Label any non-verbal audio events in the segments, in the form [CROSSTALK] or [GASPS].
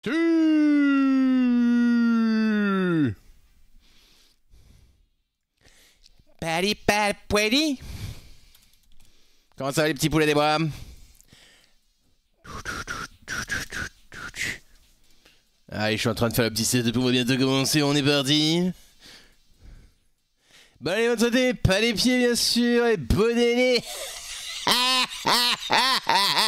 Tu Pali pal Comment ça va les petits poulets des bois Allez, ah, je suis en train de faire le petit de on va bientôt commencer, on est parti Bon allez, bonne santé, pas les pieds bien sûr, et bonne année. [LAUGHS]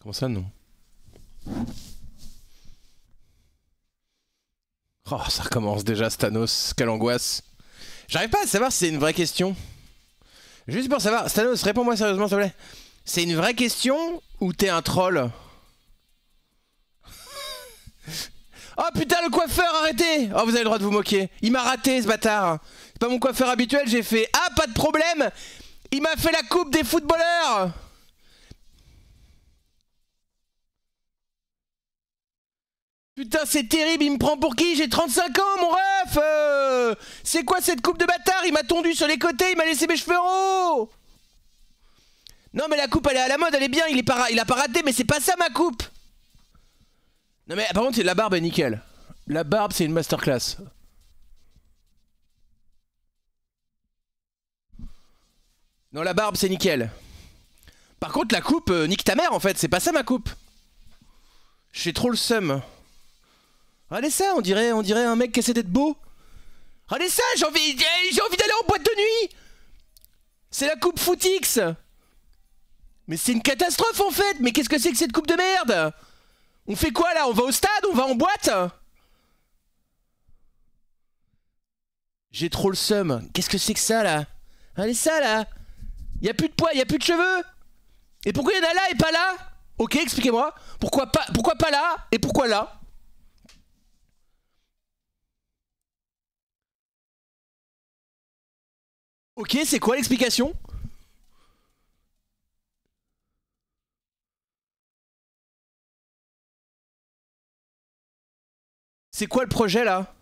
Comment ça, non Oh, ça recommence déjà, Stanos. Quelle angoisse. J'arrive pas à savoir si c'est une vraie question. Juste pour savoir, Stanos, réponds-moi sérieusement, s'il te plaît. C'est une vraie question ou t'es un troll [LAUGHS] Oh putain, le coiffeur, arrêtez Oh, vous avez le droit de vous moquer. Il m'a raté, ce bâtard. C'est pas mon coiffeur habituel, j'ai fait Ah, pas de problème Il m'a fait la coupe des footballeurs Putain, c'est terrible, il me prend pour qui J'ai 35 ans, mon ref euh. C'est quoi cette coupe de bâtard Il m'a tondu sur les côtés, il m'a laissé mes cheveux haut Non, mais la coupe, elle est à la mode, elle est bien, il, est pas... il a pas raté, mais c'est pas ça ma coupe Non, mais ah, par contre, la barbe est nickel. La barbe, c'est une masterclass. Non, la barbe, c'est nickel. Par contre, la coupe, Nick euh, nique ta mère, en fait, c'est pas ça ma coupe. J'ai trop le seum. Allez ça, on dirait, on dirait un mec qui essaie d'être beau. Allez ça, j'ai envie, j'ai envie d'aller en boîte de nuit. C'est la coupe Footix. Mais c'est une catastrophe en fait. Mais qu'est-ce que c'est que cette coupe de merde On fait quoi là On va au stade On va en boîte J'ai trop le seum. Qu'est-ce que c'est que ça là Allez ça là. Y a plus de poids, y a plus de cheveux. Et pourquoi y en a là et pas là Ok, expliquez-moi. Pourquoi pas, pourquoi pas là et pourquoi là Ok, c'est quoi l'explication C'est quoi le projet là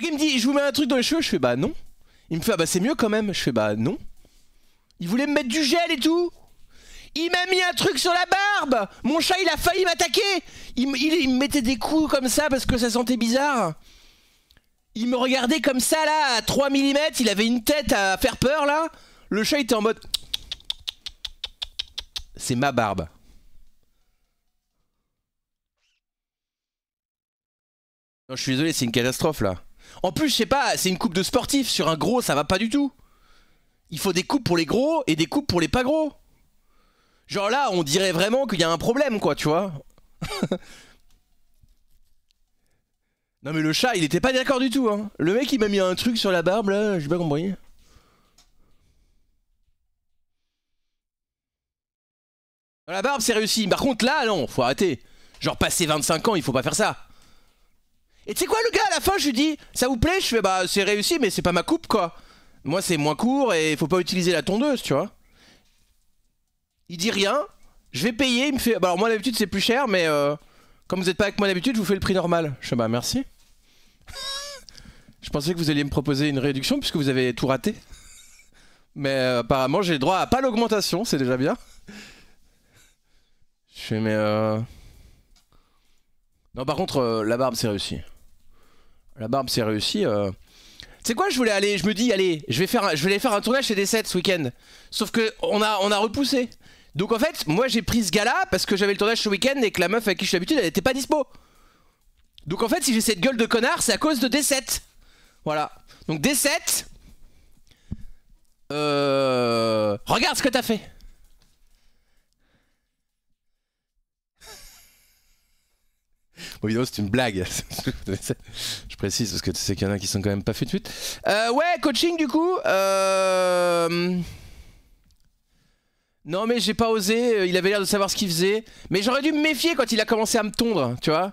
Il me dit, je vous mets un truc dans les cheveux, je fais bah non. Il me fait, ah bah c'est mieux quand même, je fais bah non. Il voulait me mettre du gel et tout il m'a mis un truc sur la barbe Mon chat, il a failli m'attaquer il, me mettait des coups comme ça parce que ça sentait bizarre il me regardait comme ça là, à 3 mm, il avait une tête à faire peur là. Le chat était en mode... C'est ma barbe. Non, je suis désolé, c'est une catastrophe là. En plus, je sais pas, c'est une coupe de sportif sur un gros, ça va pas du tout. Il faut des coupes pour les gros et des coupes pour les pas gros. Genre là, on dirait vraiment qu'il y a un problème quoi, tu vois. [LAUGHS] Non mais le chat, il était pas d'accord du tout. Hein. Le mec, il m'a mis un truc sur la barbe là, j'ai pas compris. la barbe, c'est réussi. Par contre, là, non, faut arrêter. Genre, passer 25 ans, il faut pas faire ça. Et tu sais quoi, le gars, à la fin, je lui dis, ça vous plaît Je fais, bah, c'est réussi, mais c'est pas ma coupe, quoi. Moi, c'est moins court et faut pas utiliser la tondeuse, tu vois. Il dit rien, je vais payer, il me fait. Bah, alors, moi, d'habitude, c'est plus cher, mais. Euh... Comme vous n'êtes pas avec moi d'habitude, je vous fais le prix normal. Je bah, merci. [LAUGHS] je pensais que vous alliez me proposer une réduction puisque vous avez tout raté. Mais euh, apparemment, j'ai le droit à pas l'augmentation, c'est déjà bien. Je fais, mais euh... Non, par contre, euh, la barbe, c'est réussi. La barbe, c'est réussi. Euh... C'est quoi, je voulais aller, je me dis, allez, je vais, faire je vais aller faire un tournage chez D7 ce week-end. Sauf que on a, on a repoussé. Donc en fait, moi j'ai pris ce gars-là parce que j'avais le tournage ce week-end et que la meuf avec qui je suis habitué, elle était pas dispo. Donc en fait, si j'ai cette gueule de connard, c'est à cause de D7. Voilà. Donc D7. Euh... Regarde ce que t'as fait. Bon, évidemment, c'est une blague. [LAUGHS] je précise parce que tu sais qu'il y en a qui sont quand même pas de suite. Euh, ouais, coaching du coup. Euh... Non mais j'ai pas osé, euh, il avait l'air de savoir ce qu'il faisait. Mais j'aurais dû me méfier quand il a commencé à me tondre, tu vois.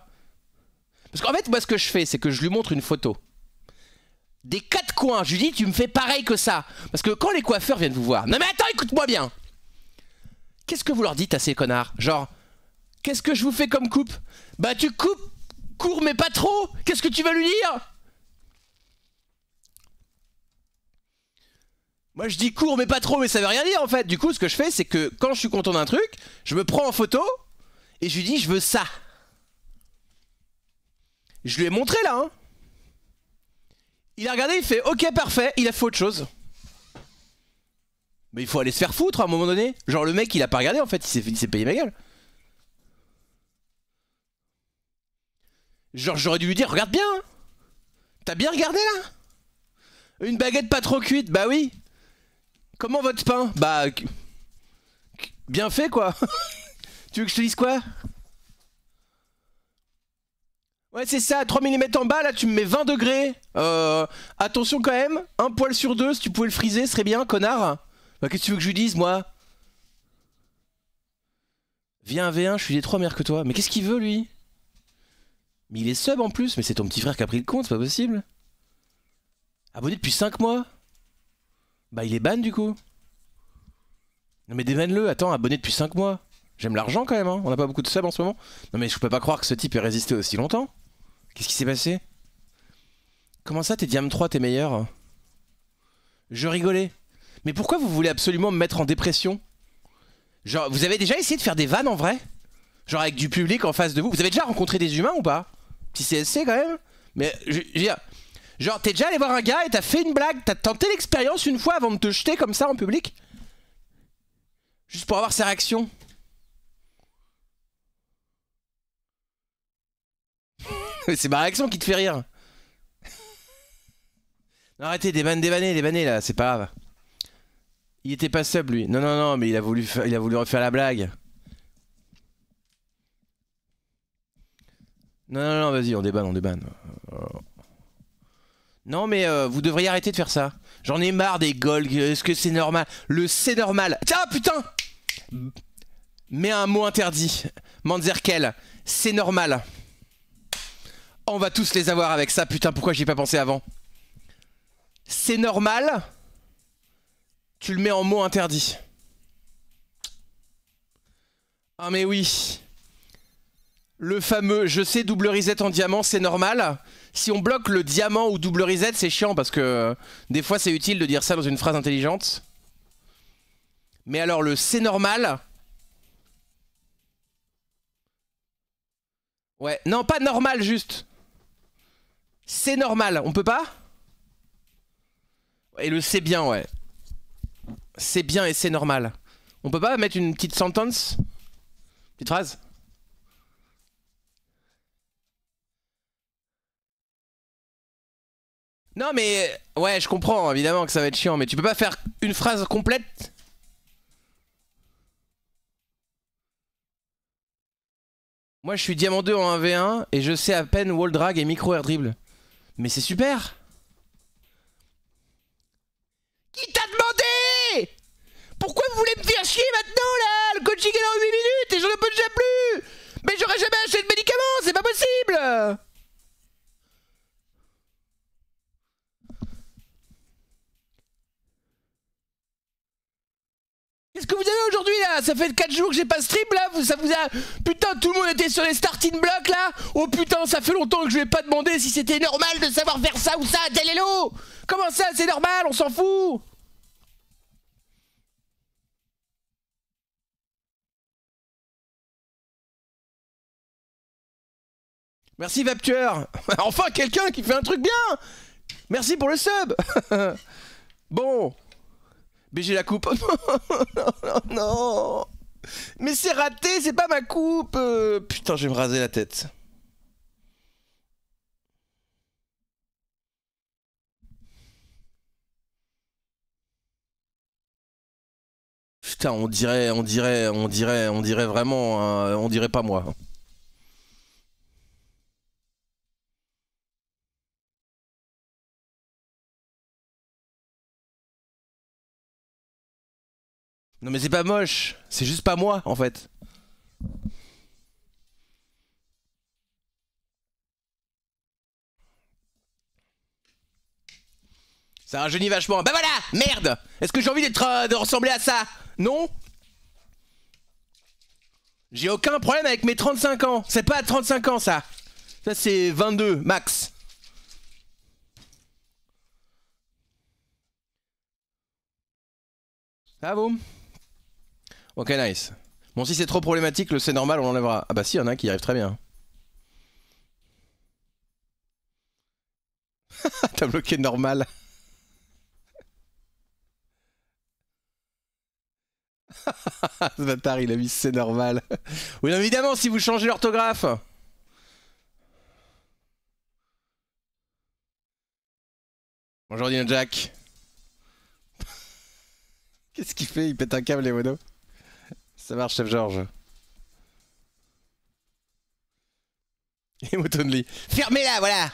Parce qu'en fait, moi ce que je fais, c'est que je lui montre une photo. Des quatre coins, je lui dis tu me fais pareil que ça. Parce que quand les coiffeurs viennent vous voir, non mais attends, écoute-moi bien. Qu'est-ce que vous leur dites à ces connards Genre, qu'est-ce que je vous fais comme coupe Bah tu coupes, cours mais pas trop. Qu'est-ce que tu vas lui dire Moi, je dis court, mais pas trop, mais ça veut rien dire en fait. Du coup, ce que je fais, c'est que quand je suis content d'un truc, je me prends en photo et je lui dis, je veux ça. Je lui ai montré là. Hein. Il a regardé, il fait, ok, parfait, il a fait autre chose. Mais il faut aller se faire foutre à un moment donné. Genre, le mec, il a pas regardé en fait, il s'est payé ma gueule. Genre, j'aurais dû lui dire, regarde bien. Hein. T'as bien regardé là Une baguette pas trop cuite, bah oui. Comment votre pain Bah... Bien fait quoi [LAUGHS] Tu veux que je te dise quoi Ouais c'est ça, 3 mm en bas, là tu me mets 20 degrés. Euh, attention quand même, un poil sur deux, si tu pouvais le friser, ce serait bien, connard. Bah qu'est-ce que tu veux que je lui dise moi Viens V1, je suis des trois mères que toi. Mais qu'est-ce qu'il veut lui Mais il est sub en plus, mais c'est ton petit frère qui a pris le compte, c'est pas possible. Abonné depuis 5 mois bah il est ban du coup. Non mais débanne-le, attends, abonné depuis 5 mois. J'aime l'argent quand même, hein. on n'a pas beaucoup de subs en ce moment. Non mais je peux pas croire que ce type ait résisté aussi longtemps. Qu'est-ce qui s'est passé Comment ça, t'es Diam 3, t'es meilleur Je rigolais. Mais pourquoi vous voulez absolument me mettre en dépression Genre, vous avez déjà essayé de faire des vannes en vrai Genre avec du public en face de vous Vous avez déjà rencontré des humains ou pas Petit CSC quand même Mais je, je Genre, t'es déjà allé voir un gars et t'as fait une blague, t'as tenté l'expérience une fois avant de te jeter comme ça en public Juste pour avoir ses réactions. [LAUGHS] c'est ma réaction qui te fait rire. non, arrêtez, débanne, les débannez là, c'est pas grave. Il était pas sub lui. Non, non, non, mais il a voulu, il a voulu refaire la blague. Non, non, non, vas-y, on débanne, on débanne. Oh. Non mais euh, vous devriez arrêter de faire ça. J'en ai marre des gols. Est-ce que c'est normal Le c'est normal. Tiens putain Mets un mot interdit. Manzerkel, c'est normal. On va tous les avoir avec ça. Putain, pourquoi j'y ai pas pensé avant C'est normal. Tu le mets en mot interdit. Ah mais oui. Le fameux je sais double reset en diamant, c'est normal si on bloque le diamant ou double reset, c'est chiant parce que euh, des fois c'est utile de dire ça dans une phrase intelligente. Mais alors le c'est normal. Ouais, non, pas normal juste. C'est normal, on peut pas Et le c'est bien, ouais. C'est bien et c'est normal. On peut pas mettre une petite sentence Petite phrase Non mais ouais je comprends évidemment que ça va être chiant mais tu peux pas faire une phrase complète Moi je suis diamant 2 en 1v1 et je sais à peine wall drag et micro air dribble. Mais c'est super Qui t'a demandé Pourquoi vous voulez me faire chier maintenant là Le coaching est dans 8 minutes et je ne pas déjà plus Mais j'aurais jamais acheté de médicaments, c'est pas possible Qu'est-ce que vous avez aujourd'hui là Ça fait 4 jours que j'ai pas stream là Ça vous a. Putain, tout le monde était sur les starting blocks là Oh putain, ça fait longtemps que je lui ai pas demandé si c'était normal de savoir faire ça ou ça à Comment ça, c'est normal On s'en fout Merci Vaptueur [LAUGHS] Enfin quelqu'un qui fait un truc bien Merci pour le sub [LAUGHS] Bon mais j'ai la coupe. [LAUGHS] non, non, non. Mais c'est raté, c'est pas ma coupe. Putain, je vais me raser la tête. Putain, on dirait, on dirait, on dirait, on dirait vraiment, hein, on dirait pas moi. Non mais c'est pas moche, c'est juste pas moi en fait. C'est un vachement. Bah voilà Merde Est-ce que j'ai envie d'être euh, de ressembler à ça Non J'ai aucun problème avec mes 35 ans. C'est pas 35 ans ça. Ça c'est 22 max. va, bon Ok, nice. Bon, si c'est trop problématique, le c'est normal, on l'enlèvera. Ah bah si, y en a qui y arrivent très bien. [LAUGHS] T'as bloqué normal. [LAUGHS] Ce bâtard, il a mis c'est normal. Oui, évidemment, si vous changez l'orthographe. Bonjour Dino Jack. [LAUGHS] Qu'est-ce qu'il fait Il pète un câble, les monos. Ça marche, chef Georges. Et Motonly. Fermez-la, voilà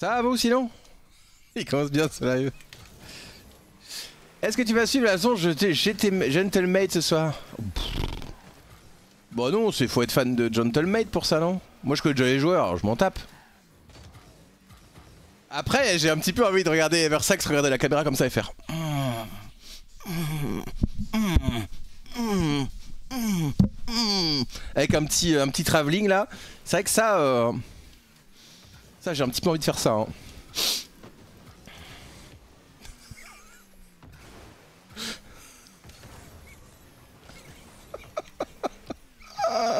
Ça va vous sinon Il commence bien ce live. Est-ce que tu vas suivre la façon Gentlemate ce soir Bon bah non, c'est faut être fan de Gentlemate pour ça non moi je connais déjà les joueurs, je m'en tape. Après, j'ai un petit peu envie de regarder Eversax regarder la caméra comme ça et faire. Avec un petit, un petit travelling là. C'est vrai que ça. Euh, ça, j'ai un petit peu envie de faire ça. Hein.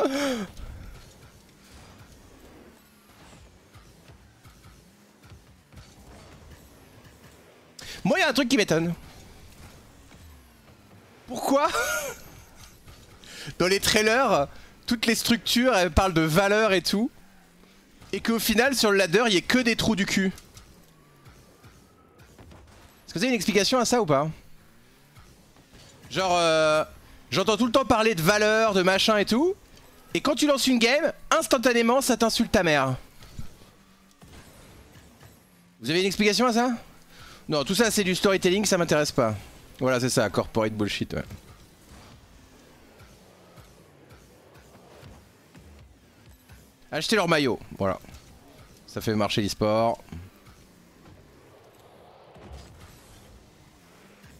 [LAUGHS] Moi, il y a un truc qui m'étonne. Pourquoi [LAUGHS] Dans les trailers, toutes les structures, elles parlent de valeur et tout. Et qu'au final, sur le ladder, il y ait que des trous du cul. Est-ce que vous avez une explication à ça ou pas Genre, euh, j'entends tout le temps parler de valeur, de machin et tout. Et quand tu lances une game, instantanément, ça t'insulte ta mère. Vous avez une explication à ça non, tout ça c'est du storytelling, ça m'intéresse pas. Voilà, c'est ça, corporate bullshit, ouais. Achetez leur maillot, voilà. Ça fait marcher l'e-sport.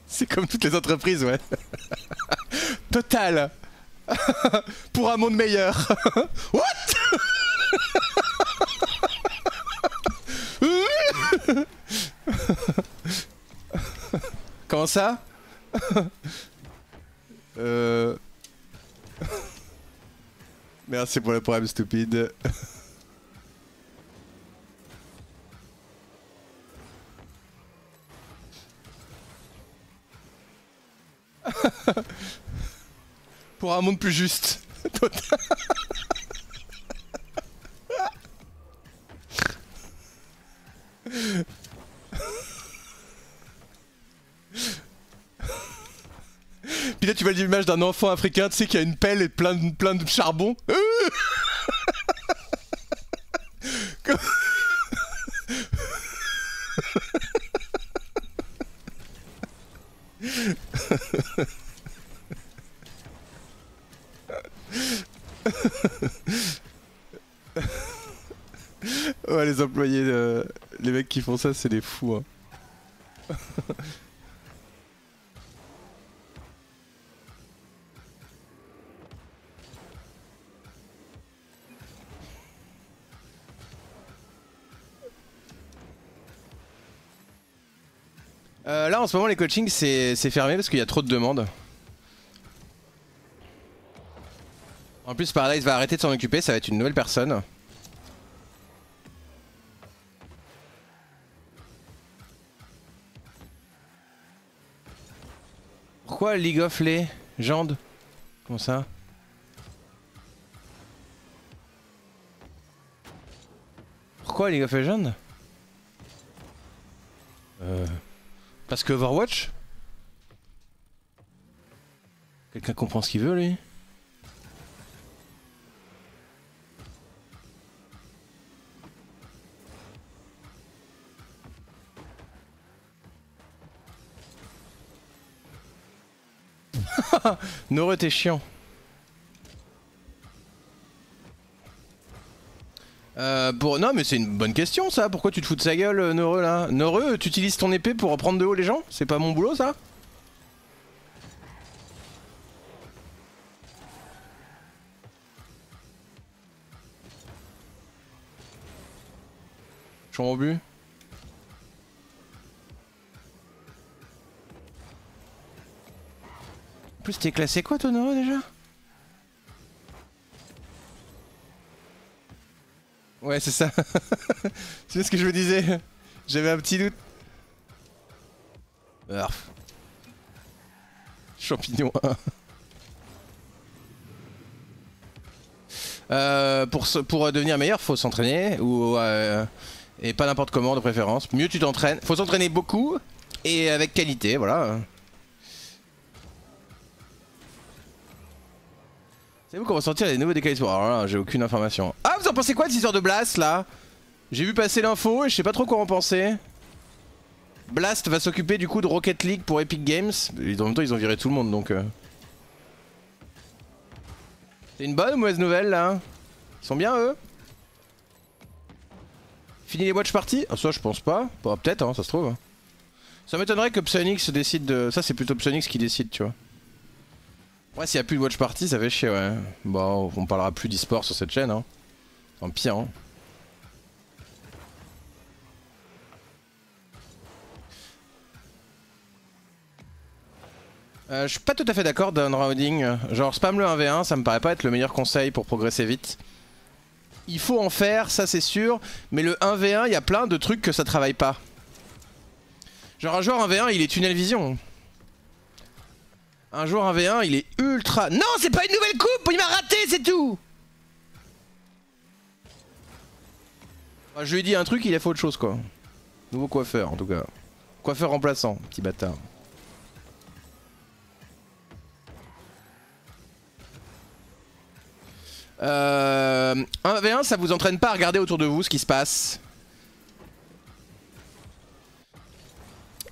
C'est comme toutes les entreprises, ouais. [LAUGHS] Total. [LAUGHS] Pour un monde meilleur. [LAUGHS] What [LAUGHS] Comment ça [LAUGHS] euh. [LAUGHS] Merci pour le problème stupide. pour un monde plus juste. [LAUGHS] Puis là, tu vois l'image d'un enfant africain, tu sais, qui a une pelle et plein de, plein de charbon. [LAUGHS] [LAUGHS] Ouais, les employés, euh, les mecs qui font ça, c'est des fous. Hein. [LAUGHS] Euh, là en ce moment les coachings c'est fermé parce qu'il y a trop de demandes. En plus Paradise va arrêter de s'en occuper, ça va être une nouvelle personne. Pourquoi League of Legends Comment ça Pourquoi League of Legends euh... Parce que Overwatch Quelqu'un comprend ce qu'il veut lui [LAUGHS] Noreux, t'es chiant. Euh, pour... Non mais c'est une bonne question ça, pourquoi tu te fous de sa gueule euh, Noreux là Noreux, tu utilises ton épée pour reprendre de haut les gens C'est pas mon boulot ça Je suis but plus, t'es classé quoi, Tonoro, déjà Ouais, c'est ça. [LAUGHS] Tu sais ce que je me disais. J'avais un petit doute. Ah, Champignon euh, pour, pour euh, devenir meilleur, faut s'entraîner ou euh, et pas n'importe comment de préférence. Mieux tu t'entraînes, faut s'entraîner beaucoup et avec qualité, voilà. C'est vous qu'on va sortir les nouveaux décalés Alors hein, là, j'ai aucune information. Ah, vous en pensez quoi de cette histoire de Blast là J'ai vu passer l'info et je sais pas trop quoi en penser. Blast va s'occuper du coup de Rocket League pour Epic Games. Et en même temps, ils ont viré tout le monde donc. Euh. C'est une bonne ou mauvaise nouvelle là Ils sont bien eux Fini les watch parties Ah, ça je pense pas. Bah, Peut-être, hein, ça se trouve. Hein. Ça m'étonnerait que Psyonix décide de. Ça, c'est plutôt Psyonix qui décide, tu vois. Ouais, s'il n'y a plus de watch party, ça fait chier, ouais. Bon, bah, on parlera plus d'e-sport sur cette chaîne, hein. En pire, hein. Euh, je suis pas tout à fait d'accord rounding. Genre spam le 1v1, ça me paraît pas être le meilleur conseil pour progresser vite. Il faut en faire, ça c'est sûr, mais le 1v1, il y a plein de trucs que ça travaille pas. Genre un joueur 1v1, il est tunnel vision. Un jour 1v1, il est ultra... Non, c'est pas une nouvelle coupe Il m'a raté, c'est tout Je lui ai dit un truc, il a fait autre chose, quoi. Nouveau coiffeur, en tout cas. Coiffeur remplaçant, petit bâtard. Euh, 1v1, ça vous entraîne pas à regarder autour de vous ce qui se passe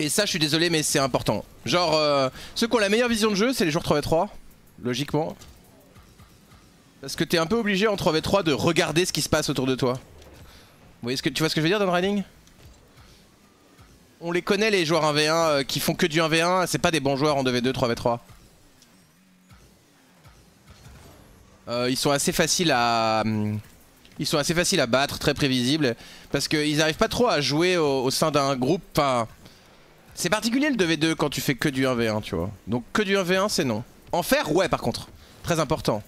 Et ça, je suis désolé, mais c'est important. Genre, euh, ceux qui ont la meilleure vision de jeu, c'est les joueurs 3v3, logiquement. Parce que t'es un peu obligé en 3v3 de regarder ce qui se passe autour de toi. tu vois ce que je veux dire, Don Riding On les connaît, les joueurs 1v1 euh, qui font que du 1v1, c'est pas des bons joueurs en 2v2, 3v3. Euh, ils sont assez faciles à... Hmm, ils sont assez faciles à battre, très prévisibles, parce qu'ils n'arrivent pas trop à jouer au, sein d'un groupe, c'est particulier le 2v2 quand tu fais que du 1v1, tu vois. Donc que du 1v1, c'est non. En faire, ouais, par contre. Très important.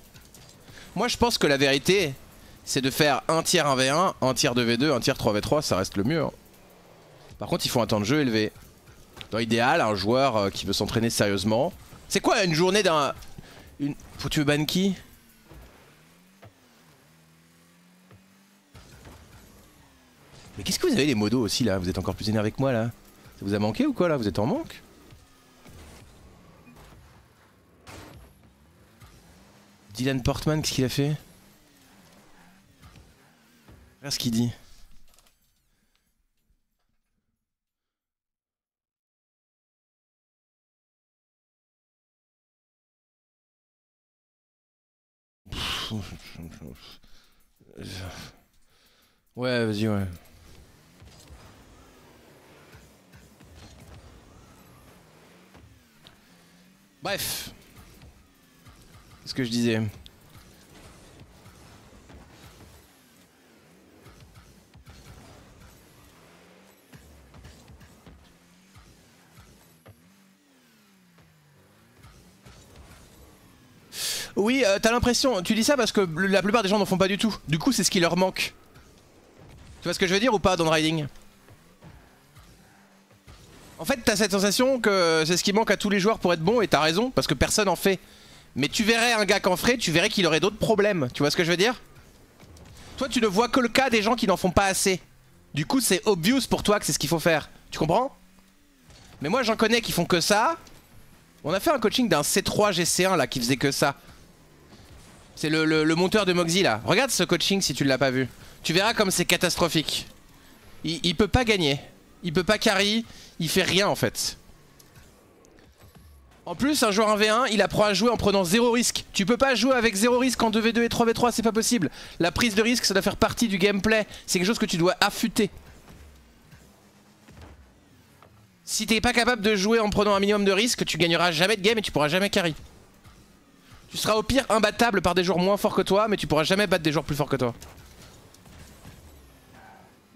Moi, je pense que la vérité, c'est de faire un tiers 1v1, un tiers 2v2, un tiers 3v3, ça reste le mieux. Hein. Par contre, il faut un temps de jeu élevé. Dans l'idéal, un joueur euh, qui veut s'entraîner sérieusement. C'est quoi une journée d'un... Une... Faut tu ban Mais qu'est-ce que vous avez les modos aussi là Vous êtes encore plus énervé que moi là vous a manqué ou quoi là Vous êtes en manque Dylan Portman, qu'est-ce qu'il a fait Regarde ce qu'il dit. Ouais, vas-y, ouais. Bref. ce que je disais Oui, tu euh, t'as l'impression, tu dis ça parce que la plupart des gens n'en font pas du tout. Du coup, c'est ce qui leur manque. Tu vois ce que je veux dire ou pas, dans Riding en fait, t'as cette sensation que c'est ce qui manque à tous les joueurs pour être bon, et t'as raison, parce que personne en fait. Mais tu verrais un gars qu'en ferait, tu verrais qu'il aurait d'autres problèmes, tu vois ce que je veux dire Toi, tu ne vois que le cas des gens qui n'en font pas assez. Du coup, c'est obvious pour toi que c'est ce qu'il faut faire, tu comprends Mais moi, j'en connais qui font que ça. On a fait un coaching d'un C3 GC1 là, qui faisait que ça. C'est le, monteur de Moxie là. Regarde ce coaching si tu ne l'as pas vu. Tu verras comme c'est catastrophique. Il, il peut pas gagner il peut pas carry, il fait rien en fait. En plus, un joueur 1v1, il apprend à jouer en prenant zéro risque. Tu peux pas jouer avec zéro risque en 2v2 et 3v3, c'est pas possible. La prise de risque, ça doit faire partie du gameplay. C'est quelque chose que tu dois affûter. Si t'es pas capable de jouer en prenant un minimum de risque, tu gagneras jamais de game et tu pourras jamais carry. Tu seras au pire imbattable par des joueurs moins forts que toi, mais tu pourras jamais battre des joueurs plus forts que toi.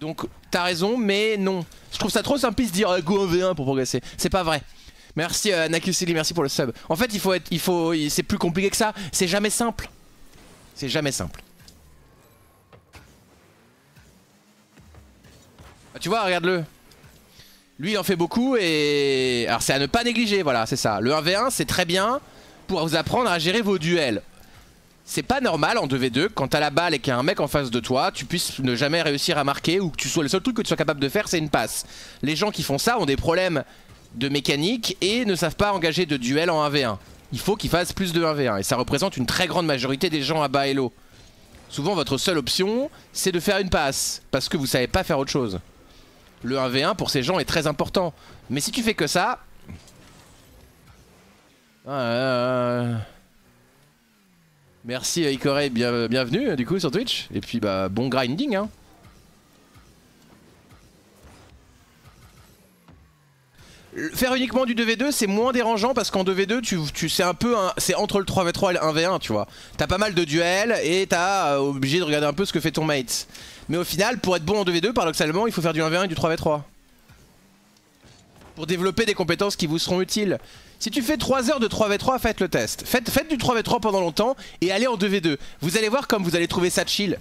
Donc t'as raison, mais non. Je trouve ça trop simple de dire euh, go 1 V1 pour progresser. C'est pas vrai. Merci euh, Nakusili, merci pour le sub. En fait, il faut être, il faut, c'est plus compliqué que ça. C'est jamais simple. C'est jamais simple. Ah, tu vois, regarde-le. Lui, il en fait beaucoup et alors c'est à ne pas négliger. Voilà, c'est ça. Le 1v1, c'est très bien pour vous apprendre à gérer vos duels c'est pas normal en 2v2 quand t'as la balle et qu'il y a un mec en face de toi, tu puisses ne jamais réussir à marquer ou que tu sois le seul truc que tu sois capable de faire, c'est une passe. Les gens qui font ça ont des problèmes de mécanique et ne savent pas engager de duel en 1v1. Il faut qu'ils fassent plus de 1v1 et ça représente une très grande majorité des gens à bas et elo. Souvent votre seule option c'est de faire une passe parce que vous savez pas faire autre chose. Le 1v1 pour ces gens est très important. Mais si tu fais que ça... Ah, euh, euh, euh. Merci euh, Ikorei, euh, bienvenue euh, du coup sur Twitch. Et puis bah bon grinding hein. Faire uniquement du 2v2 c'est moins dérangeant parce qu'en 2v2 tu, tu c'est un peu c'est entre le 3v3 et le 1v1 tu vois. T'as pas mal de duels et t'as obligé de regarder un peu ce que fait ton mate. Mais au final pour être bon en 2v2 paradoxalement il faut faire du 1v1 et du 3v3 pour développer des compétences qui vous seront utiles. Si tu fais 3 heures de 3v3, faites le test. Faites, faites du 3v3 pendant longtemps et allez en 2v2. Vous allez voir comme vous allez trouver ça chill.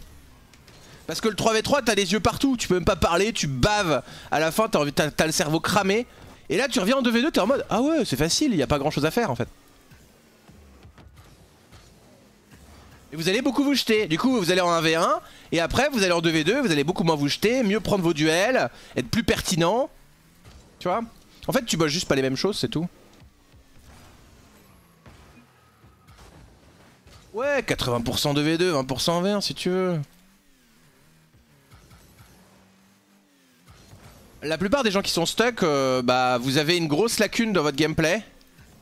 Parce que le 3v3, t'as les yeux partout, tu peux même pas parler, tu baves. À la fin, t'as le cerveau cramé. Et là, tu reviens en 2v2, t'es en mode Ah ouais, c'est facile, il a pas grand chose à faire en fait. Et vous allez beaucoup vous jeter. Du coup, vous allez en 1v1, et après, vous allez en 2v2, vous allez beaucoup moins vous jeter, mieux prendre vos duels, être plus pertinent. Tu vois en fait, tu bosses juste pas les mêmes choses, c'est tout. Ouais, 80% de V2, 20% V1 si tu veux. La plupart des gens qui sont stuck, euh, bah, vous avez une grosse lacune dans votre gameplay.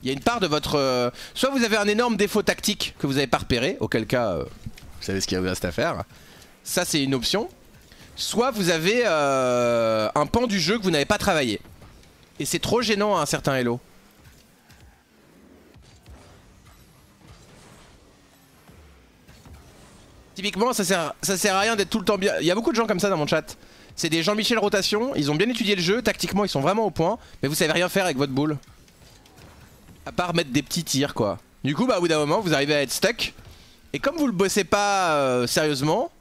Il y a une part de votre... Euh, soit vous avez un énorme défaut tactique que vous avez pas repéré, auquel cas, euh, vous savez ce qu'il reste à faire. Ça, c'est une option. Soit vous avez un pan du jeu que vous n'avez pas travaillé. Et c'est trop gênant à un hein, certain Hello. Typiquement, ça sert, ça à rien d'être tout le temps bien. Il y a beaucoup de gens comme ça dans mon chat. C'est des Jean-Michel rotation, ils ont bien étudié le jeu, tactiquement ils sont vraiment au point, mais vous savez rien faire avec votre boule. À part mettre des petits tirs quoi. Du coup, bah, au bout d'un moment, vous arrivez à être stuck. Et comme vous le bossez pas euh, sérieusement,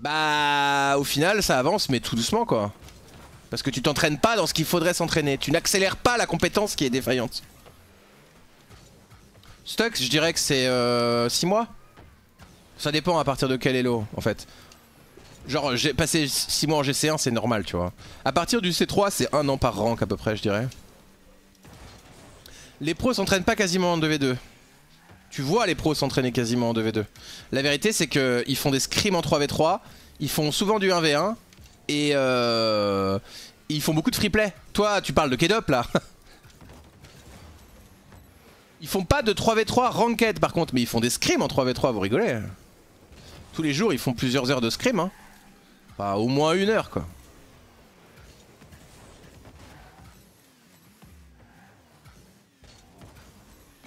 bah au final ça avance mais tout doucement quoi. Parce que tu t'entraînes pas dans ce qu'il faudrait s'entraîner. Tu n'accélères pas la compétence qui est défaillante. Stux, je dirais que c'est 6 euh, mois. Ça dépend à partir de quel elo, en fait. Genre, j'ai passé 6 mois en GC1, c'est normal, tu vois. À partir du C3, c'est un an par rank à peu près, je dirais. Les pros s'entraînent pas quasiment en 2v2. Tu vois les pros s'entraîner quasiment en 2v2. La vérité, c'est qu'ils font des scrims en 3v3, ils font souvent du 1v1, et euh, ils font beaucoup de freeplay Toi, tu parles de Kedop là. [LAUGHS] Ils font pas de 3v3 ranked par contre, mais ils font des scrims en 3v3, vous rigolez. Tous les jours, ils font plusieurs heures de scrim. Hein. au moins une heure quoi.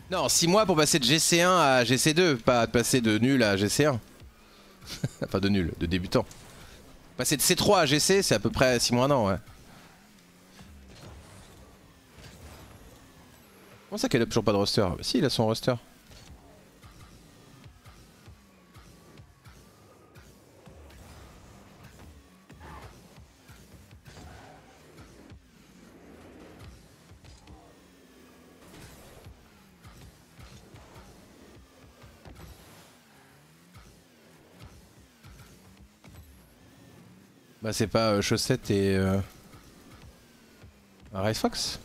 Non, 6 mois pour passer de GC1 à GC2, pas de passer de nul à GC1. Pas [LAUGHS] de nul, de débutant. Bah, c'est 3 GC, c'est à peu près 6 mois d'an ouais. Comment ça qu'elle a toujours pas de roster ah, bah, Si, il a son roster. Bah c'est pas euh, Chaussette et... Euh... Fox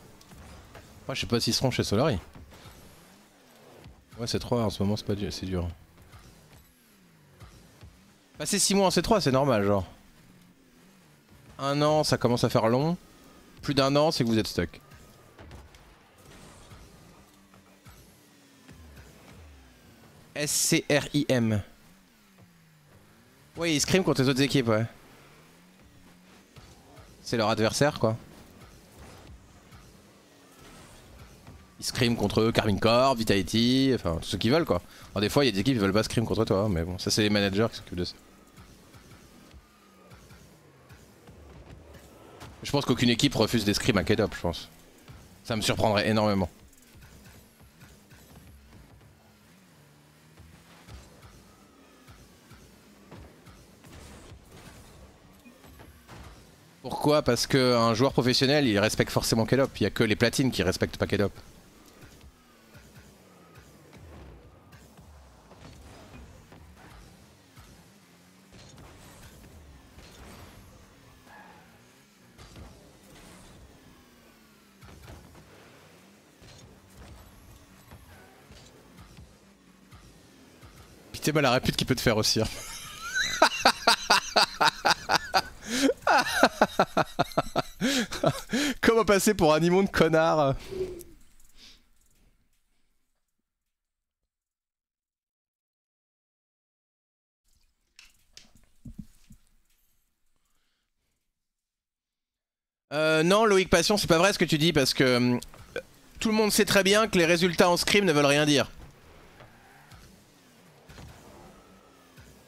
Moi je sais pas s'ils seront chez Solari. Ouais c'est 3 en ce moment c'est pas dur, c'est dur. Passer bah, 6 mois en C3 c'est normal genre. Un an ça commence à faire long. Plus d'un an c'est que vous êtes stuck. SCRIM. Oui, ils scriment contre les autres équipes, ouais. C'est leur adversaire quoi. Ils scriment contre eux, Carmine Corp, Vitality, enfin ceux qui veulent quoi. Alors des fois il y a des équipes qui veulent pas scrim contre toi, mais bon, ça c'est les managers qui s'occupent de ça. Je pense qu'aucune équipe refuse des scrims à Kedop, je pense. Ça me surprendrait énormément. Pourquoi Parce qu'un joueur professionnel, il respecte forcément Kellop. Il y a que les platines qui respectent pas Kellop. Pitez-moi bah, la répute qui peut te faire aussi. Hein. [LAUGHS] [LAUGHS] Comment passer pour un de connard Euh, non, Loïc Passion, c'est pas vrai ce que tu dis parce que euh, tout le monde sait très bien que les résultats en scrim ne veulent rien dire.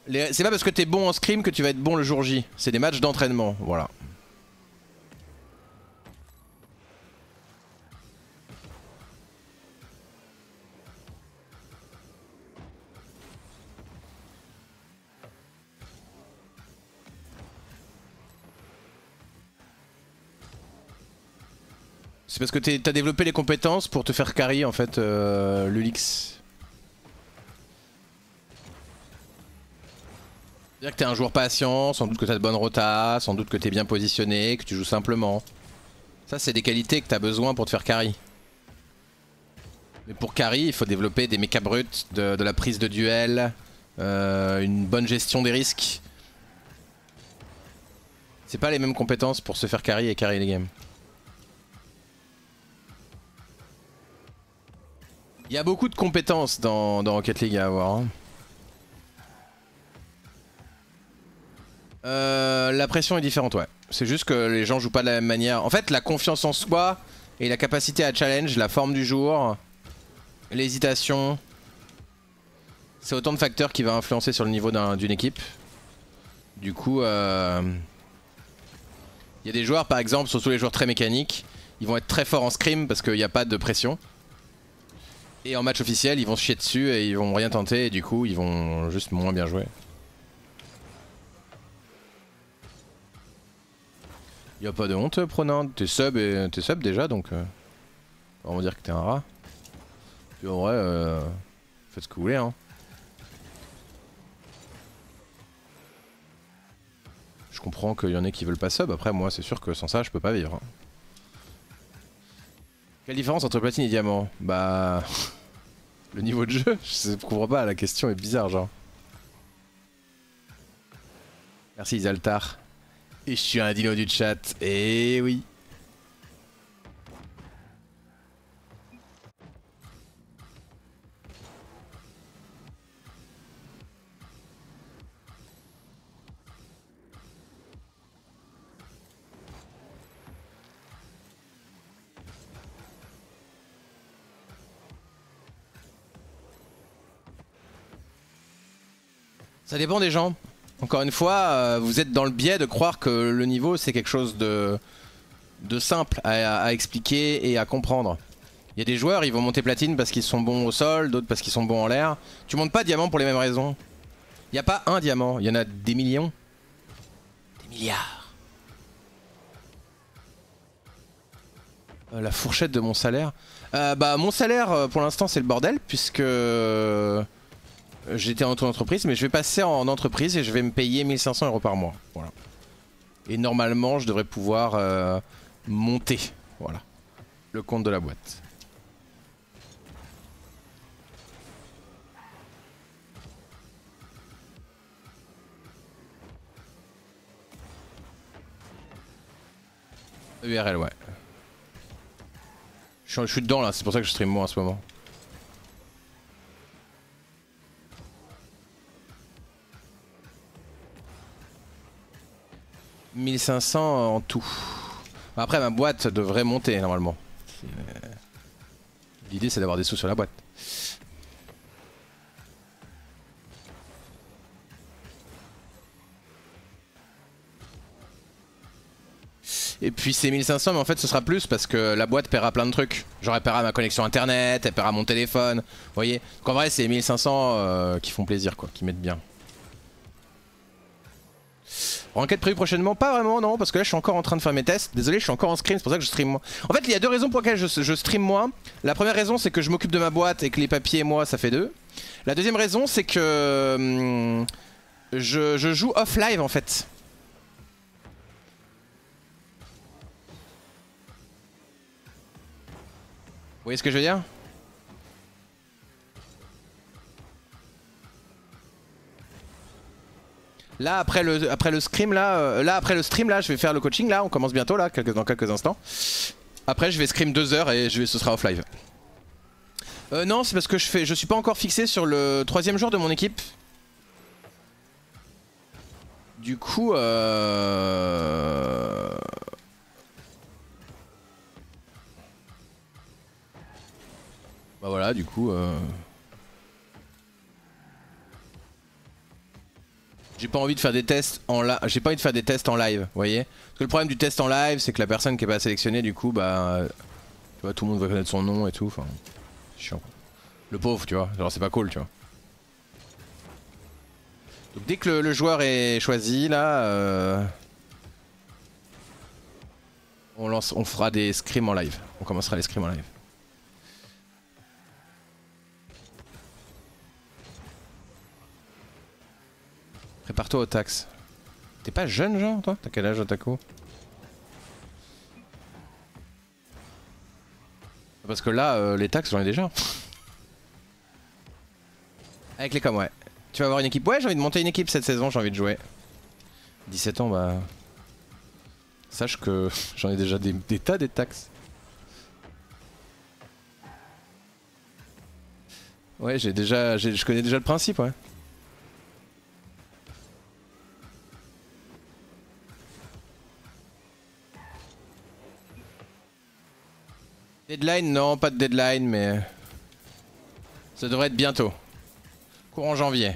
C'est pas parce que t'es bon en scrim que tu vas être bon le jour J. C'est des matchs d'entraînement, voilà. C'est parce que t'as développé les compétences pour te faire carry en fait euh, l'Ulix. dire que t'es un joueur patient, sans doute que t'as de bonnes rotas, sans doute que t'es bien positionné, que tu joues simplement. Ça, c'est des qualités que t'as besoin pour te faire carry. Mais pour carry, il faut développer des méca brutes, de, la prise de duel, euh, une bonne gestion des risques. C'est pas les mêmes compétences pour se faire carry et carry les games. Il y a beaucoup de compétences dans, Rocket League à avoir. Hein. Euh, la pression est différente, ouais. C'est juste que les gens jouent pas de la même manière. En fait, la confiance en soi et la capacité à challenge, la forme du jour, l'hésitation, c'est autant de facteurs qui va influencer sur le niveau d'une équipe. Du coup, euh, il y a des joueurs, par exemple, surtout les joueurs très mécaniques, ils vont être très forts en scrim parce qu'il n'y a pas de pression. Et en match officiel, ils vont se chier dessus et ils vont rien tenter et du coup, ils vont juste moins bien jouer. Y a pas de honte, Pronin. T'es sub, et... t'es sub déjà, donc. Euh, on va dire que t'es un rat. Puis en vrai, euh, faites ce que vous voulez, hein. Je comprends qu'il y en ait qui veulent pas sub. Après, moi, c'est sûr que sans ça, je peux pas vivre. Hein. Quelle différence entre platine et diamant Bah. [LAUGHS] Le niveau de jeu Je comprends pas, la question est bizarre, genre. Merci Zaltar. Et je suis un dino du chat, et eh oui. Ça dépend des gens. Encore une fois, euh, vous êtes dans le biais de croire que le niveau c'est quelque chose de, de simple à, expliquer et à comprendre. Il y a des joueurs, ils vont monter platine parce qu'ils sont bons au sol, d'autres parce qu'ils sont bons en l'air. Tu montes pas diamant pour les mêmes raisons. Il n'y a pas un diamant, il y en a des millions. Des milliards. Euh, la fourchette de mon salaire. Euh, bah mon salaire pour l'instant c'est le bordel puisque... J'étais en entreprise, mais je vais passer en entreprise et je vais me payer 1500 euros par mois. Voilà. Et normalement, je devrais pouvoir euh, monter voilà, le compte de la boîte. URL, ouais. Je suis dedans là, c'est pour ça que je stream moi en ce moment. 1500 en tout. Bah, après, ma boîte devrait monter normalement. Euh, l'idée, c'est d'avoir des sous sur la boîte. Et puis c'est 1500, mais en fait ce sera plus parce que la boîte paiera plein de trucs. Genre elle paiera ma connexion internet, elle paiera mon téléphone. Vous voyez Donc en vrai, c'est 1500 euh, qui font plaisir, quoi, qui mettent bien. Enquête prévue prochainement Pas vraiment, non, parce que là je suis encore en train de faire mes tests. Désolé, je suis encore en screen, c'est pour ça que je stream moi. En fait, il y a deux raisons pour lesquelles je, stream moi. La première raison, c'est que je m'occupe de ma boîte et que les papiers et moi, ça fait deux. La deuxième raison, c'est que hum, je joue off live en fait. Vous voyez ce que je veux dire Là après le après le scream là, euh, là après le stream là, je vais faire le coaching là, on commence bientôt là, dans quelques instants. Après je vais scream deux heures et je vais, ce sera off live. Euh, non, c'est parce que je fais, je suis pas encore fixé sur le troisième jour de mon équipe. Du coup, euh... bah voilà, du coup. Euh... J'ai pas envie de faire des tests en live. J'ai pas envie de des tests en live, vous voyez Parce que le problème du test en live, c'est que la personne qui est pas sélectionnée, du coup, bah. Tu vois, tout le monde va connaître son nom et tout. Enfin, chiant. Le pauvre, tu vois. Alors c'est pas cool, tu vois. Donc dès que le, joueur est choisi, là. Euh, on, lance, on fera des scrims en live. On commencera les scrims en live. partout toi aux T'es pas jeune, genre, toi T'as quel âge, Otaku Parce que là, euh, les taxes, j'en ai déjà. Avec les com ouais. Tu vas avoir une équipe Ouais, j'ai envie de monter une équipe cette saison, j'ai envie de jouer. 17 ans, bah... Sache que [LAUGHS] j'en ai déjà des, des, tas des taxes. Ouais, j'ai déjà... Je connais déjà le principe, ouais. Deadline Non, pas de deadline, mais... Ça devrait être bientôt. Courant janvier.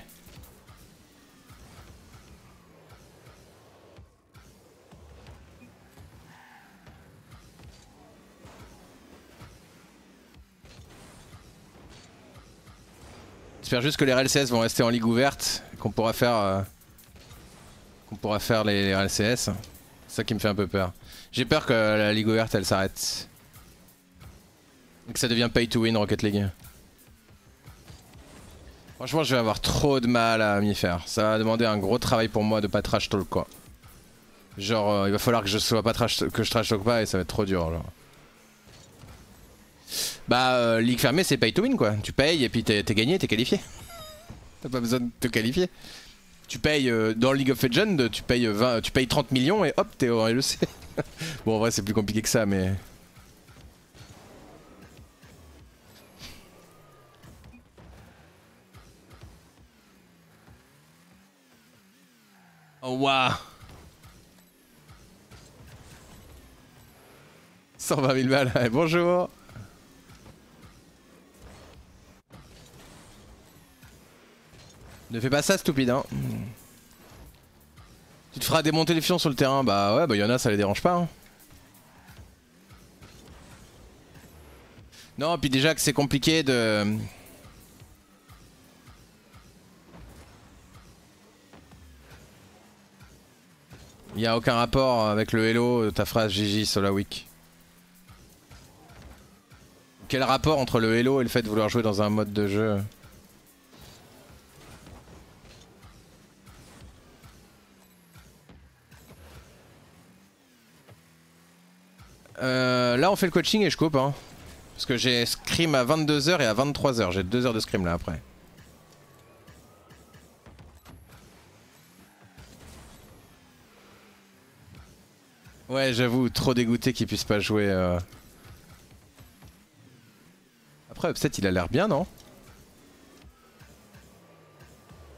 J'espère juste que les RLCS vont rester en ligue ouverte, qu'on pourra faire euh, qu'on pourra faire les, les RLCS. C'est ça qui me fait un peu peur. J'ai peur que la ligue ouverte elle s'arrête que ça devient pay to win Rocket League. Franchement, je vais avoir trop de mal à m'y faire. Ça va demander un gros travail pour moi de pas trash talk quoi. Genre, euh, il va falloir que je sois pas trash que je talk pas et ça va être trop dur. Genre. Bah, euh, ligue fermée, c'est pay to win quoi. Tu payes et puis t'es gagné, t'es qualifié. [LAUGHS] T'as pas besoin de te qualifier. Tu payes euh, dans League of Legends, tu payes 20, tu payes 30 millions et hop, t'es au LEC. [LAUGHS] bon, en vrai, c'est plus compliqué que ça, mais. Oh, waouh 120 000 balles, bonjour Ne fais pas ça stupide hein Tu te feras démonter les fions sur le terrain, bah ouais bah y'en a ça les dérange pas hein. Non puis déjà que c'est compliqué de... Il a aucun rapport avec le hello ta phrase Gigi Week. Quel rapport entre le hello et le fait de vouloir jouer dans un mode de jeu Euh, là on fait le coaching et je coupe hein. Parce que j'ai scrim à 22h et à 23h, j'ai 2 heures de scrim là après. Ouais, j'avoue, trop dégoûté qu'il puisse pas jouer. Euh... Après, Upset, il a l'air bien, non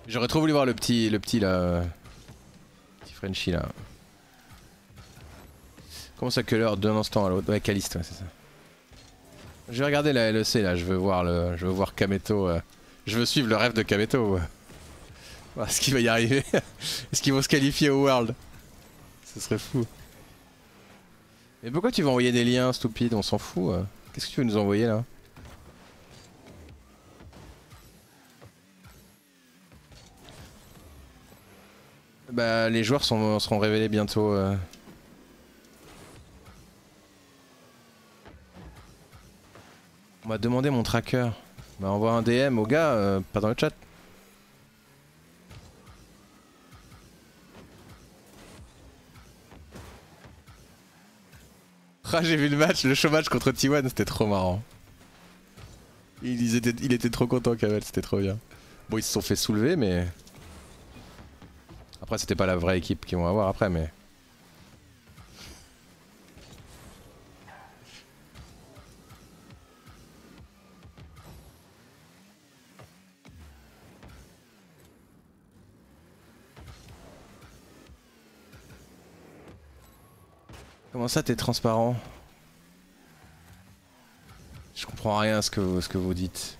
J'aurais trop voulu voir le petit, le petit là. Petit Frenchy là. Comment ça que l'heure d'un instant à l'autre Ouais, Caliste, ouais, c'est ça. Je vais regarder la LEC là, je veux voir le, je veux voir Kameto. Euh. Je veux suivre le rêve de Kameto. Euh. Ouais. Est-ce qu'il va y arriver [LAUGHS] Est-ce qu'ils vont se qualifier au World Ce serait fou. Mais pourquoi tu vas envoyer des liens, stupides On s'en fout. Euh. Qu'est-ce que tu veux nous envoyer là Bah, les joueurs seront révélés bientôt. Euh. On m'a demandé mon tracker. Bah, envoie un DM au gars, euh, pas dans le chat. Ah, j'ai vu le match, le chômage contre T1, c'était trop marrant. Il était, il était trop content, Kamel, c'était trop bien. Bon, ils se sont fait soulever, mais... Après, c'était pas la vraie équipe qu'ils vont avoir après, mais... Comment ça t'es transparent Je comprends rien à ce que, ce que vous dites.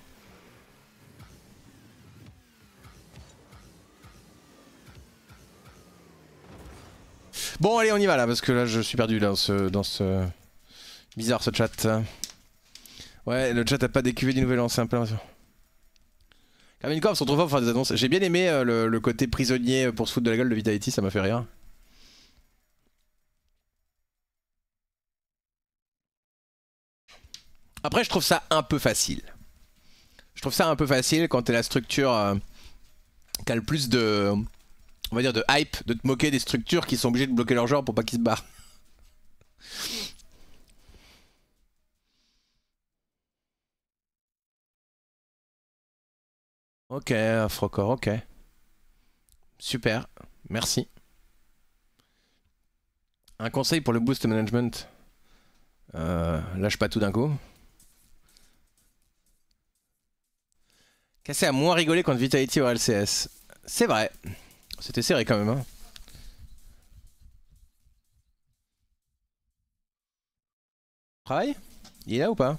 Bon allez on y va là parce que là je suis perdu là, dans ce... Dans ce... Bizarre ce chat. Ouais le chat a pas décuvé du nouvel an, c'est un peu sont trop forts pour faire des annonces. J'ai bien aimé euh, le, côté prisonnier pour se foutre de la gueule de Vitality, ça m'a fait rire. Après, je trouve ça un peu facile. Je trouve ça un peu facile quand t'es la structure euh, qui a le plus de, on va dire, de hype, de te moquer des structures qui sont obligées de bloquer leur genre pour pas qu'ils se barrent. Ok, Frocor, ok. Super, merci. Un conseil pour le boost management. Euh, lâche pas tout d'un coup. Cassé à moins rigoler contre Vitality au LCS. C'est vrai. C'était serré quand même. Hein. Travail Il est là ou pas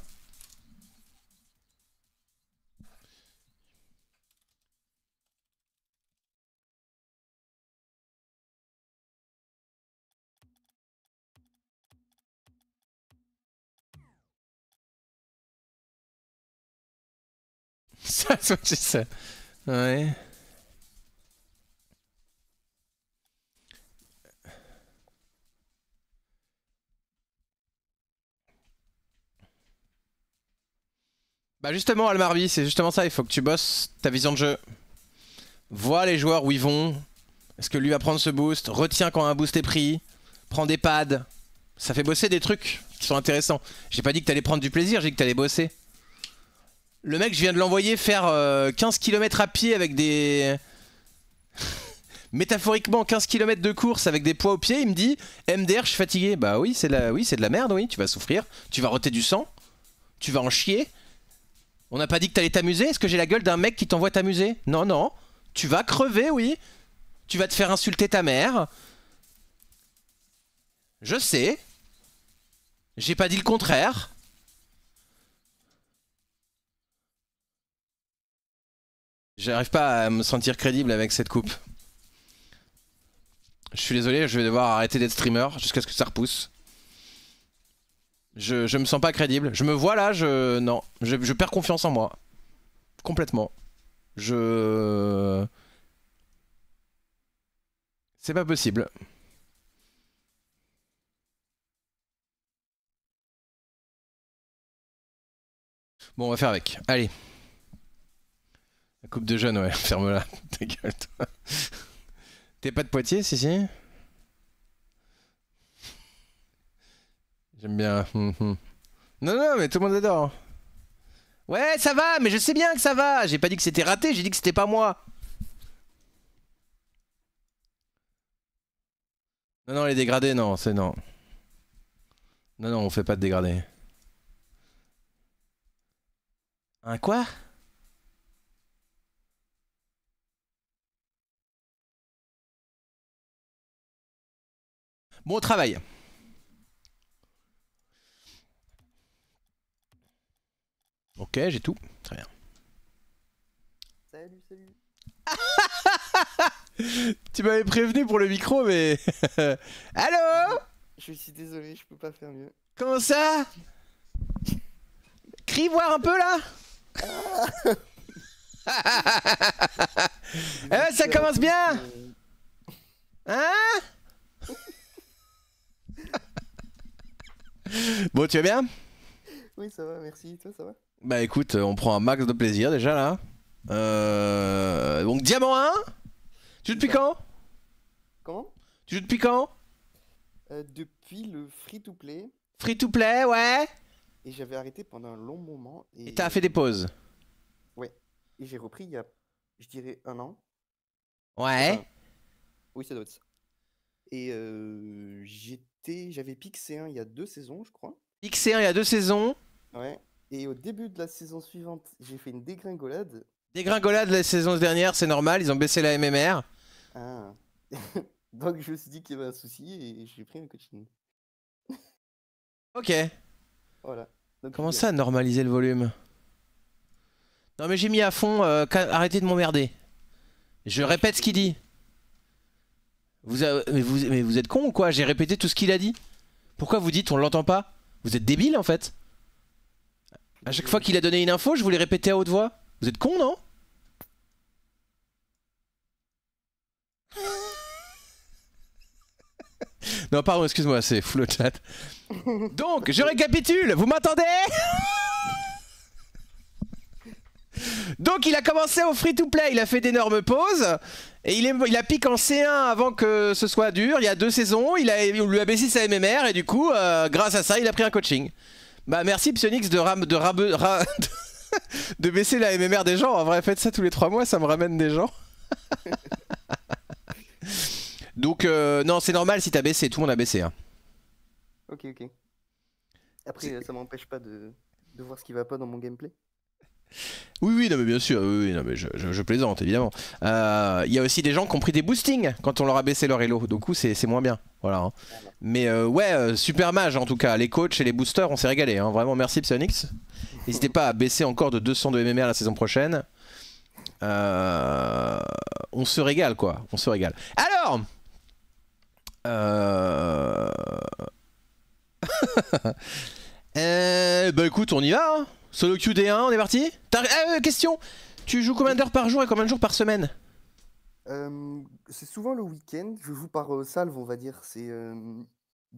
Ça c'est she ça, Ouais. Bah justement Almarvi, c'est justement ça, il faut que tu bosses ta vision de jeu. Vois les joueurs où ils vont. Est-ce que lui va prendre ce boost Retiens quand un boost est pris. Prends des pads. Ça fait bosser des trucs qui sont intéressants. J'ai pas dit que t'allais prendre du plaisir, j'ai dit que t'allais bosser. Le mec, je viens de l'envoyer faire 15 euh, km à pied avec des... [LAUGHS] Métaphoriquement, 15 km de course avec des poids au pied, il me dit MDR, je suis fatigué. Bah oui, c'est la... oui, de la merde, oui, tu vas souffrir, tu vas roter du sang, tu vas en chier. On n'a pas dit que t'allais t'amuser Est-ce que j'ai la gueule d'un mec qui t'envoie t'amuser Non, non. Tu vas crever, oui. Tu vas te faire insulter ta mère. Je sais. J'ai pas dit le contraire. J'arrive pas à me sentir crédible avec cette coupe. Je suis désolé, je vais devoir arrêter d'être streamer jusqu'à ce que ça repousse. Je, je, me sens pas crédible. Je me vois là, je. Non. Je, je perds confiance en moi. Complètement. Je. C'est pas possible. Bon, on va faire avec. Allez. La coupe de jeunes, ouais, [LAUGHS] ferme-la, [LAUGHS] T'es pas de Poitiers, si, si J'aime bien. Hum, hum. Non, non, mais tout le monde adore. Hein. Ouais, ça va, mais je sais bien que ça va. J'ai pas dit que c'était raté, j'ai dit que c'était pas moi. Non, non, les dégradés, non, c'est non. Non, non, on fait pas de dégradés. Un quoi Bon travail. Ok, j'ai tout. Très bien. Salut, salut. [LAUGHS] tu m'avais prévenu pour le micro, mais. [LAUGHS] Allô Je suis désolé, je peux pas faire mieux. Comment ça Crie voir un peu là [LAUGHS] Eh, ça commence bien euh. Hein bon, tu vas bien Oui, ça va, merci. Toi, ça va Bah écoute, euh, on prend un max de plaisir déjà là. Euh, donc, Diamant 1 Tu joues depuis quand Comment Tu joues depuis quand euh, Depuis le free to play. Free to play, ouais Et j'avais arrêté pendant un long moment. Et t'as fait des pauses Ouais. Et j'ai repris il y a, je dirais, un an. Ouais. oui, ça doit être ça. Et j'ai j'avais pixé 1 il y a deux saisons, je crois. Pixé 1 il y a deux saisons. Ouais. Et au début de la saison suivante, j'ai fait une dégringolade. Dégringolade la saison dernière, c'est normal, ils ont baissé la MMR. Ah. [LAUGHS] Donc je me suis dit qu'il y avait un souci et j'ai pris un coaching. ok. Voilà. Comment ça, normaliser le volume Non mais j'ai mis à fond, euh, arrêtez de m'emmerder. Je répète ce qu'il dit. Vous mais, vous... êtes con ou quoi J'ai répété tout ce qu'il a dit. Pourquoi vous dites on l'entend pas Vous êtes débile en fait. À chaque fois qu'il a donné une info, je voulais répéter à haute voix. Vous êtes con, non [LAUGHS] Non, pardon, excuse-moi, c'est full le chat. Donc, je récapitule, vous m'entendez [LAUGHS] Donc, il a commencé au free-to-play, il a fait d'énormes pauses, et il, a piqué en C1 avant que ce soit dur, il y a deux saisons, il on lui a baissé sa MMR et du coup, euh, grâce à ça, il a pris un coaching. Bah merci Psyonix de, de, [LAUGHS] de baisser la MMR des gens. En vrai, faites ça tous les trois mois, ça me ramène des gens. [LAUGHS] Donc euh, non, c'est normal si t'as baissé, tout le monde a baissé. Hein. Ok, ok. Après, ça m'empêche pas de, de voir ce qui va pas dans mon gameplay. Oui, oui, non, mais bien sûr, oui, non, mais je, plaisante évidemment. Euh, il y a aussi des gens qui ont pris des boostings quand on leur a baissé leur elo, donc c'est moins bien. Voilà. Hein. Mais euh, ouais, euh, super mage en tout cas. Les coachs et les boosters, on s'est régalé. Hein. Vraiment, merci Psyonix. N'hésitez pas à baisser encore de 200 de MMR la saison prochaine. on se régale quoi, on se régale. Alors [LAUGHS] bah écoute, on y va. Hein. Solo QD1, on est parti euh, Question Tu joues combien d'heures par jour et combien de jours par semaine euh, C'est souvent le week-end, je joue par euh, salve on va dire. C'est. Euh,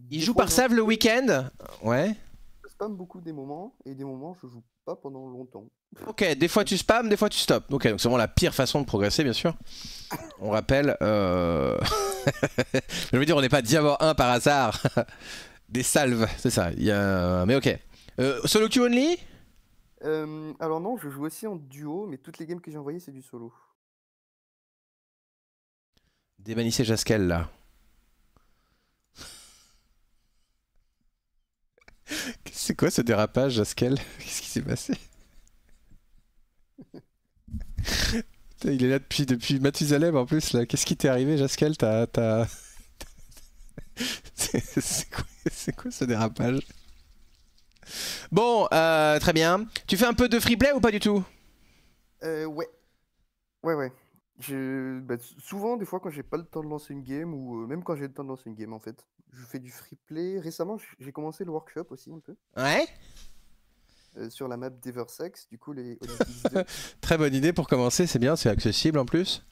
Il joue par salve le week-end Ouais. Je spam beaucoup des moments et des moments je joue pas pendant longtemps. Ok, des fois tu spams, des fois tu stops. Ok, donc c'est vraiment la pire façon de progresser, bien sûr. On rappelle. [LAUGHS] je veux dire, on n'est pas Diamant 1 par hasard. [LAUGHS] des salves, c'est ça. Il y a... Mais ok. solo Q only alors non, je joue aussi en duo, mais toutes les games que j'ai envoyées, c'est du solo. Démanissez Jaskel, là. [LAUGHS] c'est quoi ce dérapage, Jaskel [LAUGHS] Qu'est-ce qui s'est passé [LAUGHS] Il est là depuis, depuis Mathusalem en plus. Là. Qu'est-ce qui t'est arrivé, Jaskel c'est, quoi, ce dérapage Bon, euh, très bien. Tu fais un peu de freeplay ou pas du tout euh, Ouais. Ouais, ouais. Je... Bah, souvent, des fois, quand j'ai pas le temps de lancer une game, ou euh, même quand j'ai le temps de lancer une game, en fait, je fais du freeplay. Récemment, j'ai commencé le workshop aussi un peu. Ouais sur la map d'Eversex, du coup, les [LAUGHS] Très bonne idée pour commencer, c'est bien, c'est accessible en plus.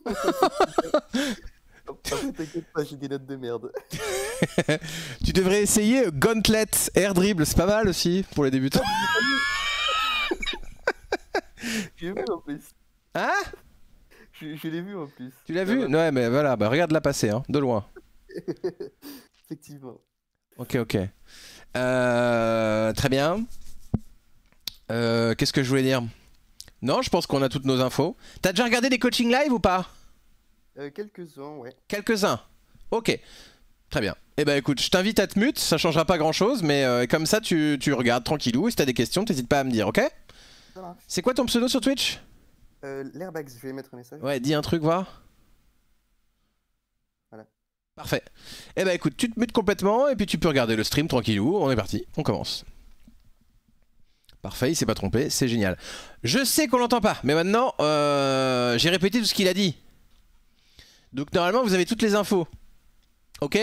[LAUGHS] Oh, t'inquiète pas, j'ai des notes de merde. [LAUGHS] tu devrais essayer Gauntlet Air Dribble, c'est pas mal aussi pour les débutants. l'ai [LAUGHS] vu en plus. Hein je, l'ai vu en plus. Tu l'as vu Ouais, mais voilà, bah, regarde la passer, hein, de loin. [LAUGHS] Effectivement. Ok, ok. Euh, très bien. Euh, qu'est-ce que je voulais dire Non, je pense qu'on a toutes nos infos. T'as déjà regardé des coachings live ou pas euh, quelques-uns, ouais. Quelques-uns Ok. Très bien. Eh ben écoute, je t'invite à te mute, ça changera pas grand chose, mais euh, comme ça tu, regardes tranquillou, et si t'as des questions, t'hésites pas à me dire, ok C'est quoi ton pseudo sur Twitch euh, L'airbags, je vais mettre un message. Ouais, dis un truc, voir. Voilà. Parfait. Eh ben écoute, tu te mutes complètement, et puis tu peux regarder le stream tranquillou, on est parti, on commence. Parfait, il s'est pas trompé, c'est génial. Je sais qu'on l'entend pas, mais maintenant, euh, j'ai répété tout ce qu'il a dit. Donc normalement vous avez toutes les infos. Ok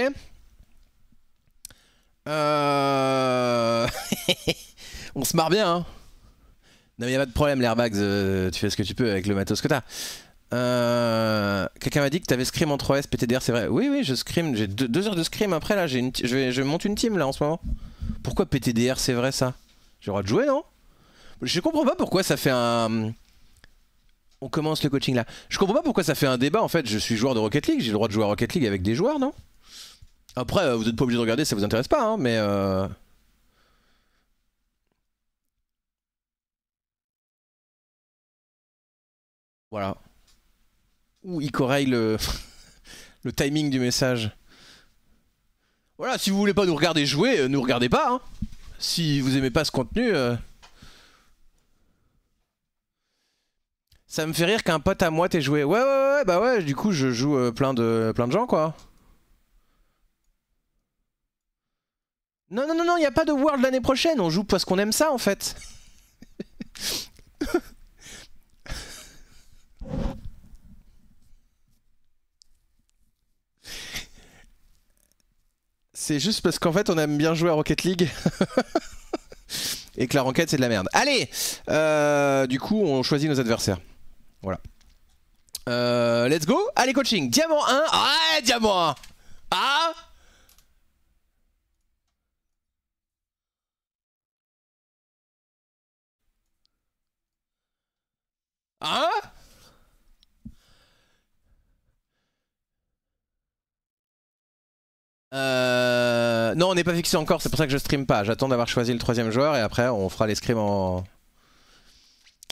euh... [LAUGHS] On se marre bien hein Non mais y'a pas de problème l'airbags, euh, tu fais ce que tu peux avec le matos que t'as. Euh... Quelqu'un m'a dit que t'avais scrim en 3S PTDR, c'est vrai. Oui oui je scrim, j'ai deux, heures de scrim après là, une je, je monte une team là en ce moment. Pourquoi PTDR c'est vrai ça J'ai le droit de jouer non Je comprends pas pourquoi ça fait un on commence le coaching là. Je comprends pas pourquoi ça fait un débat en fait. Je suis joueur de Rocket League, j'ai le droit de jouer à Rocket League avec des joueurs, non Après, euh, vous n'êtes pas obligé de regarder, ça vous intéresse pas, hein, mais. Euh, voilà. Ouh, il correille euh, [LAUGHS] le... timing du message. Voilà, si vous voulez pas nous regarder jouer, ne nous regardez pas. Hein. Si vous aimez pas ce contenu. Ça me fait rire qu'un pote à moi t'ait joué. Ouais, ouais, ouais, bah ouais, du coup, je joue euh, plein, de, plein de gens, quoi. Non, non, non, non, il n'y a pas de World l'année prochaine. On joue parce qu'on aime ça, en fait. C'est juste parce qu'en fait, on aime bien jouer à Rocket League. [LAUGHS] et que la Rocket c'est de la merde. Allez, euh, du coup on choisit nos adversaires. Voilà. Euh, let's go. Allez, coaching. Diamant 1. Ah, diamant 1. Ah Hein euh... Non, on n'est pas fixé encore, c'est pour ça que je stream pas. J'attends d'avoir choisi le troisième joueur et après on fera les scrims en...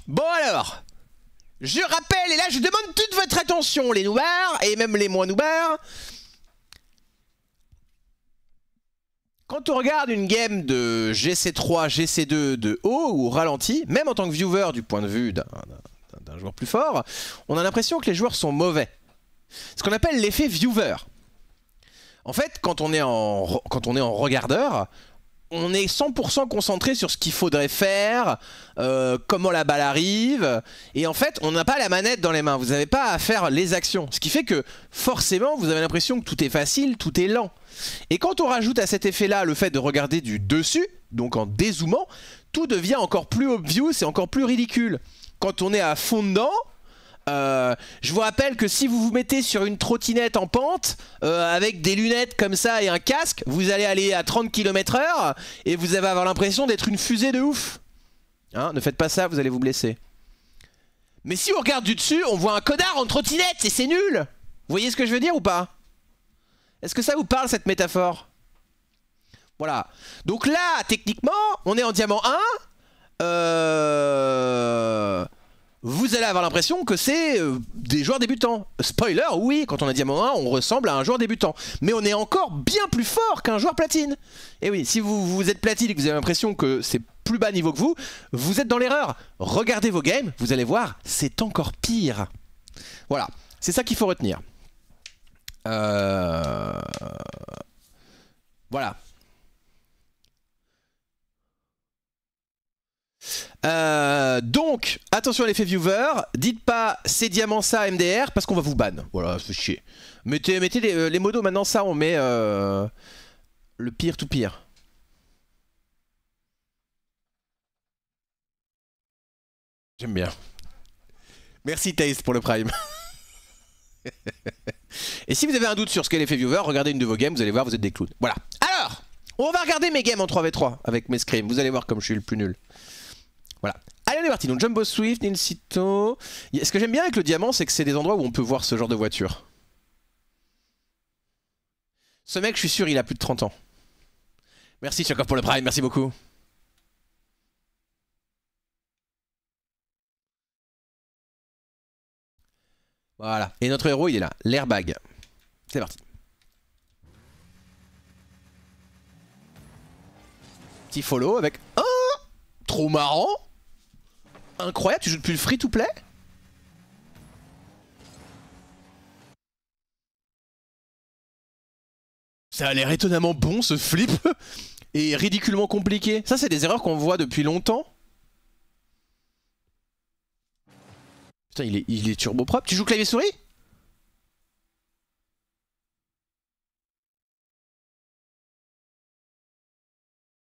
Bon alors je rappelle, et là je demande toute votre attention, les noubards, et même les moins noubards. Quand on regarde une game de GC3, GC2 de haut ou ralenti, même en tant que viewer du point de vue d'un joueur plus fort, on a l'impression que les joueurs sont mauvais. Ce qu'on appelle l'effet viewer. En fait, quand on est en, quand on est en regardeur, on est 100% concentré sur ce qu'il faudrait faire, euh, comment la balle arrive, et en fait, on n'a pas la manette dans les mains, vous n'avez pas à faire les actions. Ce qui fait que, forcément, vous avez l'impression que tout est facile, tout est lent. Et quand on rajoute à cet effet-là le fait de regarder du dessus, donc en dézoomant, tout devient encore plus obvious et encore plus ridicule. Quand on est à fond dedans, euh, je vous rappelle que si vous vous mettez sur une trottinette en pente euh, avec des lunettes comme ça et un casque, vous allez aller à 30 km heure et vous allez avoir l'impression d'être une fusée de ouf. Hein, ne faites pas ça, vous allez vous blesser. Mais si on regarde du dessus, on voit un codard en trottinette et c'est nul Vous voyez ce que je veux dire ou pas Est-ce que ça vous parle cette métaphore Voilà. Donc là, techniquement, on est en diamant 1. Euh vous allez avoir l'impression que c'est euh, des joueurs débutants. Spoiler, oui, quand on a Diamant 1, on ressemble à un joueur débutant. Mais on est encore bien plus fort qu'un joueur platine. Et eh oui, si vous, vous êtes platine et que vous avez l'impression que c'est plus bas niveau que vous, vous êtes dans l'erreur. Regardez vos games, vous allez voir, c'est encore pire. Voilà, c'est ça qu'il faut retenir. Euh... Voilà, Euh, donc, attention à l'effet viewer, dites pas c'est diamant ça MDR parce qu'on va vous ban. Voilà, c'est chier. Mettez, mettez euh, les, modos maintenant, ça on met euh, le pire tout pire. J'aime bien. Merci Taste pour le prime. [LAUGHS] Et si vous avez un doute sur ce qu'est l'effet viewer, regardez une de vos games, vous allez voir, vous êtes des clowns. Voilà. Alors, on va regarder mes games en 3v3 avec mes scrims. Vous allez voir comme je suis le plus nul. Voilà. Allez, Donc, Jumbo Swift, Nilsito. Ce que j'aime bien avec le diamant, c'est que c'est des endroits où on peut voir ce genre de voiture. Ce mec, je suis sûr, il a plus de 30 ans. Merci Chakov pour le prime, merci beaucoup. Voilà. Et notre héros, il est là. L'airbag. C'est parti. Petit follow avec... Oh Trop marrant incroyable, tu joues depuis le free-to-play Ça a l'air étonnamment bon ce flip [LAUGHS] et ridiculement compliqué. Ça, c'est des erreurs qu'on voit depuis longtemps. Putain, il est, il est turbo propre. Tu joues clavier souris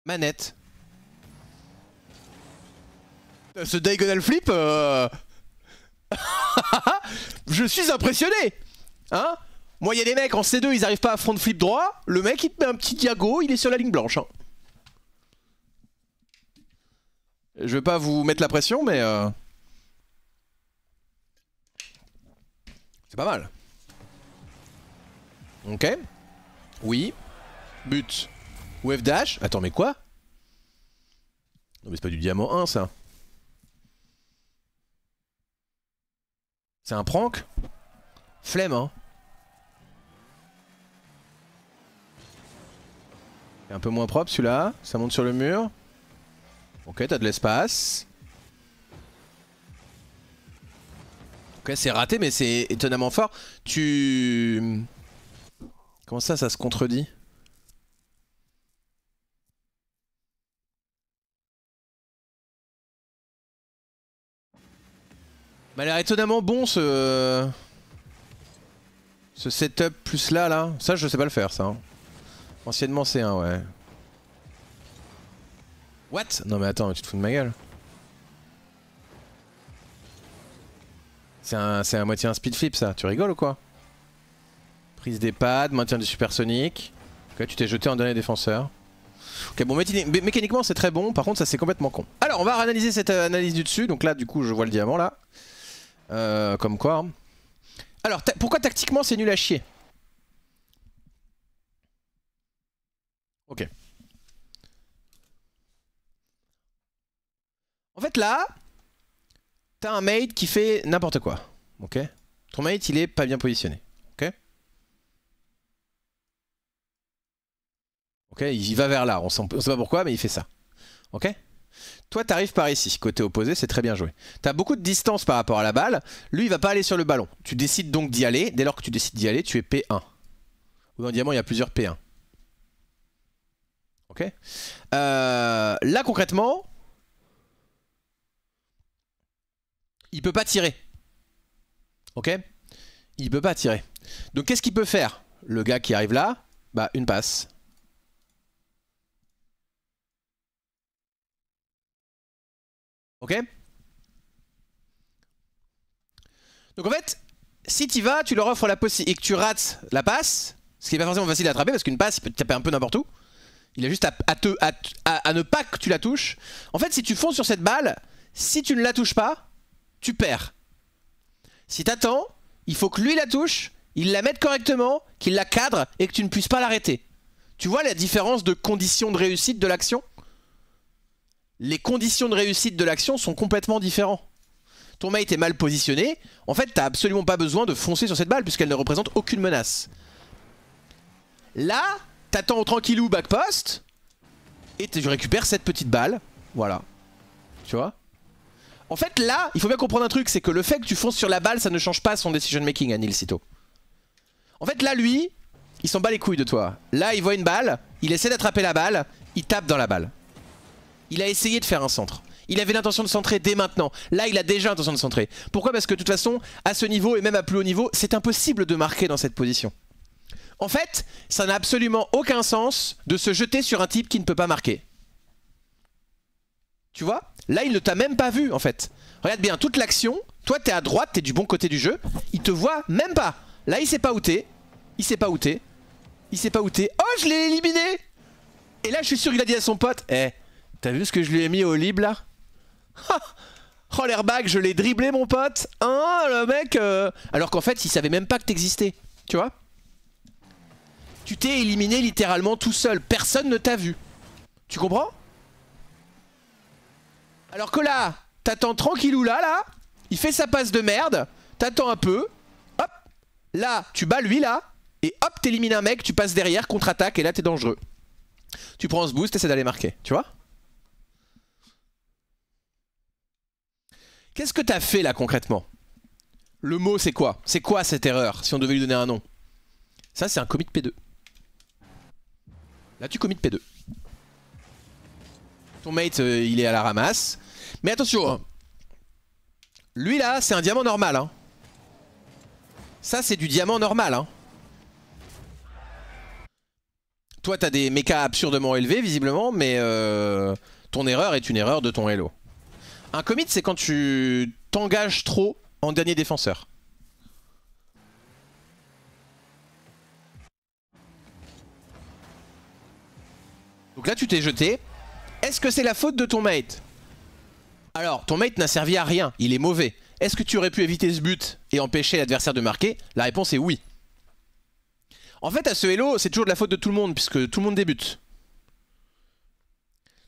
Manette. Ce diagonal flip, euh, [LAUGHS] je suis impressionné Hein Moi, il y a des mecs en C2, ils arrivent pas à front flip droit. Le mec, il te met un petit diago, il est sur la ligne blanche. Hein. Je vais pas vous mettre la pression, mais... Euh, c'est pas mal. Ok. Oui. But. Wave dash. Attends, mais quoi Non, mais c'est pas du diamant 1, ça. C'est un prank Flemme, hein Un peu moins propre celui-là, ça monte sur le mur. Ok, t'as de l'espace. Ok, c'est raté, mais c'est étonnamment fort. Tu... Comment ça, ça se contredit M'a bah, l'air étonnamment bon ce... Ce setup plus là, là. Ça, je sais pas le faire, ça. Hein. Anciennement, c'est un, ouais. What Non mais attends, tu te fous de ma gueule. C'est un, à moitié un speed flip ça, tu rigoles ou quoi Prise des pads, maintien du supersonique. Ok, tu t'es jeté en dernier défenseur. Ok, bon, mécaniquement c'est très bon, par contre ça c'est complètement con. Alors, on va analyser cette euh, analyse du dessus, donc là du coup je vois le diamant là. Euh, comme quoi. Hein. Alors, pourquoi tactiquement c'est nul à chier Ok. En fait là, t'as un mate qui fait n'importe quoi. Ok Ton mate il est pas bien positionné. Ok Ok, il va vers là. On on sait pas pourquoi mais il fait ça. Ok toi, t'arrives par ici, côté opposé, c'est très bien joué. T'as beaucoup de distance par rapport à la balle. Lui, il va pas aller sur le ballon. Tu décides donc d'y aller. Dès lors que tu décides d'y aller, tu es P1. Ou dans diamant, il y a plusieurs P1. Ok euh, Là, concrètement, il peut pas tirer. Ok Il peut pas tirer. Donc, qu'est-ce qu'il peut faire Le gars qui arrive là, bah, une passe. Ok Donc en fait, si tu vas, tu leur offres la possibilité et que tu rates la passe, ce qui n'est pas forcément facile à attraper parce qu'une passe, il peut te taper un peu n'importe où. Il a juste à, te, ne pas que tu la touches. En fait, si tu fonces sur cette balle, si tu ne la touches pas, tu perds. Si tu attends, il faut que lui la touche, il la mette correctement, qu'il la cadre et que tu ne puisses pas l'arrêter. Tu vois la différence de conditions de réussite de l'action les conditions de réussite de l'action sont complètement différentes. Ton mate est mal positionné, en fait t'as absolument pas besoin de foncer sur cette balle puisqu'elle ne représente aucune menace. Là, t'attends au tranquillou post et tu récupères cette petite balle, voilà. Tu vois En fait là, il faut bien comprendre un truc, c'est que le fait que tu fonces sur la balle, ça ne change pas son decision making à En fait là, lui, il s'en bat les couilles de toi. Là, il voit une balle, il essaie d'attraper la balle, il tape dans la balle. Il a essayé de faire un centre. Il avait l'intention de centrer dès maintenant. Là, il a déjà l'intention de centrer. Pourquoi Parce que de toute façon, à ce niveau et même à plus haut niveau, c'est impossible de marquer dans cette position. En fait, ça n'a absolument aucun sens de se jeter sur un type qui ne peut pas marquer. Tu vois Là, il ne t'a même pas vu, en fait. Regarde bien, toute l'action, toi, t'es à droite, t'es du bon côté du jeu. Il te voit même pas. Là, il sait pas où t'es. Il sait pas où t'es. Il sait pas où t'es. Oh, je l'ai éliminé Et là, je suis sûr qu'il a dit à son pote, eh, T'as vu ce que je lui ai mis au libre là Oh l'airbag, je l'ai dribblé mon pote Oh le mec euh, Alors qu'en fait il savait même pas que t'existais, tu vois Tu t'es éliminé littéralement tout seul, personne ne t'a vu. Tu comprends Alors que là, t'attends tranquillou là là, il fait sa passe de merde, t'attends un peu, hop, là tu bats lui là, et hop t'élimines un mec, tu passes derrière, contre-attaque et là t'es dangereux. Tu prends ce boost, c'est d'aller marquer, tu vois Qu'est-ce que tu as fait là concrètement Le mot c'est quoi C'est quoi cette erreur si on devait lui donner un nom Ça c'est un commit P2. Là tu commit P2. Ton mate euh, il est à la ramasse. Mais attention, hein. lui là c'est un diamant normal. Hein. Ça c'est du diamant normal. Hein. Toi t'as des mechas absurdement élevés visiblement mais euh, ton erreur est une erreur de ton hello. Un commit, c'est quand tu t'engages trop en dernier défenseur. Donc là, tu t'es jeté. Est-ce que c'est la faute de ton mate Alors, ton mate n'a servi à rien, il est mauvais. Est-ce que tu aurais pu éviter ce but et empêcher l'adversaire de marquer La réponse est oui. En fait, à ce hello, c'est toujours de la faute de tout le monde, puisque tout le monde débute.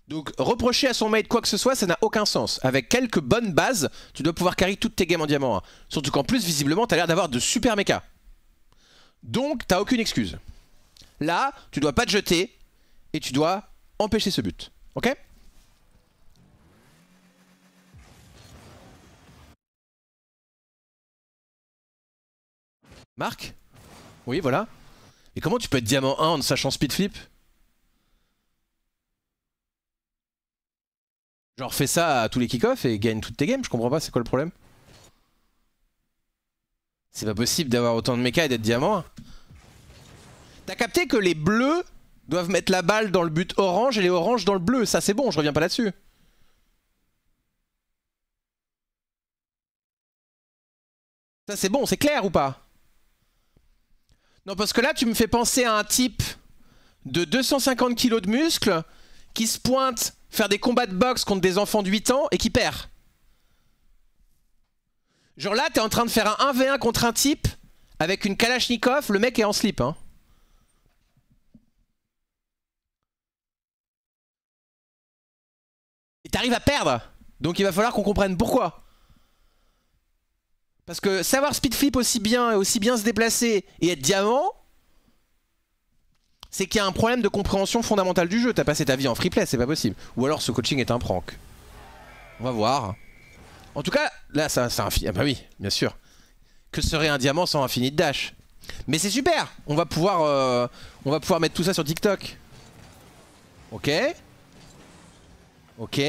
Donc reprocher à son mate quoi que ce soit, ça n'a aucun sens. Avec quelques bonnes bases, tu dois pouvoir carry toutes tes games en diamant 1. Hein. Surtout qu'en plus, visiblement, t'as l'air d'avoir de super mechas. Donc, t'as aucune excuse. Là, tu dois pas te jeter et tu dois empêcher ce but. Ok Marc Oui, voilà. Et comment tu peux être diamant 1 en sachant speed flip Genre fais ça à tous les kick-offs et gagne toutes tes games, je comprends pas c'est quoi le problème. C'est pas possible d'avoir autant de méca et d'être diamant. T'as capté que les bleus doivent mettre la balle dans le but orange et les oranges dans le bleu, ça c'est bon, je reviens pas là-dessus. Ça c'est bon, c'est clair ou pas Non parce que là tu me fais penser à un type de 250 kg de muscles qui se pointe faire des combats de boxe contre des enfants de 8 ans et qui perd. Genre là, t'es en train de faire un 1v1 contre un type avec une Kalachnikov, le mec est en slip. Hein. Et t'arrives à perdre. Donc il va falloir qu'on comprenne pourquoi. Parce que savoir speed flip aussi bien et aussi bien se déplacer et être diamant, c'est qu'il y a un problème de compréhension fondamentale du jeu. T'as passé ta vie en free play, c'est pas possible. Ou alors ce coaching est un prank. On va voir. En tout cas, là, c'est un, Ah bah oui, bien sûr. Que serait un diamant sans infini de dash Mais c'est super on va, pouvoir, euh, on va pouvoir mettre tout ça sur TikTok. Ok. Ok.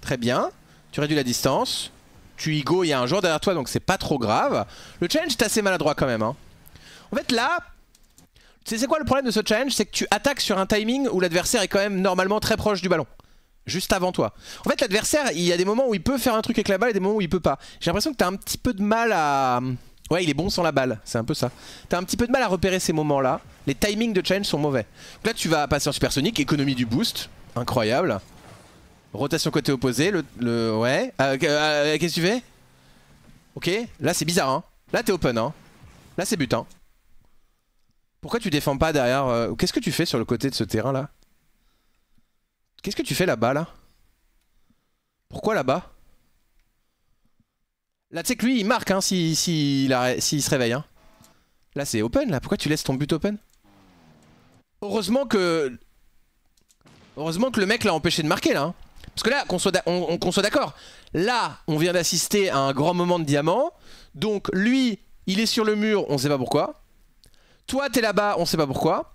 Très bien. Tu réduis la distance. Tu y go, il y a un joueur derrière toi, donc c'est pas trop grave. Le challenge est assez maladroit quand même. Hein. En fait, là, c'est quoi le problème de ce challenge C'est que tu attaques sur un timing où l'adversaire est quand même normalement très proche du ballon. Juste avant toi. En fait, l'adversaire, il y a des moments où il peut faire un truc avec la balle et des moments où il peut pas. J'ai l'impression que t'as un petit peu de mal à... Ouais, il est bon sans la balle, c'est un peu ça. T'as un petit peu de mal à repérer ces moments-là. Les timings de challenge sont mauvais. Donc là, tu vas passer en supersonique, économie du boost, incroyable. Rotation côté opposé, le... ouais. Euh, euh, qu'est-ce que tu fais Ok, là c'est bizarre, hein. Là t'es open, hein. Là c'est but, hein. Pourquoi tu défends pas derrière euh, Qu'est-ce que tu fais sur le côté de ce terrain là Qu'est-ce que tu fais là-bas là, Pourquoi là-bas Là, tu sais que lui il marque hein, s'il si, si, se réveille. Hein. Là c'est open là, pourquoi tu laisses ton but open Heureusement que... Heureusement que le mec l'a empêché de marquer là. Hein. Parce que là, qu'on soit d'accord, là on vient d'assister à un grand moment de diamant. Donc lui, il est sur le mur, on sait pas pourquoi. Toi, t'es là-bas, on sait pas pourquoi.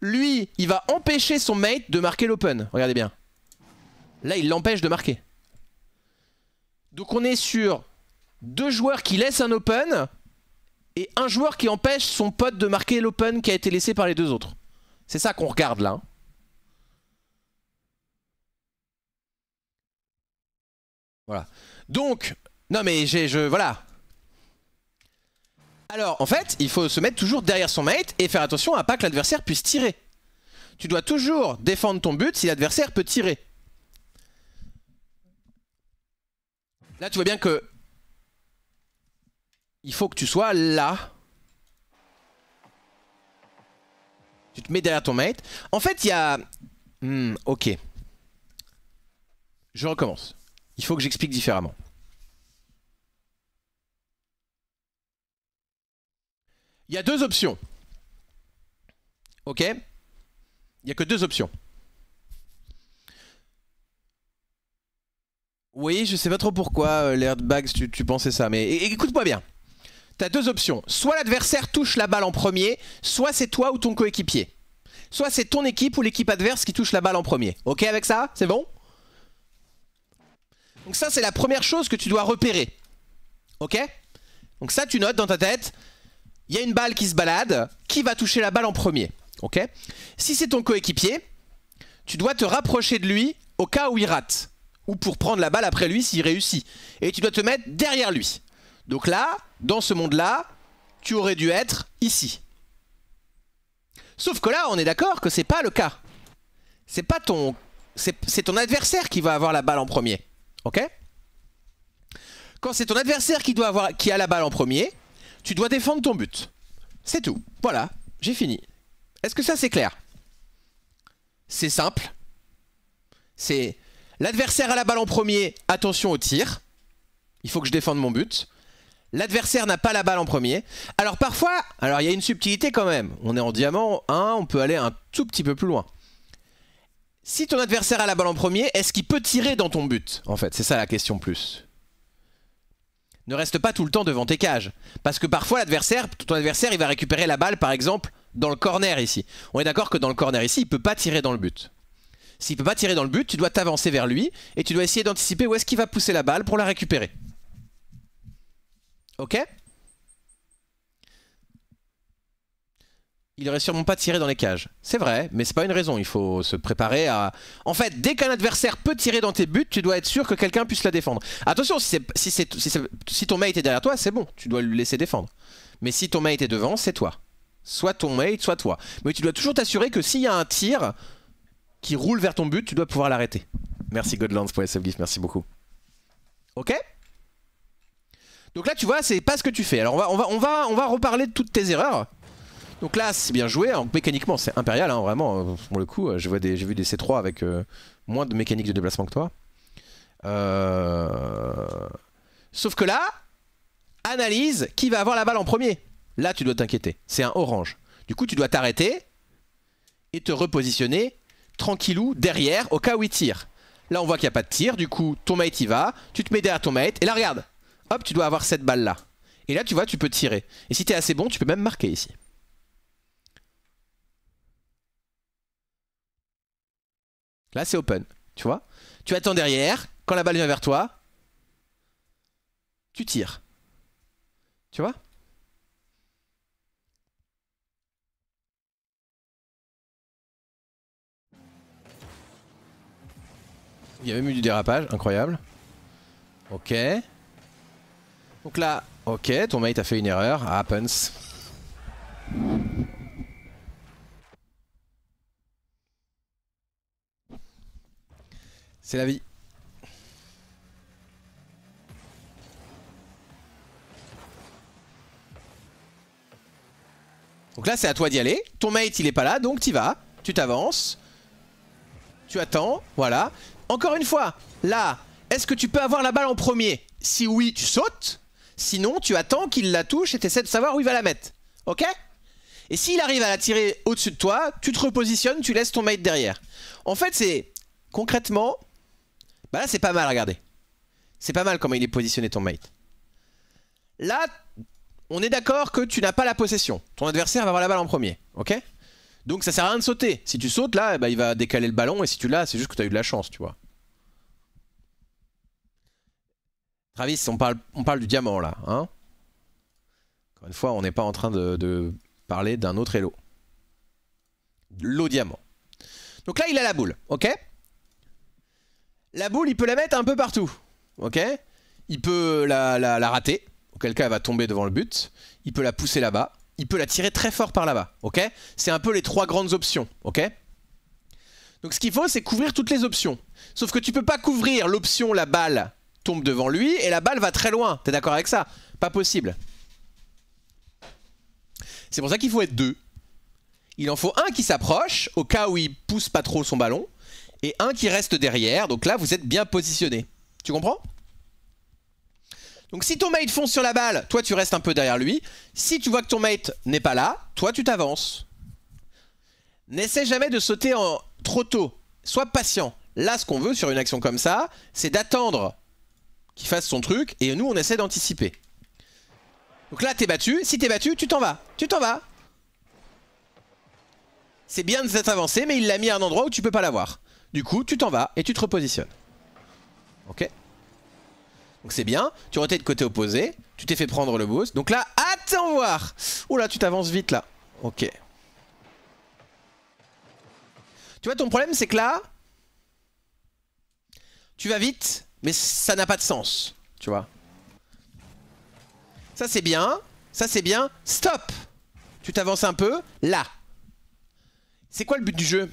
Lui, il va empêcher son mate de marquer l'open. Regardez bien. Là, il l'empêche de marquer. Donc on est sur deux joueurs qui laissent un open et un joueur qui empêche son pote de marquer l'open qui a été laissé par les deux autres. C'est ça qu'on regarde là. Hein. Voilà. Donc, non mais j'ai, je, voilà, alors, en fait, il faut se mettre toujours derrière son mate et faire attention à pas que l'adversaire puisse tirer. Tu dois toujours défendre ton but si l'adversaire peut tirer. Là, tu vois bien que... Il faut que tu sois là. Tu te mets derrière ton mate. En fait, il y a... Hmm, ok. Je recommence. Il faut que j'explique différemment. Il y a deux options. Ok Il n'y a que deux options. Oui, je sais pas trop pourquoi, euh, l'air de bags tu, tu, pensais ça, mais écoute-moi bien. T'as deux options. Soit l'adversaire touche la balle en premier, soit c'est toi ou ton coéquipier. Soit c'est ton équipe ou l'équipe adverse qui touche la balle en premier. Ok avec ça C'est bon Donc ça, c'est la première chose que tu dois repérer. Ok Donc ça, tu notes dans ta tête il y a une balle qui se balade, qui va toucher la balle en premier Ok Si c'est ton coéquipier, tu dois te rapprocher de lui au cas où il rate. Ou pour prendre la balle après lui s'il réussit. Et tu dois te mettre derrière lui. Donc là, dans ce monde-là, tu aurais dû être ici. Sauf que là, on est d'accord que c'est pas le cas. C'est pas ton... C'est ton adversaire qui va avoir la balle en premier. Ok Quand c'est ton adversaire qui, doit avoir, qui a la balle en premier, tu dois défendre ton but. C'est tout. Voilà, j'ai fini. Est-ce que ça c'est clair C'est simple. C'est l'adversaire à la balle en premier, attention au tir. Il faut que je défende mon but. L'adversaire n'a pas la balle en premier. Alors parfois, alors il y a une subtilité quand même. On est en diamant 1, hein, on peut aller un tout petit peu plus loin. Si ton adversaire a la balle en premier, est-ce qu'il peut tirer dans ton but En fait, c'est ça la question plus ne reste pas tout le temps devant tes cages. Parce que parfois l'adversaire, ton adversaire, il va récupérer la balle par exemple dans le corner ici. On est d'accord que dans le corner ici, il peut pas tirer dans le but. S'il peut pas tirer dans le but, tu dois t'avancer vers lui et tu dois essayer d'anticiper où est-ce qu'il va pousser la balle pour la récupérer. Ok il aurait sûrement pas tiré dans les cages. C'est vrai, mais c'est pas une raison. Il faut se préparer à. En fait, dès qu'un adversaire peut tirer dans tes buts, tu dois être sûr que quelqu'un puisse la défendre. Attention, si, si, si, ton mate est derrière toi, c'est bon, tu dois le laisser défendre. Mais si ton mate est devant, c'est toi. Soit ton mate, soit toi. Mais tu dois toujours t'assurer que s'il y a un tir qui roule vers ton but, tu dois pouvoir l'arrêter. Merci Godlands pour SFGIF, merci beaucoup. Ok Donc là, tu vois, c'est pas ce que tu fais. Alors va, on va, on va, on va reparler de toutes tes erreurs. Donc là, c'est bien joué. Hein. mécaniquement, c'est impérial, hein, vraiment. Pour le coup, j'ai vu des C3 avec euh, moins de mécanique de déplacement que toi. Euh, sauf que là, analyse qui va avoir la balle en premier. Là, tu dois t'inquiéter. C'est un orange. Du coup, tu dois t'arrêter et te repositionner tranquillou derrière au cas où il tire. Là, on voit qu'il n'y a pas de tir. Du coup, ton mate y va. Tu te mets derrière ton mate. Et là, regarde. Hop, tu dois avoir cette balle là. Et là, tu vois, tu peux tirer. Et si tu es assez bon, tu peux même marquer ici. Là, c'est open. Tu vois Tu attends derrière. Quand la balle vient vers toi, tu tires. Tu vois Il y a même eu du dérapage, incroyable. Ok. Donc là, ok, ton mate a fait une erreur, happens. C'est la vie. Donc là, c'est à toi d'y aller. Ton mate, il est pas là, donc y vas. Tu t'avances. Tu attends, voilà. Encore une fois, là, est-ce que tu peux avoir la balle en premier Si oui, tu sautes. Sinon, tu attends qu'il la touche et tu essaies de savoir où il va la mettre. Ok Et s'il arrive à la tirer au-dessus de toi, tu te repositionnes, tu laisses ton mate derrière. En fait, c'est concrètement bah là, c'est pas mal, regardez. C'est pas mal comment il est positionné ton mate. Là, on est d'accord que tu n'as pas la possession. Ton adversaire va avoir la balle en premier, ok Donc ça sert à rien de sauter. Si tu sautes, là, bah, il va décaler le ballon. Et si tu l'as, c'est juste que tu as eu de la chance, tu vois. Travis, on parle, on parle du diamant, là. Hein Encore une fois, on n'est pas en train de, parler d'un autre Elo. L'eau diamant. Donc là, il a la boule, ok la boule, il peut la mettre un peu partout. Ok Il peut la, rater, auquel cas elle va tomber devant le but. Il peut la pousser là-bas. Il peut la tirer très fort par là-bas. Ok C'est un peu les trois grandes options. Ok Donc ce qu'il faut, c'est couvrir toutes les options. Sauf que tu peux pas couvrir l'option la balle tombe devant lui et la balle va très loin. T'es d'accord avec ça Pas possible. C'est pour ça qu'il faut être deux. Il en faut un qui s'approche au cas où il pousse pas trop son ballon et un qui reste derrière. Donc là, vous êtes bien positionné. Tu comprends donc si ton mate fonce sur la balle, toi tu restes un peu derrière lui. Si tu vois que ton mate n'est pas là, toi tu t'avances. N'essaie jamais de sauter trop tôt. Sois patient. Là, ce qu'on veut sur une action comme ça, c'est d'attendre qu'il fasse son truc et nous, on essaie d'anticiper. Donc là, t'es battu. Si t'es battu, tu t'en vas. Tu t'en vas. C'est bien de s'être avancé, mais il l'a mis à un endroit où tu peux pas l'avoir. Du coup, tu t'en vas et tu te repositionnes. Ok Donc c'est bien. Tu retais de côté opposé. Tu t'es fait prendre le boost. Donc là, attends voir Oula, tu t'avances vite là. Ok. Tu vois, ton problème, c'est que là, tu vas vite, mais ça n'a pas de sens. Tu vois Ça, c'est bien. Ça, c'est bien. Stop Tu t'avances un peu. Là. C'est quoi le but du jeu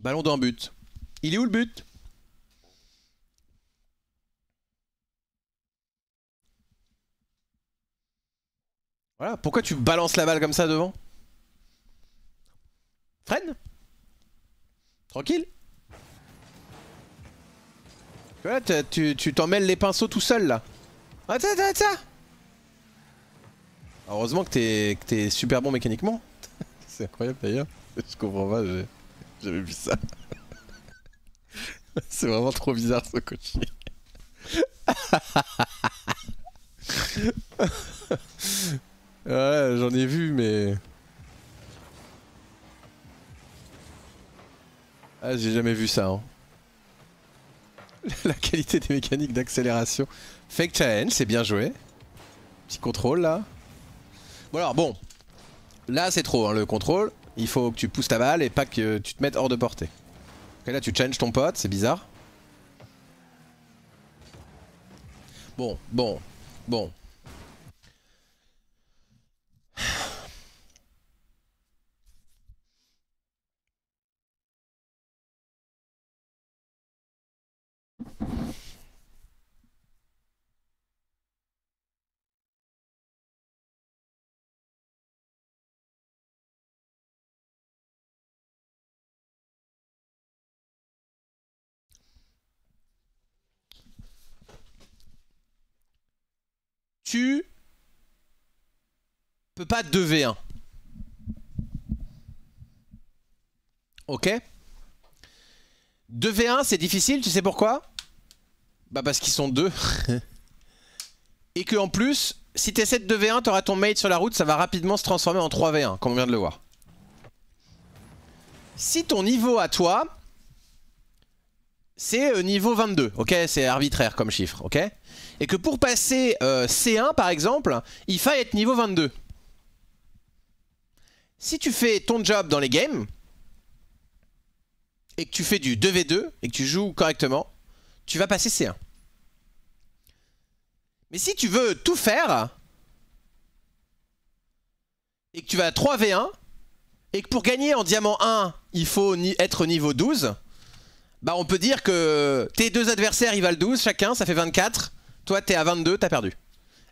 Ballon d'un but. Il est où le but Voilà, pourquoi tu balances la balle comme ça devant Freine Tranquille Voilà, tu t'emmêles les pinceaux tout seul là. Attends, attends, ça Heureusement que t'es super bon mécaniquement. [LAUGHS] C'est incroyable d'ailleurs. Je comprends pas j'avais vu ça. [LAUGHS] C'est vraiment trop bizarre ce coaching. [LAUGHS] ouais, j'en ai vu, mais. Ah, j'ai jamais vu ça. Hein. [LAUGHS] La qualité des mécaniques d'accélération. Fake challenge, c'est bien joué. Petit contrôle là. Bon, alors bon. Là, c'est trop hein, le contrôle il faut que tu pousses ta balle et pas que tu te mettes hors de portée. Et là tu changes ton pote, c'est bizarre. Bon, bon, bon. tu peux pas 2v1. Ok 2v1 c'est difficile, tu sais pourquoi Bah parce qu'ils sont deux. [LAUGHS] Et que en plus, si t'essaies de 2v1, t'auras ton mate sur la route, ça va rapidement se transformer en 3v1, comme on vient de le voir. Si ton niveau à toi, c'est euh, niveau 22, ok C'est arbitraire comme chiffre, ok Et que pour passer euh, C1 par exemple, il faut être niveau 22. Si tu fais ton job dans les games, et que tu fais du 2v2, et que tu joues correctement, tu vas passer C1. Mais si tu veux tout faire, et que tu vas 3v1, et que pour gagner en diamant 1, il faut être niveau 12, bah on peut dire que tes deux adversaires ils valent 12 chacun, ça fait 24. Toi t'es à 22, t'as perdu.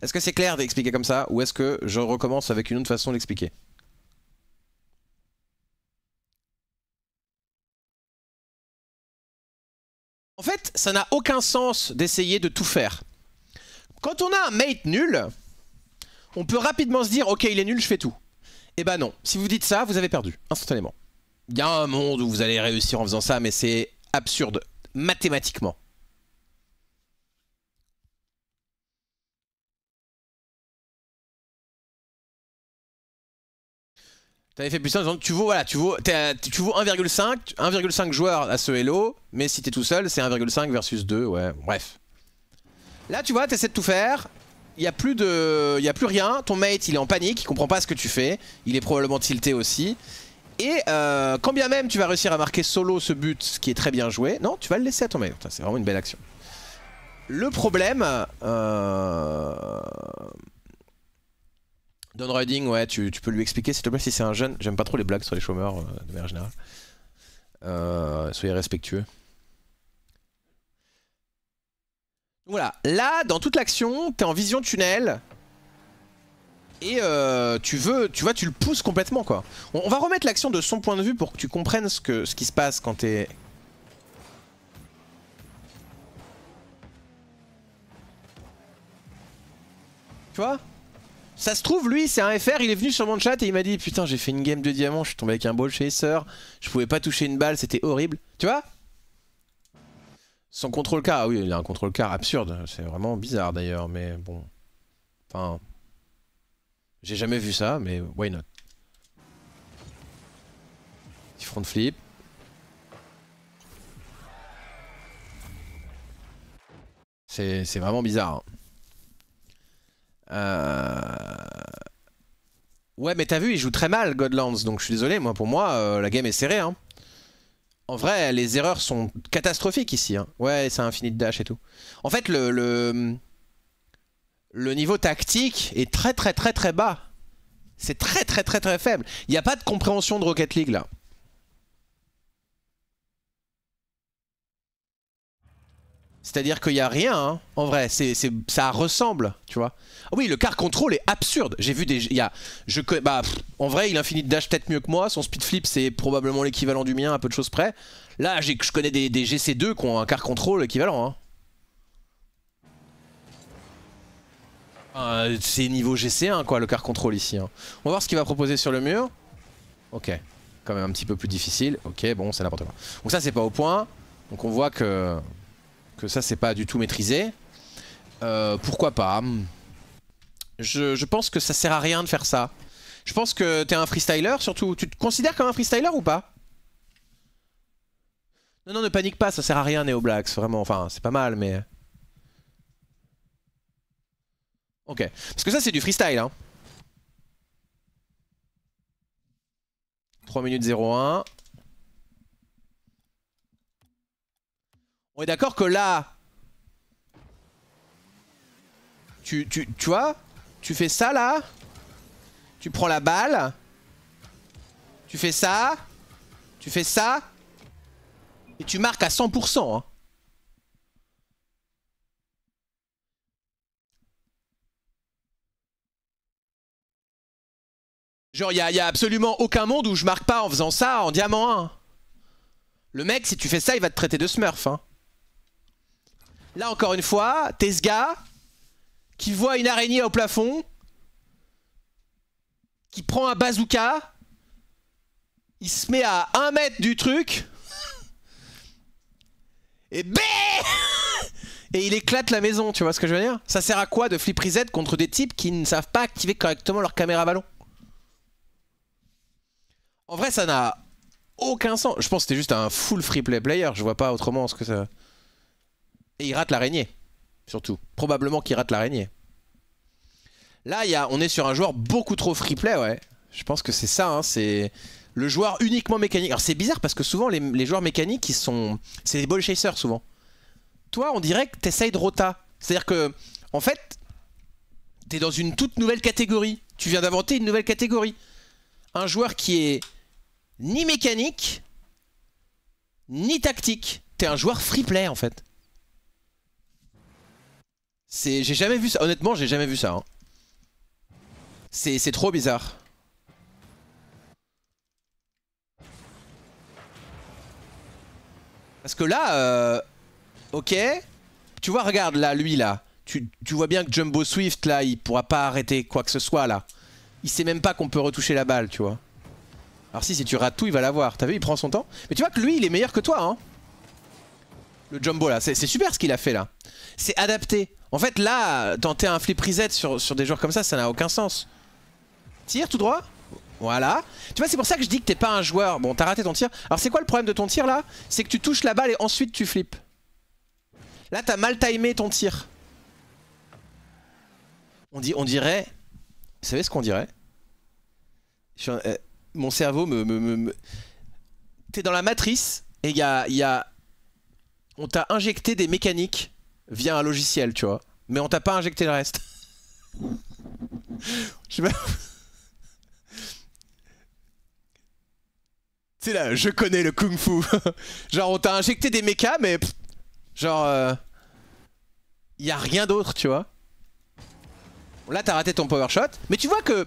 Est-ce que c'est clair d'expliquer comme ça ou est-ce que je recommence avec une autre façon d'expliquer En fait, ça n'a aucun sens d'essayer de tout faire. Quand on a un mate nul, on peut rapidement se dire « Ok, il est nul, je fais tout ». Eh ben non, si vous dites ça, vous avez perdu, instantanément. Il y a un monde où vous allez réussir en faisant ça, mais c'est absurde, mathématiquement. T'avais fait plus tu vaux, voilà, tu vaux, tu vaux 1,5, 1,5 joueurs à ce Hello, mais si t'es tout seul, c'est 1,5 versus 2, ouais, bref. Là, tu vois, t'essaies de tout faire, il y a plus de, y a plus rien, ton mate, il est en panique, il comprend pas ce que tu fais, il est probablement tilté aussi, et euh, quand bien même tu vas réussir à marquer solo ce but, ce qui est très bien joué, non, tu vas le laisser à ton C'est vraiment une belle action. Le problème... Euh, Don Riding, ouais, tu, peux lui expliquer s'il te plaît si c'est un jeune. J'aime pas trop les blagues sur les chômeurs euh, de manière générale. soyez respectueux. Voilà, là, dans toute l'action, t'es en vision tunnel et euh, tu veux, tu vois, tu le pousses complètement quoi. On, va remettre l'action de son point de vue pour que tu comprennes ce, que, ce qui se passe quand t'es... Tu vois Ça se trouve, lui, c'est un FR, il est venu sur mon chat et il m'a dit « Putain, j'ai fait une game de diamant, je suis tombé avec un ball chaser, je pouvais pas toucher une balle, c'était horrible. » Tu vois Son contrôle car, ah oui, il a un contrôle car absurde, c'est vraiment bizarre d'ailleurs, mais bon... Enfin... J'ai jamais vu ça, mais why not Petit front flip. C'est vraiment bizarre. Hein. Euh, ouais, mais t'as vu, il joue très mal, Godlands. Donc je suis désolé, moi, pour moi, euh, la game est serrée. Hein. En vrai, les erreurs sont catastrophiques ici. Hein. Ouais, c'est infinite dash et tout. En fait, le... le le niveau tactique est très très très très bas. C'est très très très très faible. Il n'y a pas de compréhension de Rocket League là. C'est-à-dire qu'il n'y a rien, hein, en vrai. ça ressemble, tu vois. Ah oui, le car control est absurde. J'ai vu des... Y a, je, bah, en vrai, il infinite dash peut-être mieux que moi. Son speed flip, c'est probablement l'équivalent du mien, à peu de choses près. Là, je connais des, GC2 qui ont un car control équivalent. Hein. c'est niveau GC1 quoi le car contrôle ici. Hein. On va voir ce qu'il va proposer sur le mur. Ok, quand même un petit peu plus difficile. Ok, bon, c'est n'importe quoi. Donc ça c'est pas au point. Donc on voit que, que ça c'est pas du tout maîtrisé. Euh, pourquoi pas je, je, pense que ça sert à rien de faire ça. Je pense que t'es un freestyler surtout. Tu te considères comme un freestyler ou pas Non, non, ne panique pas, ça sert à rien Neo Blacks, vraiment. Enfin, c'est pas mal mais... Ok. Parce que ça, c'est du freestyle. Hein. 3 minutes 01. On est d'accord que là... Tu, tu, vois Tu fais ça là Tu prends la balle Tu fais ça Tu fais ça Et tu marques à 100% hein. Genre, il n'y a, absolument aucun monde où je marque pas en faisant ça en diamant 1. Le mec, si tu fais ça, il va te traiter de smurf. Hein. Là, encore une fois, t'es ce gars qui voit une araignée au plafond, qui prend un bazooka, il se met à 1 mètre du truc, et bé [LAUGHS] et il éclate la maison, tu vois ce que je veux dire Ça sert à quoi de flip reset contre des types qui ne savent pas activer correctement leur caméra ballon en vrai, ça n'a aucun sens. Je pense que c'était juste un full free play player. Je vois pas autrement ce que ça. Et il rate l'araignée, surtout. Probablement qu'il rate l'araignée. Là, y on est sur un joueur beaucoup trop free play, ouais. Je pense que c'est ça, hein. c'est le joueur uniquement mécanique. Alors c'est bizarre parce que souvent les, les joueurs mécaniques, ils sont... C'est des ball chasers souvent. Toi, on dirait que t'essayes de rota. C'est-à-dire que, en fait, t'es dans une toute nouvelle catégorie. Tu viens d'inventer une nouvelle catégorie. Un joueur qui est ni mécanique, ni tactique. T'es un joueur free play en fait. C'est, j'ai jamais vu ça. Honnêtement, j'ai jamais vu ça. Hein. C'est trop bizarre. Parce que là, euh, ok, tu vois, regarde là, lui là. Tu, tu, vois bien que Jumbo Swift là, il pourra pas arrêter quoi que ce soit là. Il sait même pas qu'on peut retoucher la balle, tu vois. Alors si, si tu rates tout, il va l'avoir. T'as vu, il prend son temps. Mais tu vois que lui, il est meilleur que toi. Hein le jumbo là, c'est super ce qu'il a fait là. C'est adapté. En fait là, tenter un flip reset sur, sur des joueurs comme ça, ça n'a aucun sens. Tire tout droit voilà. Tu vois, c'est pour ça que je dis que t'es pas un joueur. Bon, t'as raté ton tir. Alors, c'est quoi le problème de ton tir là C'est que tu touches la balle et ensuite tu flips. Là, t'as mal timé ton tir. On, dit, on dirait. Vous savez ce qu'on dirait euh, mon cerveau me... T'es dans la matrice et il y a, On t'a injecté des mécaniques via un logiciel, tu vois. Mais on t'a pas injecté le reste. [LAUGHS] Je sais C'est là, je connais le kung fu. [LAUGHS] genre, on t'a injecté des mécas mais. genre. il euh, y a rien d'autre, tu vois. Là, t'as raté ton power shot. Mais tu vois que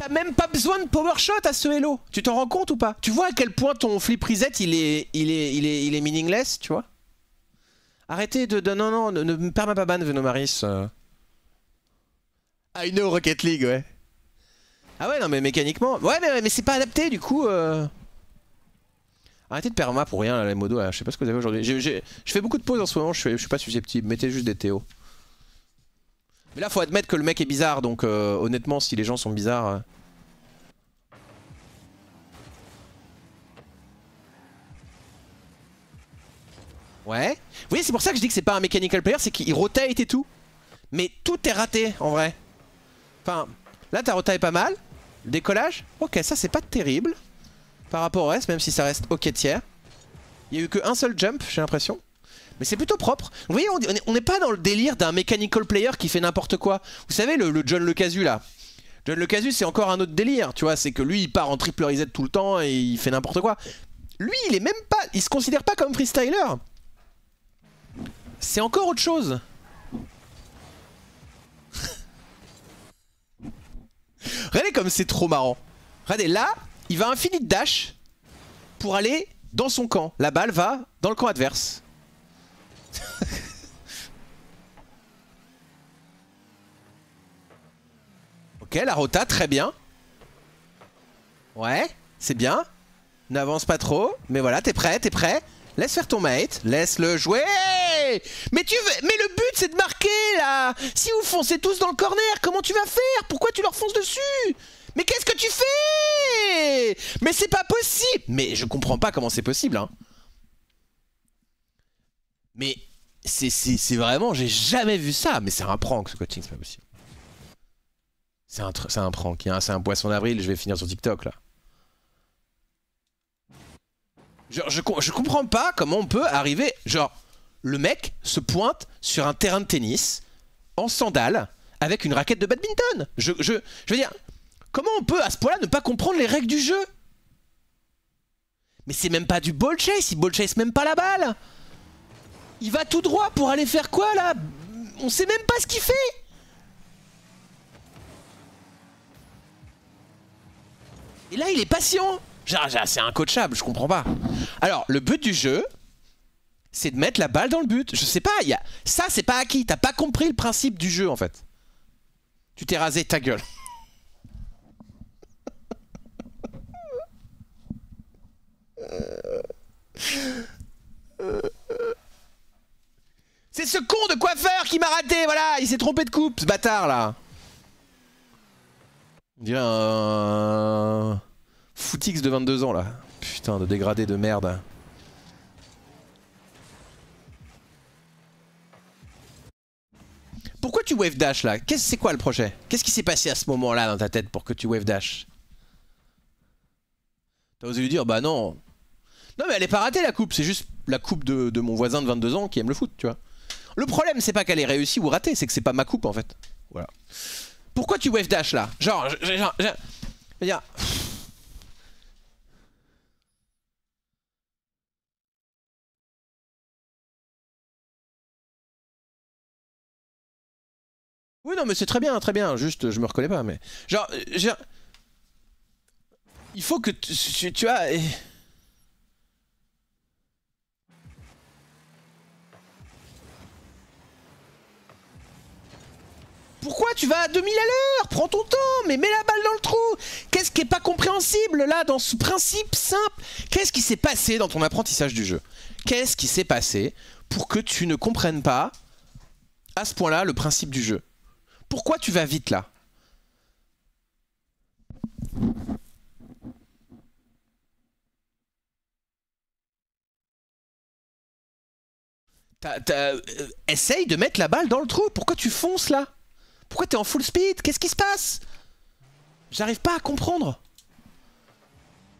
T'as même pas besoin de power shot à ce Hello. Tu t'en rends compte ou pas Tu vois à quel point ton flip reset il est, il est, il est, il est meaningless, tu vois Arrêtez de, Non, non, ne, me pas ban Venomaris. Euh... Ah, une Rocket League, ouais. Ah ouais, non, mais mécaniquement. Ouais, mais, mais c'est pas adapté, du coup. Euh... Arrêtez de perma pour rien, là, les modos. Je sais pas ce que vous avez aujourd'hui. Je fais beaucoup de pauses en ce moment, je suis, je suis pas susceptible. Mettez juste des Théo. Mais là, faut admettre que le mec est bizarre, donc euh, honnêtement, si les gens sont bizarres... Euh. Ouais. Vous voyez, c'est pour ça que je dis que c'est pas un mechanical player, c'est qu'il rotate et tout. Mais tout est raté, en vrai. Enfin, là, ta rota pas mal. Le décollage Ok, ça, c'est pas terrible. Par rapport au reste, même si ça reste ok tiers. Il y a eu qu'un seul jump, j'ai l'impression mais c'est plutôt propre. Vous voyez, on n'est pas dans le délire d'un mechanical player qui fait n'importe quoi. Vous savez, le, John Le là. John Le c'est encore un autre délire, tu vois. C'est que lui, il part en triple reset tout le temps et il fait n'importe quoi. Lui, il est même pas. Il se considère pas comme freestyler. C'est encore autre chose. [LAUGHS] Regardez comme c'est trop marrant. Regardez, là, il va infinite dash pour aller dans son camp. La balle va dans le camp adverse. [LAUGHS] ok, la rota, très bien. Ouais, c'est bien. N'avance pas trop. Mais voilà, t'es prêt, t'es prêt. Laisse faire ton mate, laisse-le jouer Mais tu veux... Mais le but c'est de marquer là Si vous foncez tous dans le corner, comment tu vas faire Pourquoi tu leur fonces dessus Mais qu'est-ce que tu fais Mais c'est pas possible Mais je comprends pas comment c'est possible hein mais c'est vraiment, j'ai jamais vu ça. Mais c'est un prank ce coaching, c'est pas possible. C'est un, un prank, hein. c'est un poisson d'avril, je vais finir sur TikTok là. Genre, je, je comprends pas comment on peut arriver. Genre, le mec se pointe sur un terrain de tennis en sandales avec une raquette de badminton. Je, je, je veux dire, comment on peut à ce point-là ne pas comprendre les règles du jeu Mais c'est même pas du ball chase, il ball chase même pas la balle. Il va tout droit pour aller faire quoi là On sait même pas ce qu'il fait Et là il est patient C'est coachable, je comprends pas. Alors le but du jeu, c'est de mettre la balle dans le but. Je sais pas, y ça c'est pas acquis, t'as pas compris le principe du jeu en fait. Tu t'es rasé ta gueule. [LAUGHS] C'est ce con de coiffeur qui m'a raté, voilà Il s'est trompé de coupe, ce bâtard, là On dirait un... Footix de 22 ans, là. Putain, de dégradé de merde. Pourquoi tu wave dash là c'est quoi le projet Qu'est-ce qui s'est passé à ce moment-là dans ta tête pour que tu wave dash T'as osé lui dire bah non. Non mais elle est pas ratée la coupe, c'est juste la coupe de mon voisin de 22 ans qui aime le foot, tu vois. Le problème, c'est pas qu'elle est réussie ou ratée, c'est que c'est pas ma coupe en fait. Voilà. Pourquoi tu wave dash là Genre, genre, genre, Oui, non, mais c'est très bien, très bien. Juste, je me reconnais pas, mais. Genre, euh, genre... il faut que tu, tu, tu Pourquoi tu vas à 2000 à l'heure Prends ton temps, mais mets la balle dans le trou Qu'est-ce qui est pas compréhensible là dans ce principe simple Qu'est-ce qui s'est passé dans ton apprentissage du jeu Qu'est-ce qui s'est passé pour que tu ne comprennes pas à ce point-là le principe du jeu Pourquoi tu vas vite là euh, essaye de mettre la balle dans le trou. Pourquoi tu fonces là pourquoi t'es en full speed Qu'est-ce qui se passe J'arrive pas à comprendre.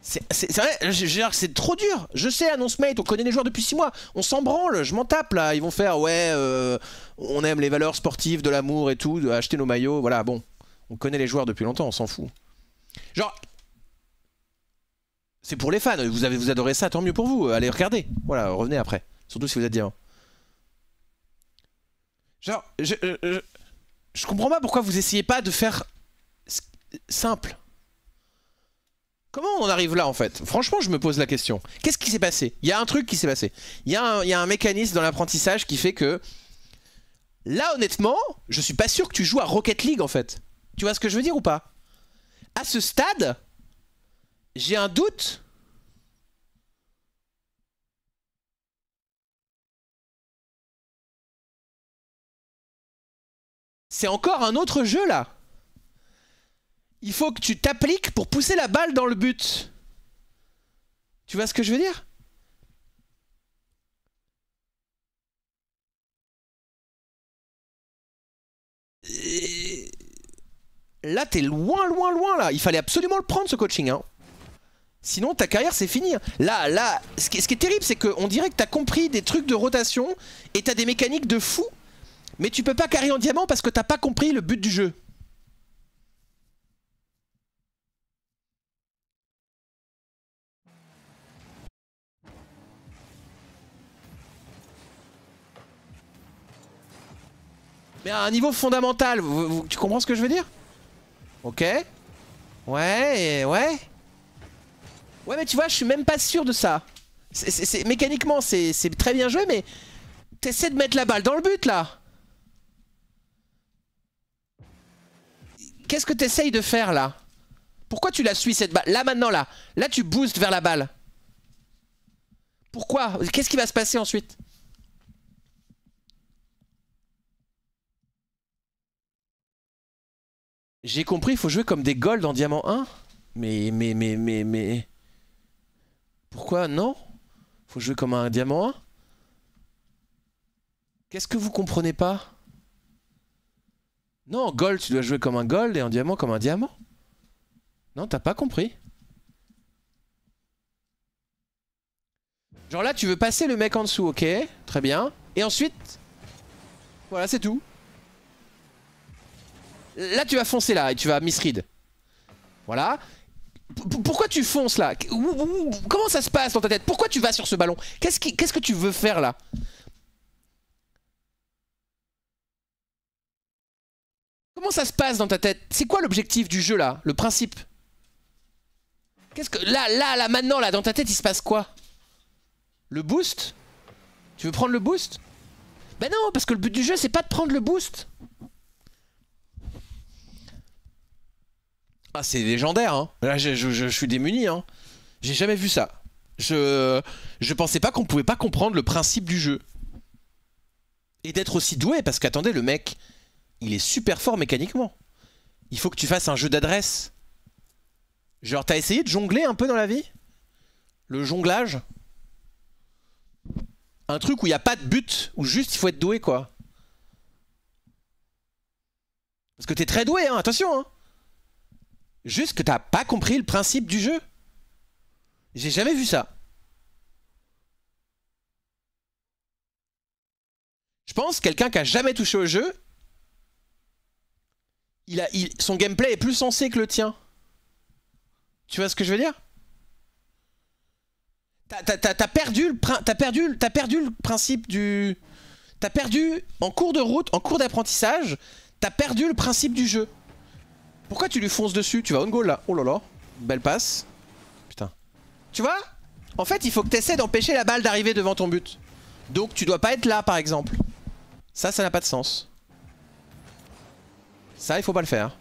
C'est vrai, c'est trop dur. Je sais, Annonce Mate, on connaît les joueurs depuis 6 mois. On s'en branle, je m'en tape là. Ils vont faire, ouais, euh, on aime les valeurs sportives, de l'amour et tout, acheter nos maillots. Voilà, bon. On connaît les joueurs depuis longtemps, on s'en fout. Genre. C'est pour les fans. Vous, avez, vous adorez ça, tant mieux pour vous. Allez regarder. Voilà, revenez après. Surtout si vous êtes diamant. Genre, je, je comprends pas pourquoi vous essayez pas de faire simple. Comment on arrive là en fait Franchement, je me pose la question. Qu'est-ce qui s'est passé Il y a un truc qui s'est passé. Il y, a un, mécanisme dans l'apprentissage qui fait que. Là, honnêtement, je suis pas sûr que tu joues à Rocket League en fait. Tu vois ce que je veux dire ou pas À ce stade, j'ai un doute c'est encore un autre jeu là. Il faut que tu t'appliques pour pousser la balle dans le but. Tu vois ce que je veux dire Là, t'es loin, loin, loin là. Il fallait absolument le prendre ce coaching. Hein. Sinon, ta carrière, c'est fini. Là, là, ce ce qui est terrible, c'est qu'on dirait que t'as compris des trucs de rotation et t'as des mécaniques de fou mais tu peux pas carrer en diamant parce que t'as pas compris le but du jeu. Mais à un niveau fondamental, tu comprends ce que je veux dire Ok. Ouais, ouais. Ouais, mais tu vois, je suis même pas sûr de ça. mécaniquement, c'est très bien joué, mais t'essaies de mettre la balle dans le but, là. Qu'est-ce que tu essayes de faire là Pourquoi tu la suis cette balle Là maintenant là, là tu boostes vers la balle. Pourquoi Qu'est-ce qui va se passer ensuite J'ai compris, il faut jouer comme des golds en diamant 1 Mais, mais, mais, mais, mais... Pourquoi Non Faut jouer comme un diamant 1 Qu'est-ce que vous comprenez pas non, en gold, tu dois jouer comme un gold et en diamant comme un diamant. Non, t'as pas compris. Genre là, tu veux passer le mec en dessous, ok Très bien. Et ensuite, voilà, c'est tout. Là, tu vas foncer là et tu vas misread. Voilà. pourquoi tu fonces là Comment ça se passe dans ta tête Pourquoi tu vas sur ce ballon Qu'est-ce que tu veux faire là Comment ça se passe dans ta tête C'est quoi l'objectif du jeu là Le principe Qu'est-ce que... Là, là, là, maintenant, là, dans ta tête, il se passe quoi Le boost Tu veux prendre le boost Ben non, parce que le but du jeu, c'est pas de prendre le boost Ah, c'est légendaire, hein Là, je, suis démuni, hein J'ai jamais vu ça. Je, je pensais pas qu'on pouvait pas comprendre le principe du jeu. Et d'être aussi doué, parce qu'attendez, le mec, il est super fort mécaniquement. Il faut que tu fasses un jeu d'adresse. Genre, t'as essayé de jongler un peu dans la vie Le jonglage Un truc où il n'y a pas de but, où juste il faut être doué, quoi. Parce que t'es très doué, hein, attention hein. Juste que t'as pas compris le principe du jeu. J'ai jamais vu ça. Je pense quelqu'un qui a jamais touché au jeu, il a, son gameplay est plus sensé que le tien. Tu vois ce que je veux dire T'as perdu, perdu le principe du... T'as perdu, en cours de route, en cours d'apprentissage, t'as perdu le principe du jeu. Pourquoi tu lui fonces dessus Tu vas on goal là. Oh là là, belle passe. Putain. Tu vois En fait, il faut que t'essaies d'empêcher la balle d'arriver devant ton but. Donc tu dois pas être là, par exemple. Ça, ça n'a pas de sens. Ça, il faut pas le faire.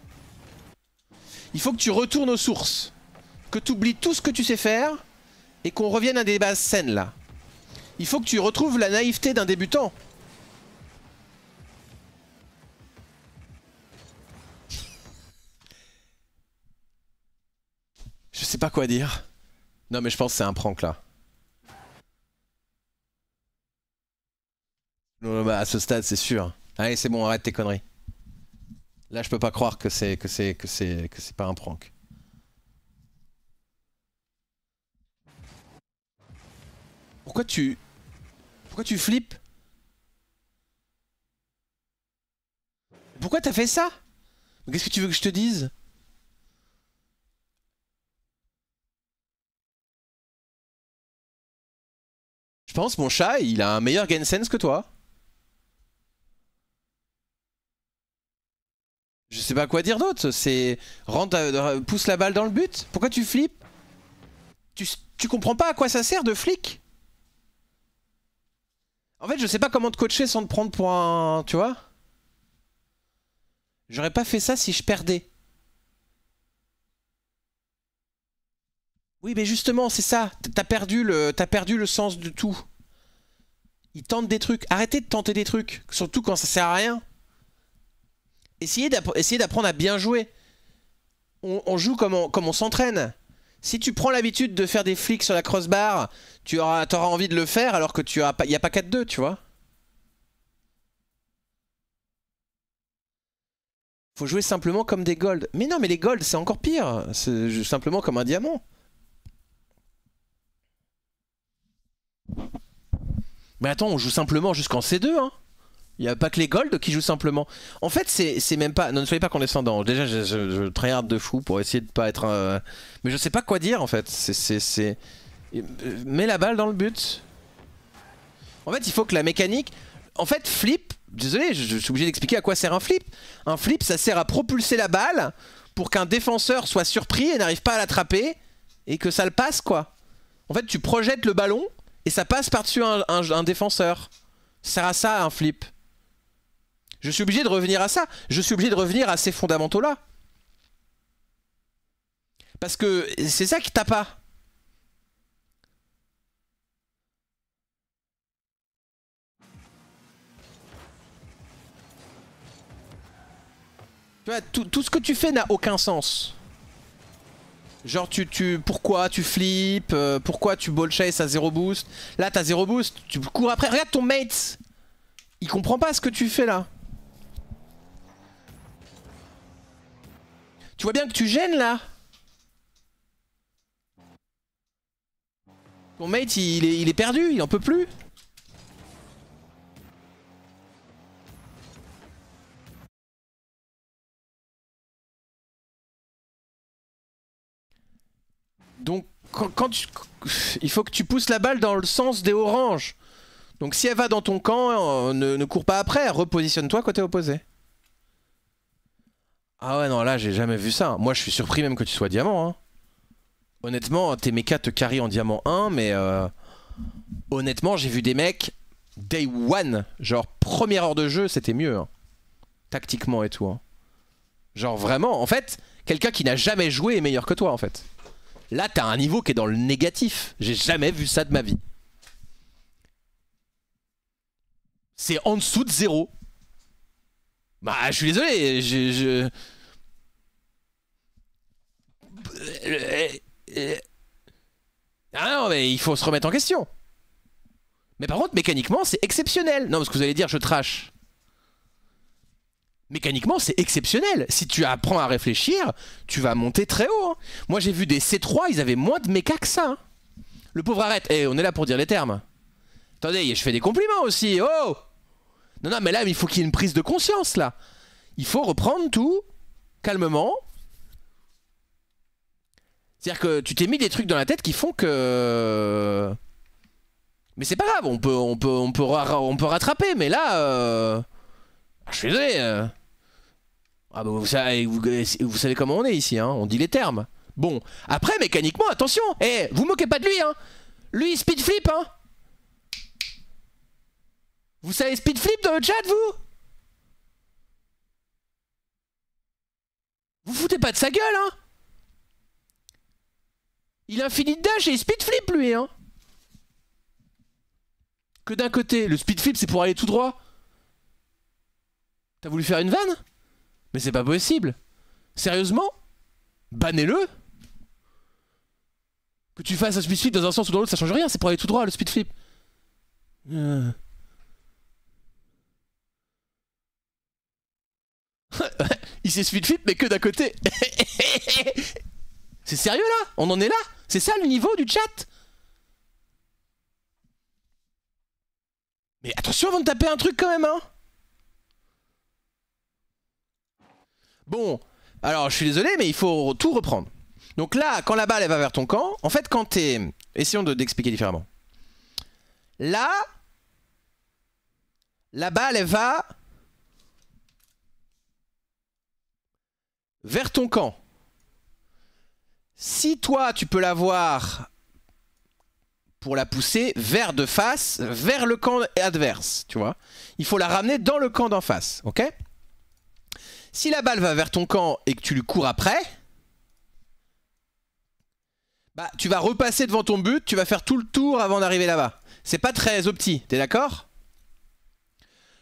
Il faut que tu retournes aux sources. Que tu oublies tout ce que tu sais faire. Et qu'on revienne à des bases saines, là. Il faut que tu retrouves la naïveté d'un débutant. Je sais pas quoi dire. Non mais je pense que c'est un prank là. Bah, à ce stade c'est sûr. Allez c'est bon arrête tes conneries. Là, je peux pas croire que c'est que c'est que c'est que c'est pas un prank. Pourquoi tu pourquoi tu flippes Pourquoi t'as fait ça Qu'est-ce que tu veux que je te dise Je pense mon chat, il a un meilleur gain sense que toi. je sais pas quoi dire d'autre. C'est rentre, euh, euh, pousse la balle dans le but. Pourquoi tu flippes tu... tu, comprends pas à quoi ça sert de flic En fait, je sais pas comment te coacher sans te prendre pour un, tu vois J'aurais pas fait ça si je perdais. Oui, mais justement, c'est ça. T'as perdu le, perdu le sens de tout. Il tentent des trucs. Arrêtez de tenter des trucs, surtout quand ça sert à rien. Essayez d'apprendre à bien jouer. On, joue comme on, s'entraîne. Si tu prends l'habitude de faire des flics sur la crossbar, tu auras, envie de le faire alors que tu as pas, y a pas 4-2, tu vois. Faut jouer simplement comme des golds. Mais non, mais les golds, c'est encore pire. C'est simplement comme un diamant. Mais attends, on joue simplement jusqu'en C2, hein. Il n'y a pas que les Gold qui jouent simplement. En fait, c'est même pas. Non, ne soyez pas condescendant. Déjà, je, je, de fou pour essayer de pas être. Mais je sais pas quoi dire en fait. C'est. Euh, mets la balle dans le but. En fait, il faut que la mécanique. En fait, flip. Désolé, je, suis obligé d'expliquer à quoi sert un flip. Un flip, ça sert à propulser la balle pour qu'un défenseur soit surpris et n'arrive pas à l'attraper et que ça le passe quoi. En fait, tu projettes le ballon et ça passe par-dessus un, défenseur. Ça sert à ça un flip. Je suis obligé de revenir à ça. Je suis obligé de revenir à ces fondamentaux-là. Parce que c'est ça qui t'a pas. Tu vois, tout, ce que tu fais n'a aucun sens. Genre tu, pourquoi tu flips euh, pourquoi tu ball chase à zéro boost. Là t'as zéro boost, tu cours après. Regarde ton mate Il comprend pas ce que tu fais là. Tu vois bien que tu gênes là Ton mate il est, perdu, il en peut plus Donc quand, tu, il faut que tu pousses la balle dans le sens des oranges. Donc si elle va dans ton camp, euh, ne, ne cours pas après, repositionne-toi côté opposé. Ah ouais, non, là, j'ai jamais vu ça. Moi, je suis surpris même que tu sois diamant. Hein. Honnêtement, tes mechas te carry en diamant 1, mais euh, honnêtement, j'ai vu des mecs day one. Genre, première heure de jeu, c'était mieux. Hein. Tactiquement et tout. Hein. Genre, vraiment, en fait, quelqu'un qui n'a jamais joué est meilleur que toi, en fait. Là, t'as un niveau qui est dans le négatif. J'ai jamais vu ça de ma vie. C'est en dessous de zéro. Bah, je suis désolé, je... je... Ah non, mais il faut se remettre en question. Mais par contre, mécaniquement, c'est exceptionnel. Non, parce que vous allez dire, je trash. Mécaniquement, c'est exceptionnel. Si tu apprends à réfléchir, tu vas monter très haut. Hein. Moi, j'ai vu des C3, ils avaient moins de méca que ça. Hein. Le pauvre arrête. Eh, on est là pour dire les termes. Attendez, je fais des compliments aussi. Oh non, non, mais là, il faut qu'il y ait une prise de conscience, là. Il faut reprendre tout calmement. C'est-à-dire que tu t'es mis des trucs dans la tête qui font que... Euh, mais c'est pas grave, on peut, on peut, on peut, on peut rattraper, mais là... Euh, je suis désolé. Euh. Ah bah vous, savez, comment on est ici, hein on dit les termes. Bon, après mécaniquement, attention, eh, vous moquez pas de lui, hein Lui, speed flip, hein vous savez speedflip dans le chat, vous Vous foutez pas de sa gueule, hein Il a de dash et il speed lui, hein Que d'un côté, le speed flip, c'est pour aller tout droit. T'as voulu faire une vanne Mais c'est pas possible. Sérieusement Bannez-le Que tu fasses un speedflip dans un sens ou dans l'autre, ça change rien, c'est pour aller tout droit, le speed flip. Euh. [LAUGHS] il s'est de flip, mais que d'un côté. [LAUGHS] c'est sérieux là On en est là C'est ça le niveau du chat Mais attention avant de taper un truc quand même, hein Bon, alors je suis désolé, mais il faut tout reprendre. Donc là, quand la balle elle va vers ton camp, en fait, quand t'es. Essayons d'expliquer différemment. Là, la balle elle va vers ton camp. Si toi, tu peux la voir pour la pousser vers de face, vers le camp adverse, tu vois. Il faut la ramener dans le camp d'en face, ok Si la balle va vers ton camp et que tu lui cours après, bah tu vas repasser devant ton but, tu vas faire tout le tour avant d'arriver là-bas. C'est pas très opti, t'es d'accord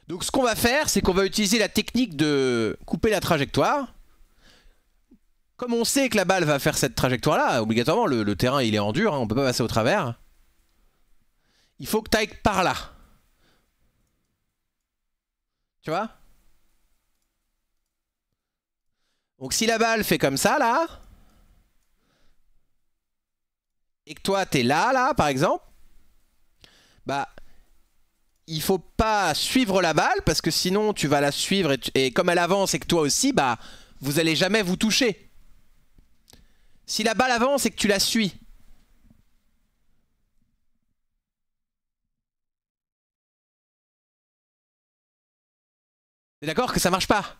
Donc ce qu'on va faire, c'est qu'on va utiliser la technique de couper la trajectoire. Comme on sait que la balle va faire cette trajectoire-là, obligatoirement, le, terrain il est en dur, hein, on peut pas passer au travers. Il faut que ailles par là. Tu vois Donc si la balle fait comme ça, là, et que toi t'es là, là, par exemple, bah, il faut pas suivre la balle, parce que sinon tu vas la suivre, et, et comme elle avance et que toi aussi, bah, vous allez jamais vous toucher. Si la balle avance et que tu la suis. T'es d'accord que ça marche pas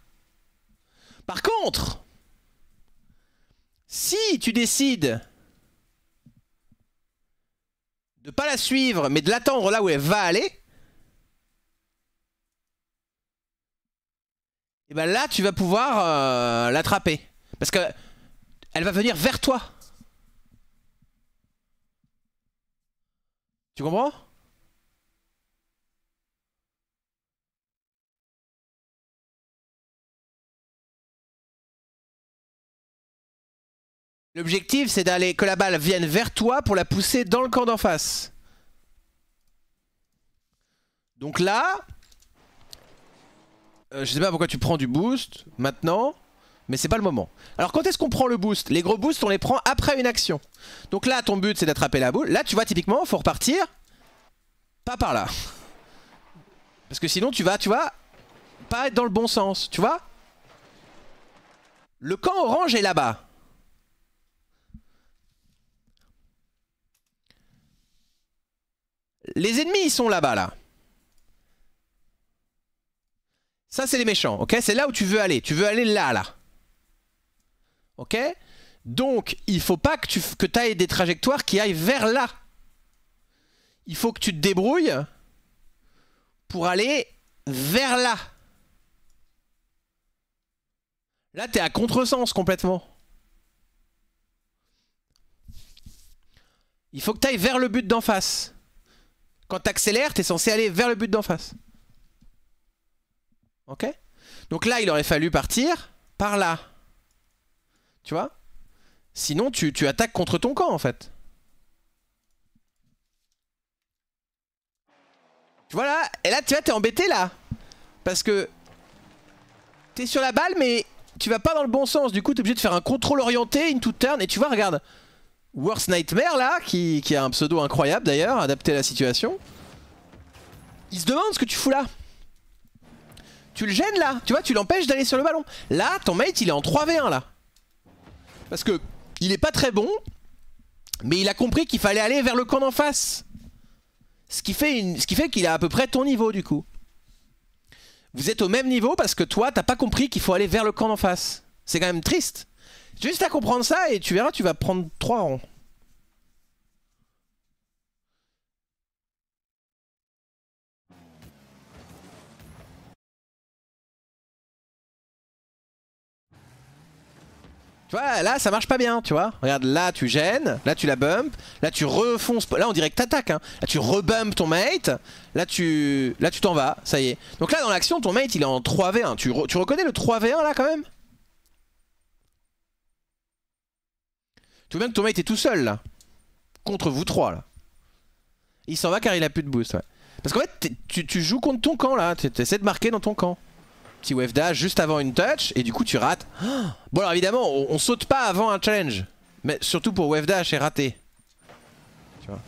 Par contre, si tu décides de pas la suivre, mais de l'attendre là où elle va aller, et eh ben là tu vas pouvoir euh, l'attraper. Parce que elle va venir vers toi. Tu comprends L'objectif, c'est d'aller que la balle vienne vers toi pour la pousser dans le camp d'en face. Donc là, euh, je sais pas pourquoi tu prends du boost maintenant mais c'est pas le moment. Alors quand est-ce qu'on prend le boost Les gros boosts, on les prend après une action. Donc là, ton but, c'est d'attraper la boule. Là, tu vois, typiquement, faut repartir. Pas par là. Parce que sinon, tu vas, tu vois, pas être dans le bon sens, tu vois Le camp orange est là-bas. Les ennemis, ils sont là-bas, là. -bas, là. Ça, c'est les méchants, ok C'est là où tu veux aller. Tu veux aller là, là. Ok Donc, il faut pas que tu que des trajectoires qui aillent vers là. Il faut que tu te débrouilles pour aller vers là. Là, tu es à contresens complètement. Il faut que tu ailles vers le but d'en face. Quand tu tu es censé aller vers le but d'en face. Ok Donc là, il aurait fallu partir par là. Tu vois Sinon, tu, tu attaques contre ton camp, en fait. Tu Voilà, et là, tu vois, t'es embêté, là. Parce que... T'es sur la balle, mais tu vas pas dans le bon sens. Du coup, t'es obligé de faire un contrôle orienté, une toute turn, et tu vois, regarde. Worst Nightmare, là, qui, qui a un pseudo incroyable, d'ailleurs, adapté à la situation. Il se demande ce que tu fous là. Tu le gênes, là. Tu vois, tu l'empêches d'aller sur le ballon. Là, ton mate, il est en 3v1, là. Parce que il est pas très bon, mais il a compris qu'il fallait aller vers le camp d'en face. Ce qui fait fait qu'il a à peu près ton niveau du coup. Vous êtes au même niveau parce que toi, t'as pas compris qu'il faut aller vers le camp d'en face. C'est quand même triste. Juste à comprendre ça et tu verras, tu vas prendre trois rangs. Tu vois, là, ça marche pas bien, tu vois. Regarde, là, tu gênes, là, tu la bump, là, tu refonces. Là, on dirait que t'attaques, hein. Là, tu rebump ton mate, là, tu là tu t'en vas, ça y est. Donc là, dans l'action, ton mate, il est en 3v1. Tu, tu reconnais le 3v1, là, quand même Tu vois bien que ton mate est tout seul, là. Contre vous trois, là. Il s'en va car il a plus de boost, ouais. Parce qu'en fait, tu, tu joues contre ton camp, là. Tu essaies de marquer dans ton camp. Petit wave dash juste avant une touch et du coup tu rates. [GASPS] Bon alors évidemment on, saute pas avant un challenge. Mais surtout pour wave dash et raté. Tu vois.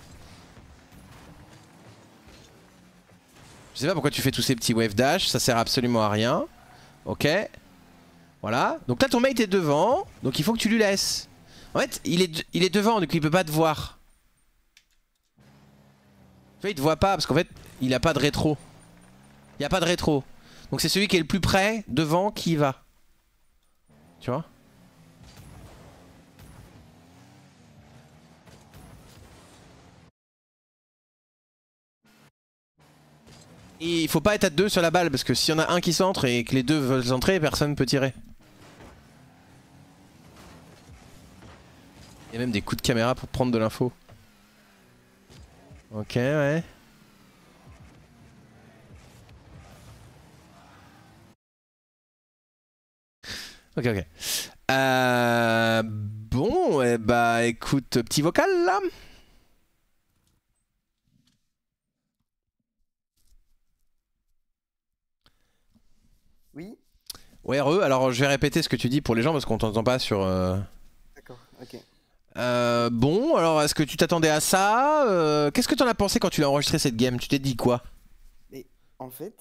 Je sais pas pourquoi tu fais tous ces petits wave dash, ça sert absolument à rien. Ok. Voilà. Donc là ton mate est devant, donc il faut que tu lui laisses. En fait il est, il est devant donc il peut pas te voir. En fait il te voit pas parce qu'en fait il a pas de rétro. Il y a pas de rétro. Donc c'est celui qui est le plus près devant qui y va. Tu vois Et il faut pas être à deux sur la balle parce que s'il y en a un qui centre et que les deux veulent entrer, personne peut tirer. Il y a même des coups de caméra pour prendre de l'info. Ok, ouais. Ok, ok. Euh, bon, eh bah écoute, petit vocal là. Oui. Ouais, re, alors je vais répéter ce que tu dis pour les gens parce qu'on t'entend pas sur. Euh, D'accord, ok. Euh, bon, alors est-ce que tu t'attendais à ça Qu'est-ce que tu en as pensé quand tu l'as enregistré cette game Tu t'es dit quoi Mais en fait,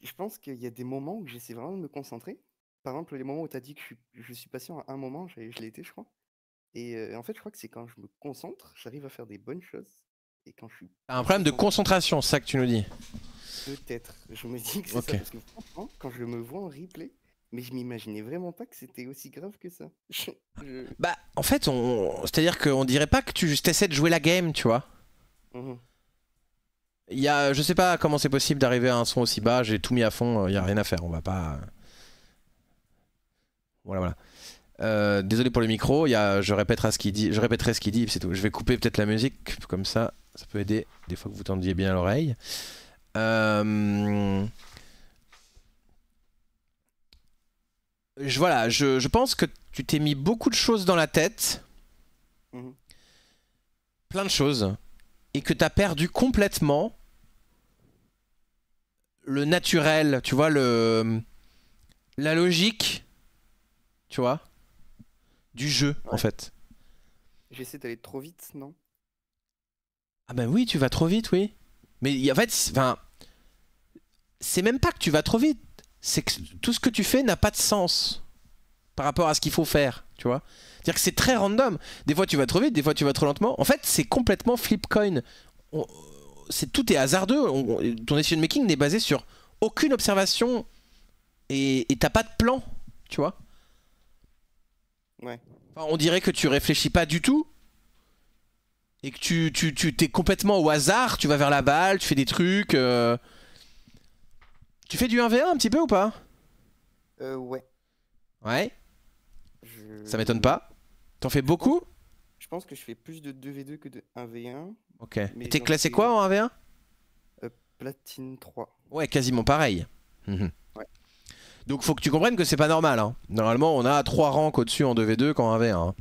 je pense qu'il y a des moments où j'essaie vraiment de me concentrer par exemple, les moments où tu as dit que je suis, patient à un moment, je, l'ai été, je crois. Et euh, en fait, je crois que c'est quand je me concentre, j'arrive à faire des bonnes choses. Et quand je suis. un problème de concentration, ça que tu nous dis Peut-être. Je me dis que c'est ça. Parce que quand je me vois en replay, mais je m'imaginais vraiment pas que c'était aussi grave que ça. [LAUGHS] Bah, en fait, on... c'est-à-dire qu'on dirait pas que tu juste essaies de jouer la game, tu vois. Mmh il y a, je sais pas comment c'est possible d'arriver à un son aussi bas, j'ai tout mis à fond, il euh, y a rien à faire, on va pas. Euh, voilà, voilà. Euh, désolé pour le micro, je, répéterai ce qu'il dit, je répéterai ce qu'il dit, c'est tout. Je vais couper peut-être la musique, comme ça, ça peut aider des fois que vous tendiez bien l'oreille. Euh, je, voilà, je, je, pense que tu t'es mis beaucoup de choses dans la tête, mhm. plein de choses, et que tu as perdu complètement le naturel, tu vois, le la logique tu vois, du jeu en fait. J'essaie d'aller trop vite, non Ah ben oui, tu vas trop vite, oui. Mais en fait, enfin, c'est même pas que tu vas trop vite, c'est que tout ce que tu fais n'a pas de sens par rapport à ce qu'il faut faire, tu vois. C'est-à-dire que c'est très random. Des fois tu vas trop vite, des fois tu vas trop lentement. En fait, c'est complètement flip coin. C'est tout est hasardeux. ton decision making n'est basé sur aucune observation et t'as pas de plan, tu vois on dirait que tu réfléchis pas du tout et que tu t'es tu, t'es complètement au hasard, tu vas vers la balle, tu fais des trucs. Euh. Tu fais du 1v1 un petit peu ou pas Euh ouais. Ouais Ça m'étonne pas. T'en fais beaucoup Je pense que je fais plus de 2v2 que de 1v1. Ok. Mais t'es classé quoi en 1v1 euh, Platine 3. Ouais, quasiment pareil. Hum, hum. Donc faut que tu comprennes que c'est pas normal. Hein. Normalement, on a trois rangs au-dessus en 2v2 qu'en 1v1. Hein.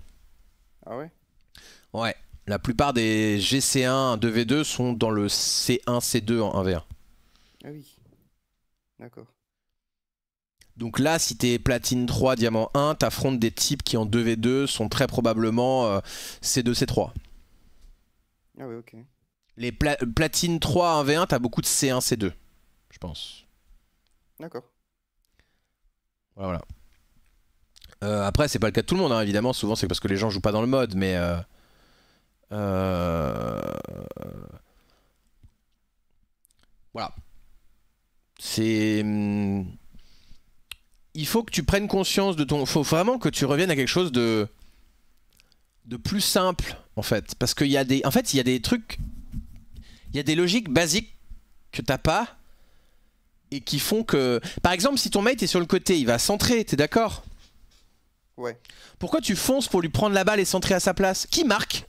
Ah ouais Ouais. La plupart des GC1 2v2 sont dans le C1, C2 en 1v1. Ah oui. D'accord. Donc là, si t'es platine 3, diamant 1, t'affrontes des types qui en 2v2 sont très probablement C2, euh, C3. Ah oui, ok. Les platines platine 3, 1v1, t'as beaucoup de C1, C2, je pense. D'accord. Voilà. Euh, après, c'est pas le cas de tout le monde, hein, évidemment. Souvent, c'est parce que les gens jouent pas dans le mode, mais. Euh, euh, voilà. C'est. Hmm, il faut que tu prennes conscience de ton. faut vraiment que tu reviennes à quelque chose de. de plus simple, en fait. Parce qu'il y a des. En fait, il y a des trucs. Il y a des logiques basiques que t'as pas et qui font que... Par exemple, si ton mate est sur le côté, il va centrer, t'es d'accord Ouais. Pourquoi tu fonces pour lui prendre la balle et centrer à sa place Qui marque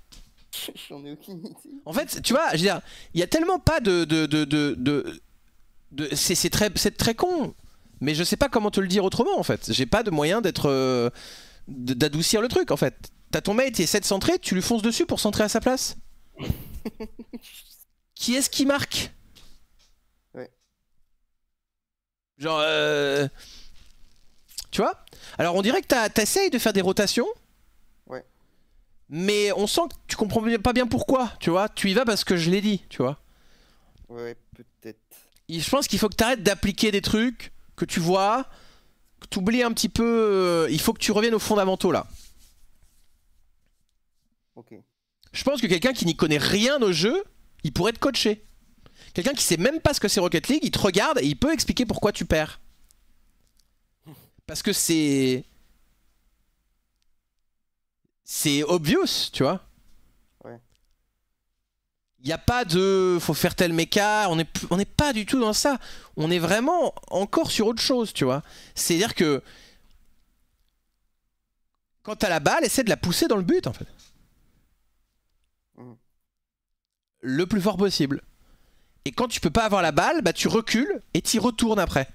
[LAUGHS] J'en ai aucune idée. En fait, tu vois, je veux dire, il y a tellement pas de... de, de, de, c'est très, très con, mais je sais pas comment te le dire autrement, en fait. J'ai pas de moyen d'être... Euh, d'adoucir le truc, en fait. T'as ton mate, il essaie de centrer, tu lui fonces dessus pour centrer à sa place [LAUGHS] qui est-ce qui marque Genre, euh, tu vois Alors on dirait que t'essayes de faire des rotations. Ouais. Mais on sent que tu comprends pas bien pourquoi, tu vois Tu y vas parce que je l'ai dit, tu vois Ouais, peut-être. Je pense qu'il faut que t'arrêtes d'appliquer des trucs que tu vois, que t'oublies un petit peu. Euh, il faut que tu reviennes aux fondamentaux là. Ok. Je pense que quelqu'un qui n'y connaît rien au jeu, il pourrait te coacher. Quelqu'un qui sait même pas ce que c'est Rocket League, il te regarde et il peut expliquer pourquoi tu perds. Parce que c'est... C'est obvious, tu vois. Il n'y a pas de faut faire tel méca, on n'est on pas du tout dans ça. On est vraiment encore sur autre chose, tu vois. C'est-à-dire que quand à la balle, essaie de la pousser dans le but, en fait. Mm. Le plus fort possible. Et quand tu peux pas avoir la balle, bah tu recules et y retournes après.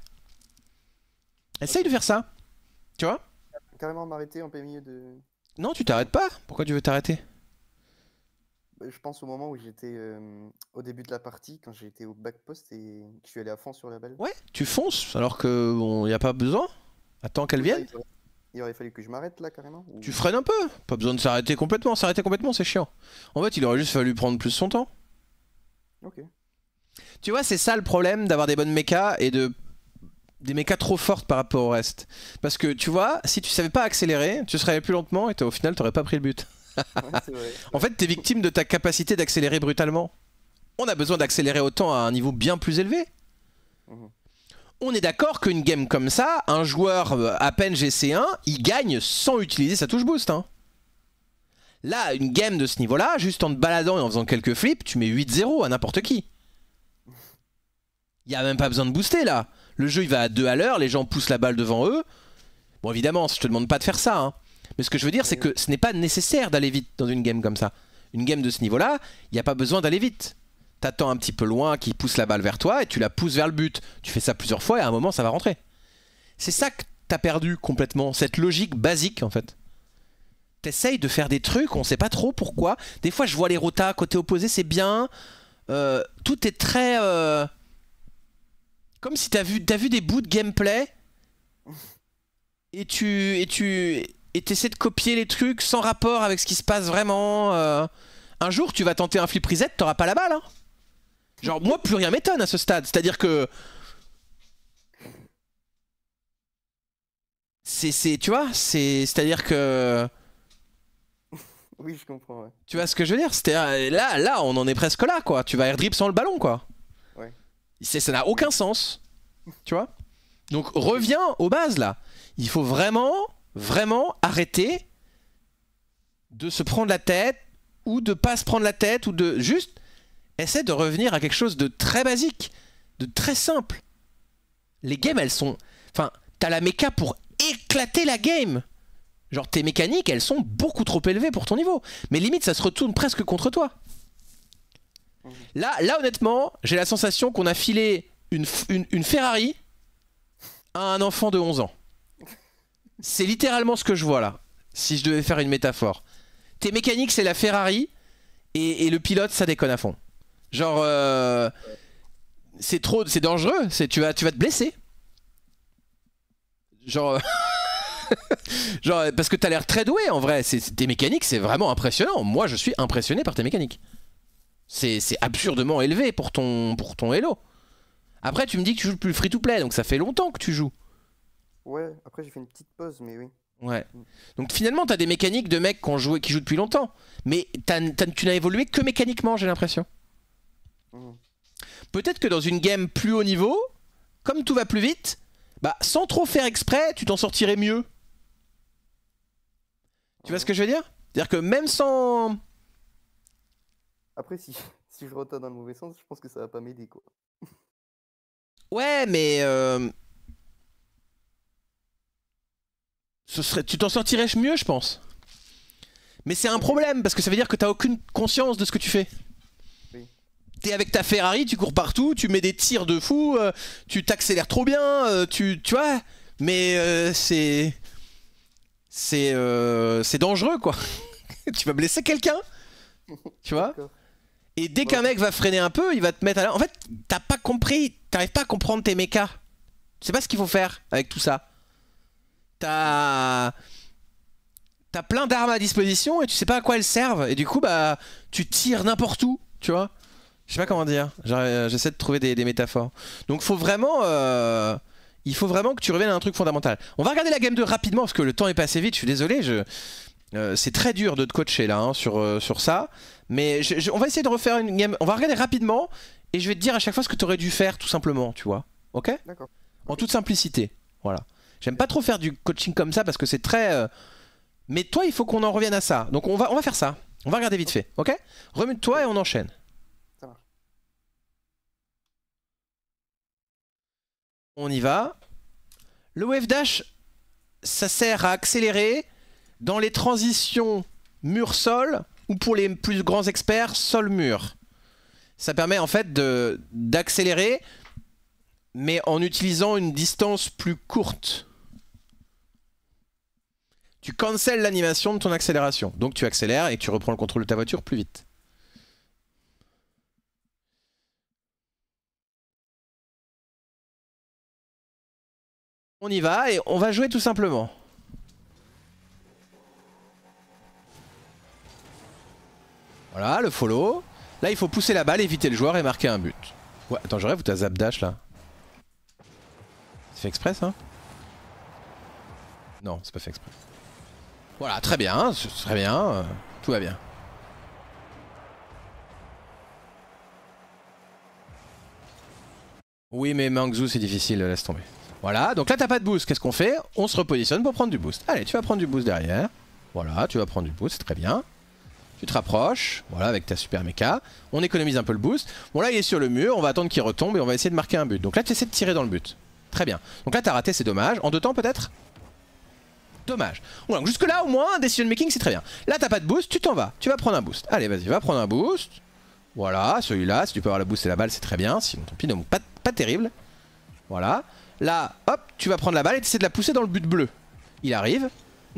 Essaye de faire ça. Tu vois Carrément m'arrêter en plein milieu de. Non, tu t'arrêtes pas. Pourquoi tu veux t'arrêter bah, Je pense au moment où j'étais euh, au début de la partie, quand j'étais au back post et que je suis allé à fond sur la balle. Ouais, tu fonces alors qu'il n'y a pas besoin. Attends qu'elle vienne. Il aurait, fallu que je m'arrête là carrément. Tu freines un peu. Pas besoin de s'arrêter complètement. S'arrêter complètement, c'est chiant. En fait, il aurait juste fallu prendre plus son temps. Ok. Tu vois, c'est ça le problème d'avoir des bonnes mechas et de des mechas trop fortes par rapport au reste. Parce que tu vois, si tu savais pas accélérer, tu serais allé plus lentement et au final, t'aurais pas pris le but. [LAUGHS] en fait, t'es victime de ta capacité d'accélérer brutalement. On a besoin d'accélérer autant à un niveau bien plus élevé. Mhm. On est d'accord qu'une game comme ça, un joueur euh, à peine GC1, il gagne sans utiliser sa touche boost. Hein. Là, une game de ce niveau-là, juste en te baladant et en faisant quelques flips, tu mets 8-0 à n'importe qui. Il n'y a même pas besoin de booster là. Le jeu il va à 2 à l'heure, les gens poussent la balle devant eux. Bon évidemment, je te demande pas de faire ça. Hein. Mais ce que je veux dire c'est que ce n'est pas nécessaire d'aller vite dans une game comme ça. Une game de ce niveau-là, il n'y a pas besoin d'aller vite. T'attends un petit peu loin qu'il pousse la balle vers toi et tu la pousses vers le but. Tu fais ça plusieurs fois et à un moment ça va rentrer. C'est ça que t'as perdu complètement, cette logique basique en fait. T'essayes de faire des trucs, on sait pas trop pourquoi. Des fois je vois les rotas côté opposé, c'est bien. Euh, tout est très... Euh, comme si t'as vu, vu des bouts de gameplay et tu et tu et de copier les trucs sans rapport avec ce qui se passe vraiment. Euh. Un jour, tu vas tenter un flip reset, t'auras pas la balle. Hein. Genre moi, plus rien m'étonne à ce stade. C'est-à-dire que c'est tu vois, c'est c'est à dire que oui, je comprends. Tu vois ce que je veux dire C'était là, là, on en est presque là, quoi. Tu vas air airdrip sans le ballon, quoi. Ça n'a aucun sens. Tu vois Donc reviens aux bases là. Il faut vraiment, vraiment arrêter de se prendre la tête ou de pas se prendre la tête ou de juste essayer de revenir à quelque chose de très basique, de très simple. Les games, elles sont. Enfin, t'as la méca pour éclater la game. Genre, tes mécaniques, elles sont beaucoup trop élevées pour ton niveau. Mais limite, ça se retourne presque contre toi. Là, là honnêtement, j'ai la sensation qu'on a filé une, Ferrari à un enfant de 11 ans. C'est littéralement ce que je vois là, si je devais faire une métaphore. Tes mécaniques, c'est la Ferrari, et, le pilote, ça déconne à fond. Genre, euh, c'est trop, c'est dangereux, tu, vas, tu vas te blesser. Genre, [LAUGHS] genre parce que t'as l'air très doué en vrai, tes mécaniques, c'est vraiment impressionnant. Moi, je suis impressionné par tes mécaniques. C'est absurdement élevé pour ton, pour ton Hello. Après, tu me dis que tu joues plus free-to-play, donc ça fait longtemps que tu joues. Ouais, après j'ai fait une petite pause, mais oui. Ouais. Mm. Donc finalement, tu as des mécaniques de mecs qui, ont qui jouent depuis longtemps. Mais tu n'as évolué que mécaniquement, j'ai l'impression. Mm. Peut-être que dans une game plus haut niveau, comme tout va plus vite, bah sans trop faire exprès, tu t'en sortirais mieux. Tu vois ce que je veux dire C'est-à-dire que même sans... Après, si, je [LAUGHS] retourne dans le mauvais sens, je pense que ça va pas m'aider, quoi. Ouais, mais... Euh, ce serait... Tu t'en sortirais mieux, je pense. Mais c'est un problème, parce que ça veut dire que t'as aucune conscience de ce que tu fais. T'es avec ta Ferrari, tu cours partout, tu mets des tirs de fou, euh, tu t'accélères trop bien, euh, tu, tu vois Mais c'est... C'est... C'est dangereux, quoi. [LAUGHS] tu vas blesser quelqu'un tu vois et dès qu'un mec va freiner un peu, il va te mettre à la... En fait, t'as pas compris, t'arrives pas à comprendre tes mechas. Tu sais pas ce qu'il faut faire avec tout ça. T'as... T'as plein d'armes à disposition et tu sais pas à quoi elles servent. Et du coup, bah, tu tires n'importe où, tu vois. Je sais pas comment dire. Euh, j'essaie de trouver des, métaphores. Donc, faut vraiment... Euh, il faut vraiment que tu reviennes à un truc fondamental. On va regarder la game 2 rapidement parce que le temps est passé vite, je suis désolé. Je... Euh, c'est très dur de te coacher là hein, sur, euh, sur ça. Mais on va essayer de refaire une game. On va regarder rapidement et je vais te dire à chaque fois ce que tu aurais dû faire tout simplement, tu vois. Ok D'accord. En toute simplicité. Voilà. J'aime pas trop faire du coaching comme ça parce que c'est très. Euh, mais toi, il faut qu'on en revienne à ça. Donc on va, on va faire ça. On va regarder vite fait. Ok Remue-toi et on enchaîne. Ça marche. On y va. Le wave dash, ça sert à accélérer dans les transitions mur-sol, ou pour les plus grands experts, sol-mur. Ça permet en fait d'accélérer, mais en utilisant une distance plus courte. Tu cancels l'animation de ton accélération. Donc tu accélères et tu reprends le contrôle de ta voiture plus vite. On y va et on va jouer tout simplement. Voilà, le follow. Là, il faut pousser la balle, éviter le joueur et marquer un but. Ouais, attends, j'aurais rêve ou zap dash là C'est fait exprès ça Non, c'est pas fait exprès. Voilà, très bien, très bien, euh, tout va bien. Oui, mais Mangzou, c'est difficile, laisse tomber. Voilà, donc là, t'as pas de boost. Qu'est-ce qu'on fait On se repositionne pour prendre du boost. Allez, tu vas prendre du boost derrière. Voilà, tu vas prendre du boost, c'est très bien. Tu te rapproches, voilà, avec ta super méca. On économise un peu le boost. Bon, là, il est sur le mur, on va attendre qu'il retombe et on va essayer de marquer un but. Donc là, tu essaies de tirer dans le but. Très bien. Donc là, t'as raté, c'est dommage. En deux temps, peut-être Dommage. Voilà, donc jusque-là, au moins, un decision making, c'est très bien. Là, t'as pas de boost, tu t'en vas. Tu vas prendre un boost. Allez, vas-y, va prendre un boost. Voilà, celui-là, si tu peux avoir la boost et la balle, c'est très bien. Sinon, tant pis, donc pas, pas terrible. Voilà. Là, hop, tu vas prendre la balle et tu de la pousser dans le but bleu. Il arrive,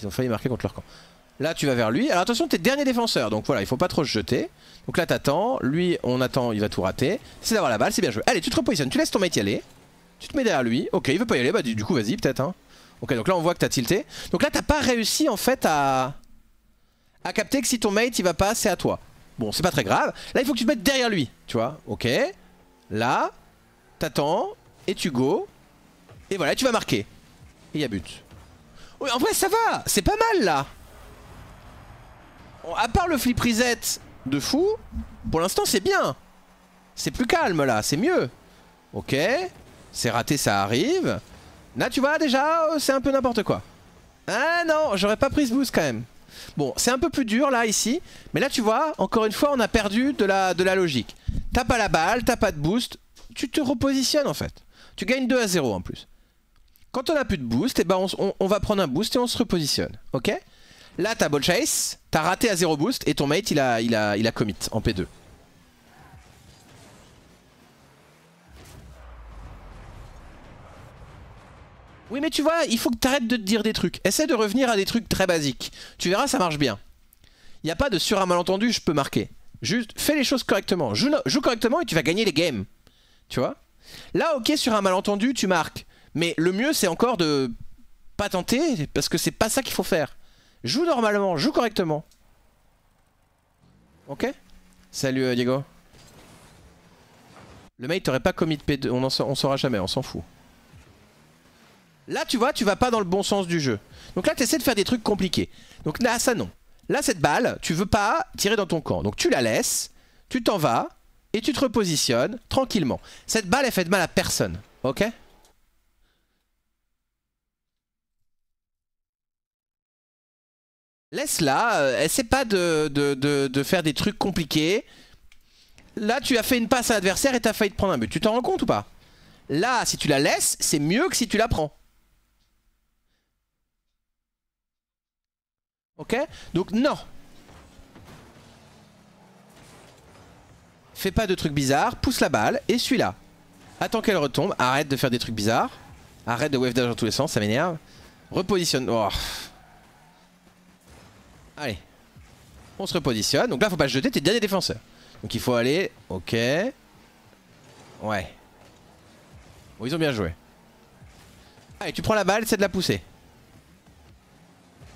Ils ont failli marquer contre leur camp. Là, tu vas vers lui. Alors attention, t'es dernier défenseur. Donc voilà, il faut pas trop se jeter. Donc là, t'attends. Lui, on attend, il va tout rater. C'est d'avoir la balle, c'est bien joué. Allez, tu te repositionnes, tu laisses ton mate y aller. Tu te mets derrière lui. Ok, il veut pas y aller. Bah, du coup, vas-y, peut-être. Hein. Ok, donc là, on voit que t'as tilté. Donc là, t'as pas réussi en fait à... à capter que si ton mate il va pas, c'est à toi. Bon, c'est pas très grave. Là, il faut que tu te mettes derrière lui. Tu vois, ok. Là, t'attends et tu go. Et voilà, tu vas marquer. Et il y a but. Oui, en vrai, ça va. C'est pas mal, là. À part le flip reset de fou, pour l'instant, c'est bien. C'est plus calme, là. C'est mieux. Ok. C'est raté, ça arrive. Là, tu vois, déjà, c'est un peu n'importe quoi. Ah non, j'aurais pas pris ce boost, quand même. Bon, c'est un peu plus dur là ici, mais là tu vois, encore une fois, on a perdu de la, de la logique. T'as pas la balle, t'as pas de boost, tu te repositionnes en fait. Tu gagnes 2 à 0 en plus. Quand on a plus de boost, et eh ben on, va prendre un boost et on se repositionne. Ok Là, t'as ball chase, t'as raté à 0 boost et ton mate il a, il a, il a commit en P2. Oui mais tu vois, il faut que t'arrêtes de te dire des trucs. Essaye de revenir à des trucs très basiques. Tu verras, ça marche bien. Il n'y a pas de sur un malentendu, je peux marquer. Juste, fais les choses correctement. Joue, joue correctement et tu vas gagner les games. Tu vois Là, ok, sur un malentendu, tu marques. Mais le mieux, c'est encore de pas tenter, parce que c'est pas ça qu'il faut faire. Joue normalement, joue correctement. Ok Salut euh, Diego. Le mec t'aurait pas commis de p on, en saura jamais, on s'en fout. Là tu vois, tu vas pas dans le bon sens du jeu. Donc là tu t'essaies de faire des trucs compliqués. Donc là ça non. Là cette balle, tu veux pas tirer dans ton camp. Donc tu la laisses, tu t'en vas et tu te repositionnes tranquillement. Cette balle elle fait de mal à personne, ok Laisse-la, essaie euh, pas de, faire des trucs compliqués. Là, tu as fait une passe à l'adversaire et t'as failli te prendre un but. Tu t'en rends compte ou pas Là, si tu la laisses, c'est mieux que si tu la prends. Ok Donc non Fais pas de trucs bizarres, pousse la balle, et suis la Attends qu'elle retombe, arrête de faire des trucs bizarres. Arrête de wave dans tous les sens, ça m'énerve. Repositionne. Oh. Allez. On se repositionne. Donc là, faut pas se jeter, t'es dernier défenseur. Donc il faut aller. Ok. Ouais. Bon, ils ont bien joué. Allez, tu prends la balle, c'est de la pousser.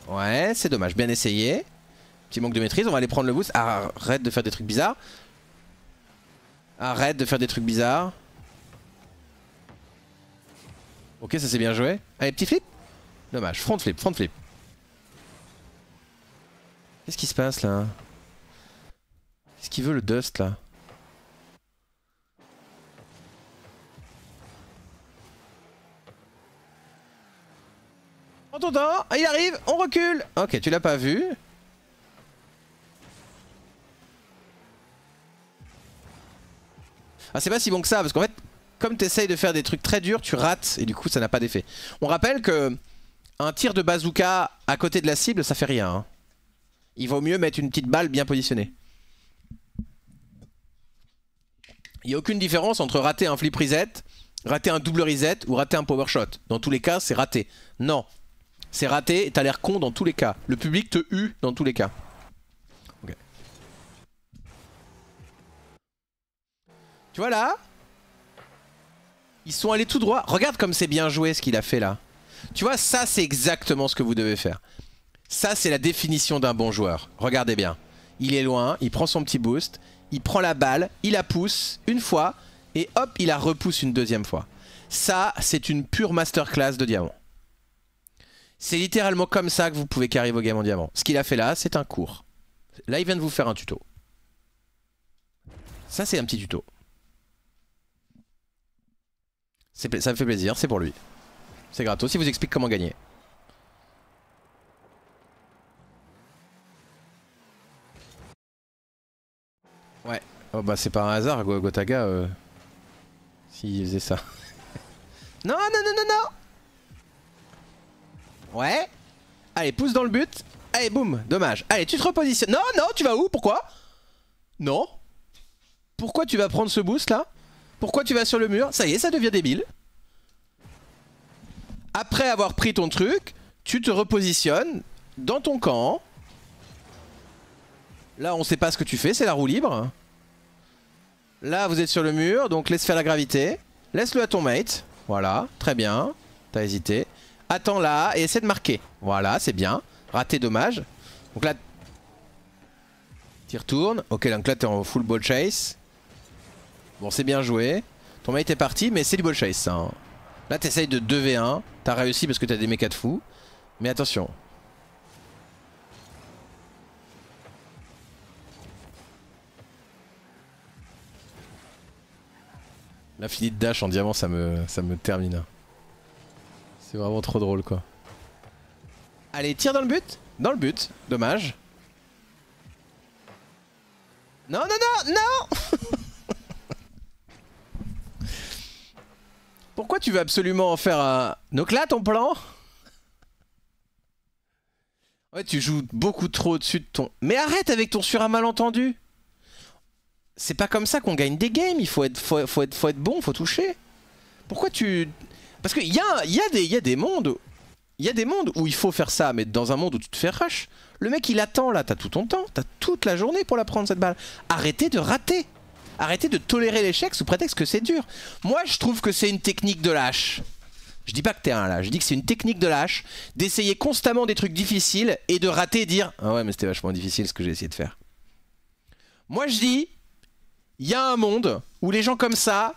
Ouais, c'est dommage. Bien essayé. Petit manque de maîtrise. On va aller prendre le boost. Arrête de faire des trucs bizarres. Arrête de faire des trucs bizarres. Ok, ça c'est bien joué. Allez, petit flip. Dommage. Front flip, front flip. Qu'est-ce qui se passe là Qu'est-ce qu'il veut le Dust là ton temps, ah, Il arrive On recule Ok, tu l'as pas vu. Ah c'est pas si bon que ça parce qu'en fait comme t'essayes de faire des trucs très durs tu rates et du coup ça n'a pas d'effet. On rappelle que un tir de bazooka à côté de la cible ça fait rien. Hein il vaut mieux mettre une petite balle bien positionnée. Il n'y a aucune différence entre rater un flip reset, rater un double reset ou rater un power shot. Dans tous les cas, c'est raté. Non, c'est raté et t'as l'air con dans tous les cas. Le public te hue dans tous les cas. Tu vois là Ils sont allés tout droit. Regarde comme c'est bien joué ce qu'il a fait là. Tu vois, ça c'est exactement ce que vous devez faire. Ça, c'est la définition d'un bon joueur. Regardez bien. Il est loin, il prend son petit boost, il prend la balle, il la pousse une fois, et hop, il la repousse une deuxième fois. Ça, c'est une pure masterclass de diamant. C'est littéralement comme ça que vous pouvez carrer vos games en diamant. Ce qu'il a fait là, c'est un cours. Là, il vient de vous faire un tuto. Ça, c'est un petit tuto. Ça me fait plaisir, c'est pour lui. C'est gratos, il vous explique comment gagner. Oh bah c'est pas un hasard, Gotaga, euh, s'il faisait ça. [LAUGHS] non, non, non, non, non Ouais Allez, pousse dans le but. Allez, boum, dommage. Allez, tu te repositionnes. Non, non, tu vas où Pourquoi Non Pourquoi tu vas prendre ce boost là Pourquoi tu vas sur le mur Ça y est, ça devient débile. Après avoir pris ton truc, tu te repositionnes dans ton camp. Là, on sait pas ce que tu fais, c'est la roue libre. Là, vous êtes sur le mur, donc laisse faire la gravité. Laisse-le à ton mate. Voilà, très bien. T'as hésité. Attends là et essaie de marquer. Voilà, c'est bien. Raté, dommage. Donc là, t'y retournes. Ok, donc là, t'es en full ball chase. Bon, c'est bien joué. Ton mate est parti, mais c'est du ball chase, hein. Là, t'essayes de 2v1. T'as réussi parce que t'as des mechas de fou. Mais attention, L'infinite dash en diamant, ça me, ça me termine. C'est vraiment trop drôle, quoi. Allez, tire dans le but. Dans le but. Dommage. Non, non, non, non [LAUGHS] Pourquoi tu veux absolument en faire un... Donc ton plan Ouais, tu joues beaucoup trop au-dessus de ton... Mais arrête avec ton sur malentendu c'est pas comme ça qu'on gagne des games. Il faut être, faut, être, faut être bon, faut toucher. Pourquoi tu... Parce qu'il y a, y, a y des mondes... Il y a des mondes où il faut faire ça, mais dans un monde où tu te fais rush, le mec il attend là, t'as tout ton temps, t'as toute la journée pour la prendre cette balle. Arrêtez de rater Arrêtez de tolérer l'échec sous prétexte que c'est dur. Moi, je trouve que c'est une technique de lâche. Je dis pas que t'es un lâche. je dis que c'est une technique de lâche d'essayer constamment des trucs difficiles et de rater et dire Ah ouais, mais c'était vachement difficile ce que j'ai essayé de faire. Moi, je dis il y a un monde où les gens comme ça,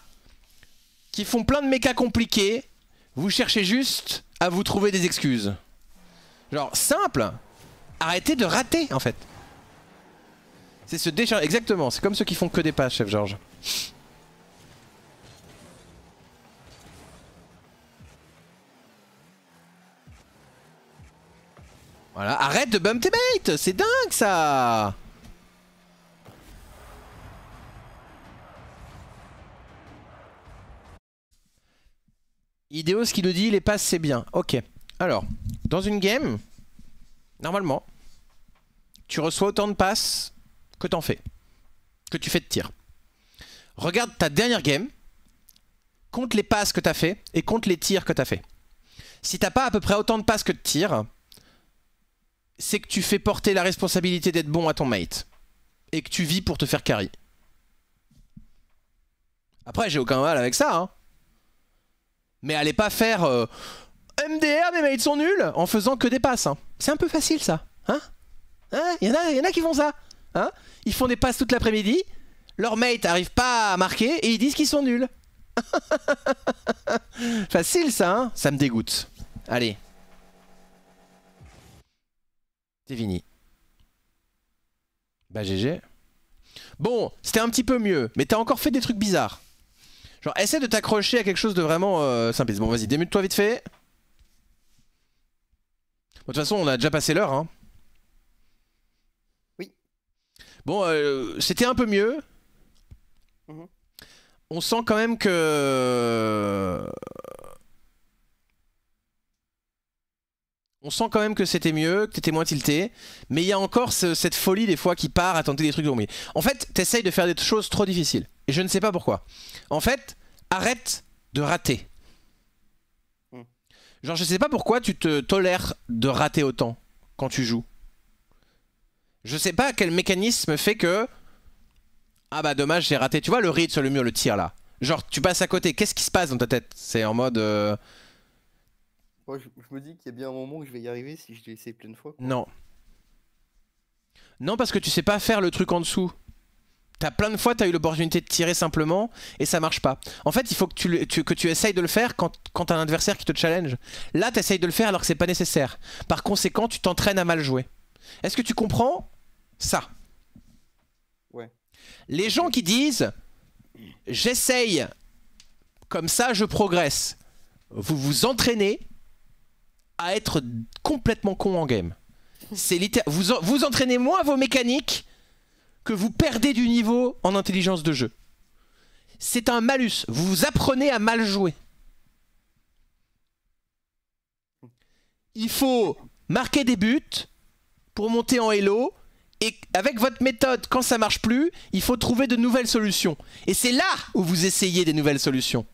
qui font plein de mécas compliqués, vous cherchez juste à vous trouver des excuses. Genre, simple Arrêtez de rater, en fait. C'est ce décharger. Exactement, c'est comme ceux qui font que des passes, chef Georges. Voilà, arrête de bump tes mates C'est dingue, ça ce qui nous dit les passes c'est bien. Ok. Alors, dans une game, normalement, tu reçois autant de passes que t'en fais. Que tu fais de tirs. Regarde ta dernière game, compte les passes que t'as fait et compte les tirs que t'as fait. Si t'as pas à peu près autant de passes que de tirs, c'est que tu fais porter la responsabilité d'être bon à ton mate. Et que tu vis pour te faire carry. Après, j'ai aucun mal avec ça. Hein. Mais allez pas faire euh, MDR, mes mates sont nuls en faisant que des passes. Hein. C'est un peu facile ça. Hein, hein Il y, en a, y en a qui font ça. Hein ils font des passes toute l'après-midi, leurs mates arrivent pas à marquer et ils disent qu'ils sont nuls. [LAUGHS] facile ça, hein ça me dégoûte. Allez. C'est fini. Bah GG. Bon, c'était un petit peu mieux, mais t'as encore fait des trucs bizarres. Genre, essaie de t'accrocher à quelque chose de vraiment euh, simple. Bon, vas-y, démute-toi vite fait. de toute façon, on a déjà passé l'heure, hein. Oui. Bon, euh, c'était un peu mieux. Mm-hmm. On sent quand même que... On sent quand même que c'était mieux, que t'étais moins tilté, mais il y a encore cette folie des fois qui part à tenter des trucs En fait, t'essayes de faire des choses trop difficiles. Et je ne sais pas pourquoi. En fait, arrête de rater. Hmm. Genre, je sais pas pourquoi tu te tolères de rater autant quand tu joues. Je ne sais pas quel mécanisme fait que. Ah bah dommage, j'ai raté. Tu vois le read sur le mur, le tir là. Genre, tu passes à côté. Qu'est-ce qui se passe dans ta tête C'est en mode. Euh, Moi, je, me dis qu'il y a bien un moment où je vais y arriver si je l'ai essayé plein de fois. Non. Non, parce que tu sais pas faire le truc en dessous. T'as plein de fois, t'as eu l'opportunité de tirer simplement et ça marche pas. En fait, il faut que tu, que tu essayes de le faire quand, t'as un adversaire qui te challenge. Là, t'essayes de le faire alors que c'est pas nécessaire. Par conséquent, tu t'entraînes à mal jouer. Est-ce que tu comprends ça Ouais. Les gens qui disent j'essaye, comme ça je progresse, vous vous entraînez à être complètement con en game. C'est vous, vous entraînez moins vos mécaniques que vous perdez du niveau en intelligence de jeu. C'est un malus. Vous apprenez à mal jouer. Il faut marquer des buts pour monter en Hello. Et avec votre méthode, quand ça marche plus, il faut trouver de nouvelles solutions. Et c'est là où vous essayez des nouvelles solutions.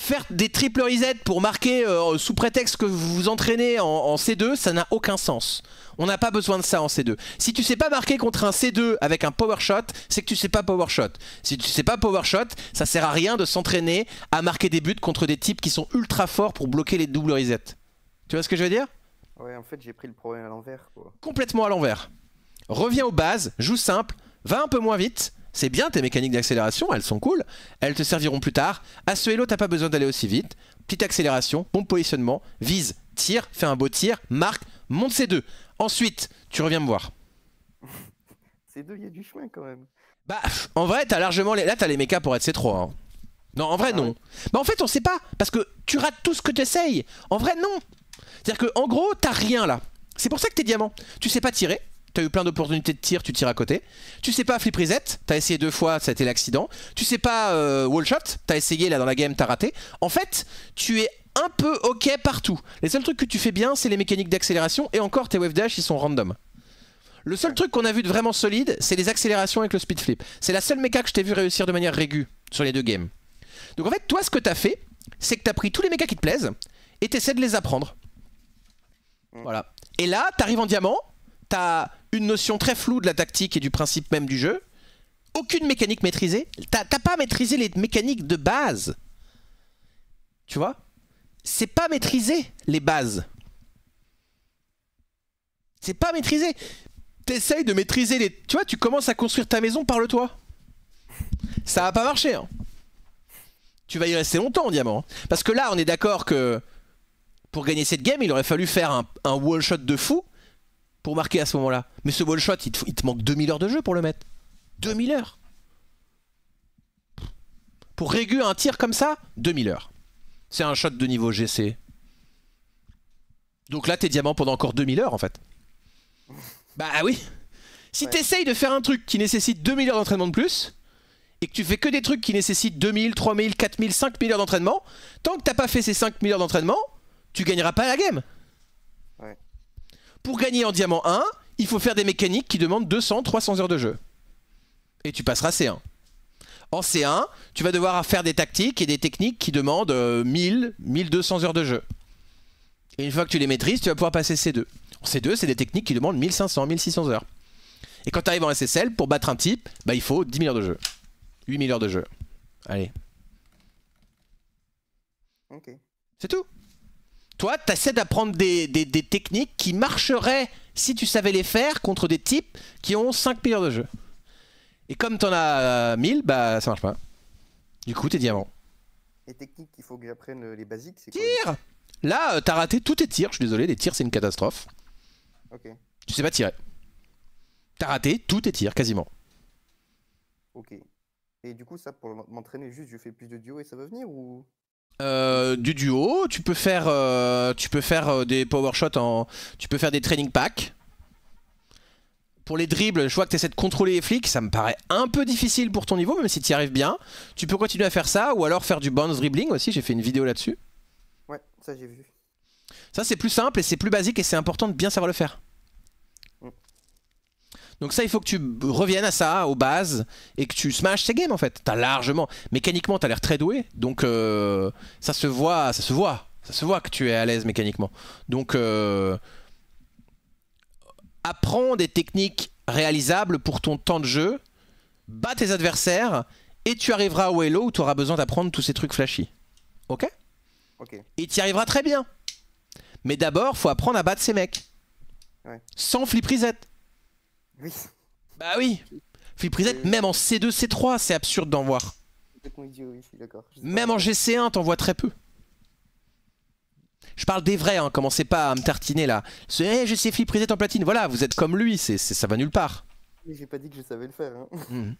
Faire des triple reset pour marquer euh, sous prétexte que vous vous entraînez en, C2, ça n'a aucun sens. On n'a pas besoin de ça en C2. Si tu sais pas marquer contre un C2 avec un power shot, c'est que tu sais pas power shot. Si tu sais pas power shot, ça sert à rien de s'entraîner à marquer des buts contre des types qui sont ultra forts pour bloquer les double resets. Tu vois ce que je veux dire Ouais, en fait, j'ai pris le problème à l'envers. Complètement à l'envers. Reviens aux bases, joue simple, va un peu moins vite, c'est bien tes mécaniques d'accélération, elles sont cool. Elles te serviront plus tard. À ce hélo, t'as pas besoin d'aller aussi vite. Petite accélération, bon positionnement, vise, tire, fais un beau tir, marque, monte ces deux. Ensuite, tu reviens me voir. [LAUGHS] C2 il y a du chemin quand même. Bah, en vrai, t'as largement les. Là, t'as les mechas pour être C3. Hein. Non, en vrai, ah non. Bah, en fait, on sait pas. Parce que tu rates tout ce que t'essayes. En vrai, non. C'est-à-dire que, en gros, t'as rien là. C'est pour ça que t'es diamant. Tu sais pas tirer. T'as eu plein d'opportunités de tir, tu tires à côté. Tu sais pas flip reset, t'as essayé deux fois, ça a été l'accident. Tu sais pas euh, wall shot, t'as essayé là dans la game, t'as raté. En fait, tu es un peu ok partout. Les seuls trucs que tu fais bien, c'est les mécaniques d'accélération et encore tes wave dash, ils sont random. Le seul truc qu'on a vu de vraiment solide, c'est les accélérations avec le speed flip. C'est la seule méca que je t'ai vu réussir de manière régue sur les deux games. Donc en fait, toi, ce que t'as fait, c'est que t'as pris tous les mécas qui te plaisent et t'essaies de les apprendre. Mm. Voilà. Et là, t'arrives en diamant, t'as une notion très floue de la tactique et du principe même du jeu, aucune mécanique maîtrisée. T'as pas maîtrisé les mécaniques de base. Tu vois C'est pas maîtriser les bases. C'est pas maîtriser. T'essayes de maîtriser les... Tu vois, tu commences à construire ta maison par le toit. Ça va pas marcher. Hein. Tu vas y rester longtemps, en Diamant. Hein. Parce que là, on est d'accord que... Pour gagner cette game, il aurait fallu faire un, un wall-shot de fou pour marquer à ce moment-là. Mais ce ball shot, il te, manque 2000 heures de jeu pour le mettre. 2000 heures Pour réguler un tir comme ça, 2000 heures. C'est un shot de niveau GC. Donc là, t'es diamant pendant encore 2000 heures en fait. Bah oui Si tu t'essayes de faire un truc qui nécessite 2000 heures d'entraînement de plus, et que tu fais que des trucs qui nécessitent 2000, 3000, 4000, 5000 heures d'entraînement, tant que t'as pas fait ces 5000 heures d'entraînement, tu gagneras pas la game pour gagner en diamant 1, il faut faire des mécaniques qui demandent 200, 300 heures de jeu. Et tu passeras C1. En C1, tu vas devoir faire des tactiques et des techniques qui demandent 1000, euh, 1200 heures de jeu. Et une fois que tu les maîtrises, tu vas pouvoir passer C2. En C2, c'est des techniques qui demandent 1500, 1600 heures. Et quand tu arrives en SSL, pour battre un type, bah, il faut 10 000 heures de jeu. 8 000 heures de jeu. Allez. Ok. C'est tout. Toi, tu d'apprendre des, techniques qui marcheraient, si tu savais les faire, contre des types qui ont 5 milliards de jeu. Et comme t'en as 1000, euh, bah ça marche pas. Du coup, t'es diamant. Les techniques qu'il faut que j'apprenne euh, les basiques, c'est quoi Tire Là, euh, t'as raté tout tes tirs, je suis désolé, les tirs c'est une catastrophe. Ok. Tu sais pas tirer. T'as raté tout tes tirs, quasiment. Ok. Et du coup, ça, pour m'entraîner, juste je fais plus de duo et ça va venir ou euh, du duo, tu peux faire, euh, tu peux faire euh, des power shots, en, tu peux faire des training packs. Pour les dribbles, je vois que tu essaies de contrôler les flics, ça me paraît un peu difficile pour ton niveau, même si tu y arrives bien. Tu peux continuer à faire ça, ou alors faire du bounce dribbling aussi, j'ai fait une vidéo là-dessus. Ouais, ça j'ai vu. Ça c'est plus simple et c'est plus basique et c'est important de bien savoir le faire. Donc ça, il faut que tu reviennes à ça, aux bases, et que tu smashes ces games en fait. T'as largement, mécaniquement, t'as l'air très doué, donc euh, ça se voit, ça se voit, ça se voit que tu es à l'aise mécaniquement. Donc euh, apprends des techniques réalisables pour ton temps de jeu, bats tes adversaires, et tu arriveras au Hello où tu auras besoin d'apprendre tous ces trucs flashy. Ok Ok. Et tu y arriveras très bien. Mais d'abord, faut apprendre à battre ces mecs. Ouais. Sans reset oui. Bah oui Philippe Risette, euh. même en C2, C3, c'est absurde d'en voir. Même en GC1, t'en vois très peu. Je parle des vrais, hein, commencez pas à me tartiner là. C'est hey, eh, je sais Philippe en platine, voilà, vous êtes comme lui, c'est, ça va nulle part. j'ai pas dit que je savais le faire. Hein. Mmh.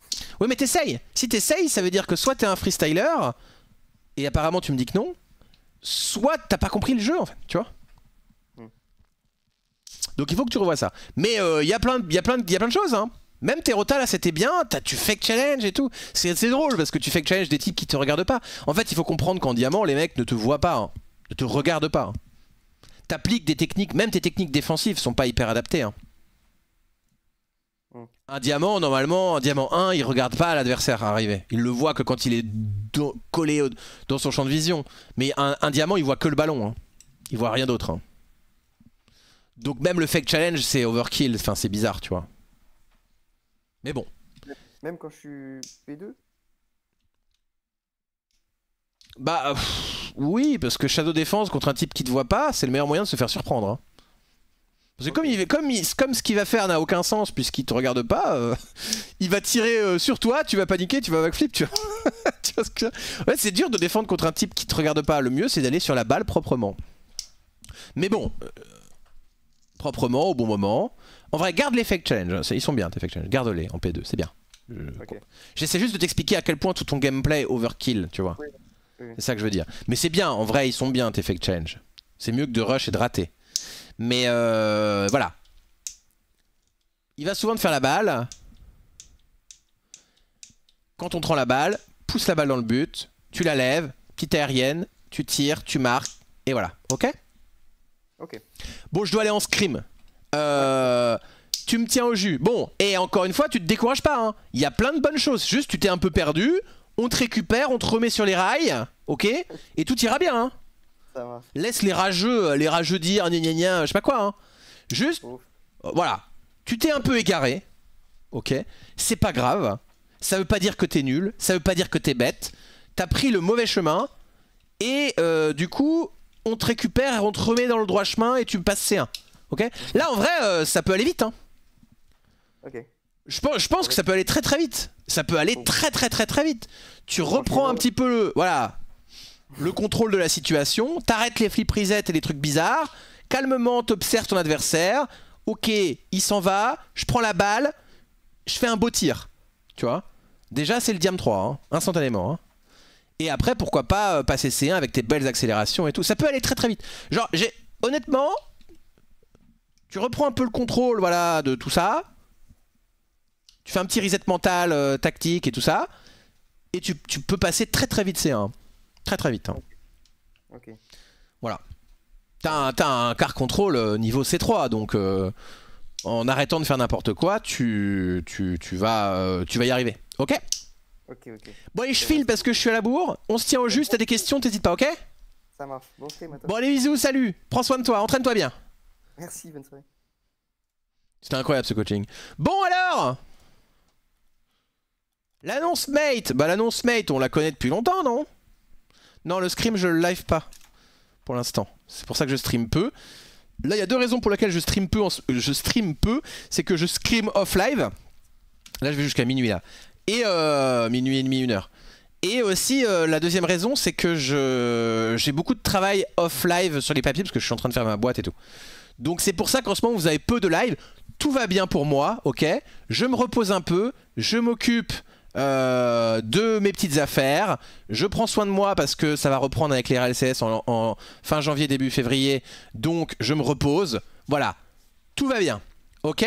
Oui, mais t'essayes Si t'essayes, ça veut dire que soit t'es un freestyler, et apparemment tu me dis que non, soit t'as pas compris le jeu en fait, tu vois donc il faut que tu revoies ça. Mais il euh, y, y, a plein de choses, hein. Même Même rotas là, c'était bien, as, tu fake challenge et tout. C'est drôle parce que tu fake challenge des types qui te regardent pas. En fait, il faut comprendre qu'en diamant, les mecs ne te voient pas, hein. ne te regardent pas. Hein. T'appliques des techniques, même tes techniques défensives sont pas hyper adaptées. Un diamant, normalement, un diamant 1, il regarde pas l'adversaire arriver. Il le voit que quand il est collé dans son champ de vision. Mais un, diamant, il voit que le ballon. Hein. Il voit rien d'autre. Donc même le fake challenge, c'est overkill. Enfin, c'est bizarre, tu vois. Mais bon. Même quand je suis P2 Bah oui, parce que Shadow défense contre un type qui te voit pas, c'est le meilleur moyen de se faire surprendre. Hein. Parce que comme, il, comme, comme ce qu'il va faire n'a aucun sens puisqu'il te regarde pas, euh, [LAUGHS] il va tirer euh, sur toi, tu vas paniquer, tu vas backflip, tu vois. [LAUGHS] tu vois Ouais, c'est dur de défendre contre un type qui te regarde pas. Le mieux, c'est d'aller sur la balle proprement. Mais bon, euh, proprement, au bon moment. En vrai, garde les fake challenges, Ils sont bien tes fake challenge. Garde-les en P2, c'est bien. J'essaie juste de t'expliquer à quel point tout ton gameplay overkill, tu vois. C'est ça que je veux dire. Mais c'est bien, en vrai, ils sont bien tes fake challenges. C'est mieux que de rush et de rater. Mais euh, voilà. Il va souvent te faire la balle. Quand on prend la balle, pousse la balle dans le but, tu la lèves, petite aérienne, tu tires, tu marques, et voilà. Ok Bon, je dois aller en scrim. Euh, tu me tiens au jus. Bon, et encore une fois, tu te décourages pas. Hein. Il y a plein de bonnes choses. Juste, tu t'es un peu perdu. On te récupère, on te remet sur les rails. Ok Et tout ira bien. Hein. Laisse les rageux, les rageux dire, gna gna gna, je sais pas quoi. Hein. Juste, euh, voilà. Tu t'es un peu égaré. Ok C'est pas grave. Ça veut pas dire que t'es nul. Ça veut pas dire que t'es bête. T'as pris le mauvais chemin. Et euh, du coup, on te récupère et on te remet dans le droit chemin et tu passes C1. Ok Là, en vrai, euh, ça peut aller vite. Hein. Je pense, je pense que ça peut aller très très vite. Ça peut aller très très très très vite. Tu reprends un petit peu le, voilà, le contrôle de la situation, t'arrêtes les flip resets et les trucs bizarres, calmement t'observes ton adversaire, ok, il s'en va, je prends la balle, je fais un beau tir. Tu vois Déjà, c'est le diam 3, hein, instantanément. Hein. Et après, pourquoi pas euh, passer C1 avec tes belles accélérations et tout. Ça peut aller très très vite. Genre, honnêtement, tu reprends un peu le contrôle voilà, de tout ça. Tu fais un petit reset mental, euh, tactique et tout ça. Et tu, peux passer très très vite C1. Très très vite. Hein. Voilà. T'as un, car contrôle euh, niveau C3, donc en arrêtant de faire n'importe quoi, tu, vas, tu vas y arriver. Ok Bon, allez, je file parce que je suis à la bourre. On se tient au juste. T'as des questions, t'hésites pas, ok Ça marche. Bon, les bon, allez, bisous, salut. Prends soin de toi, entraîne-toi bien. Merci, bonne soirée. C'était incroyable ce coaching. Bon, alors L'annonce mate Bah, l'annonce mate, on la connaît depuis longtemps, non Non, le scream, je le live pas pour l'instant. C'est pour ça que je stream peu. Là, il y a deux raisons pour lesquelles je stream peu. Je stream peu, c'est que je scream off live. Là, je vais jusqu'à minuit là. Et euh, minuit et demi, une heure. Et aussi, euh, la deuxième raison, c'est que j'ai beaucoup de travail off-live sur les papiers parce que je suis en train de faire ma boîte et tout. Donc c'est pour ça qu'en ce moment, vous avez peu de live. Tout va bien pour moi, ok Je me repose un peu, je m'occupe euh, de mes petites affaires. Je prends soin de moi parce que ça va reprendre avec les RLCS en, en fin janvier, début février. Donc je me repose. Voilà, tout va bien, ok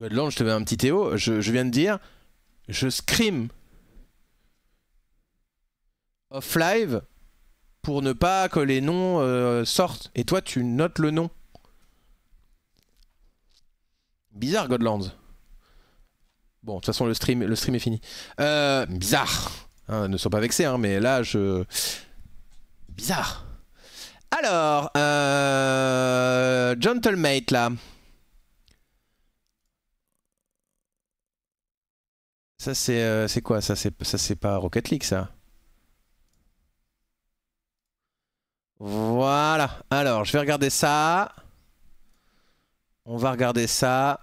Godland, je te mets un petit Théo. Je, viens de dire, je scream off live pour ne pas que les noms euh, sortent. Et toi, tu notes le nom. Bizarre, Godland Bon, de toute façon, le stream, le stream est fini. Euh, bizarre. Hein, ne sois pas vexé, hein, mais là, je. Bizarre. Alors, euh... Gentlemate, là. Ça, c'est euh, quoi Ça, c'est pas Rocket League, ça Voilà. Alors, je vais regarder ça. On va regarder ça.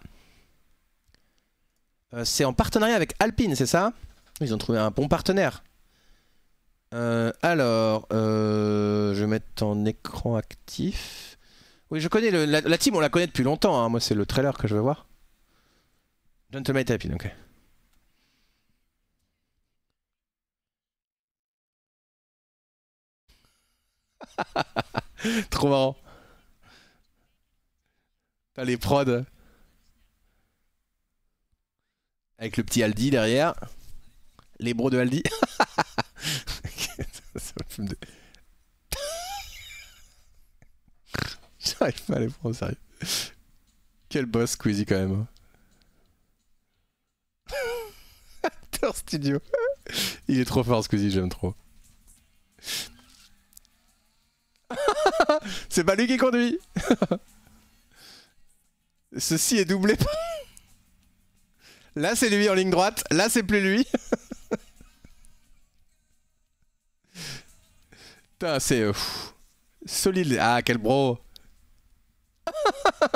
Euh, c'est en partenariat avec Alpine, c'est ça Ils ont trouvé un bon partenaire. Euh, alors, je vais mettre en écran actif. Oui, je connais le, la, team, on la connaît depuis longtemps. Hein. Moi, c'est le trailer que je veux voir. Gentleman Alpine, ok. [LAUGHS] Trop marrant. T'as les prods. Avec le petit Aldi derrière. Les bros de Aldi. [LAUGHS] [LAUGHS] J'arrive pas à les prendre sérieux. Quel boss Squeezie quand même. Hein. Acteur studio. Il est trop fort Squeezie, j'aime trop. C'est pas lui qui conduit Ceci est doublé Là c'est lui en ligne droite, là c'est plus lui Putain c'est... Euh, solide Ah quel bro [LAUGHS]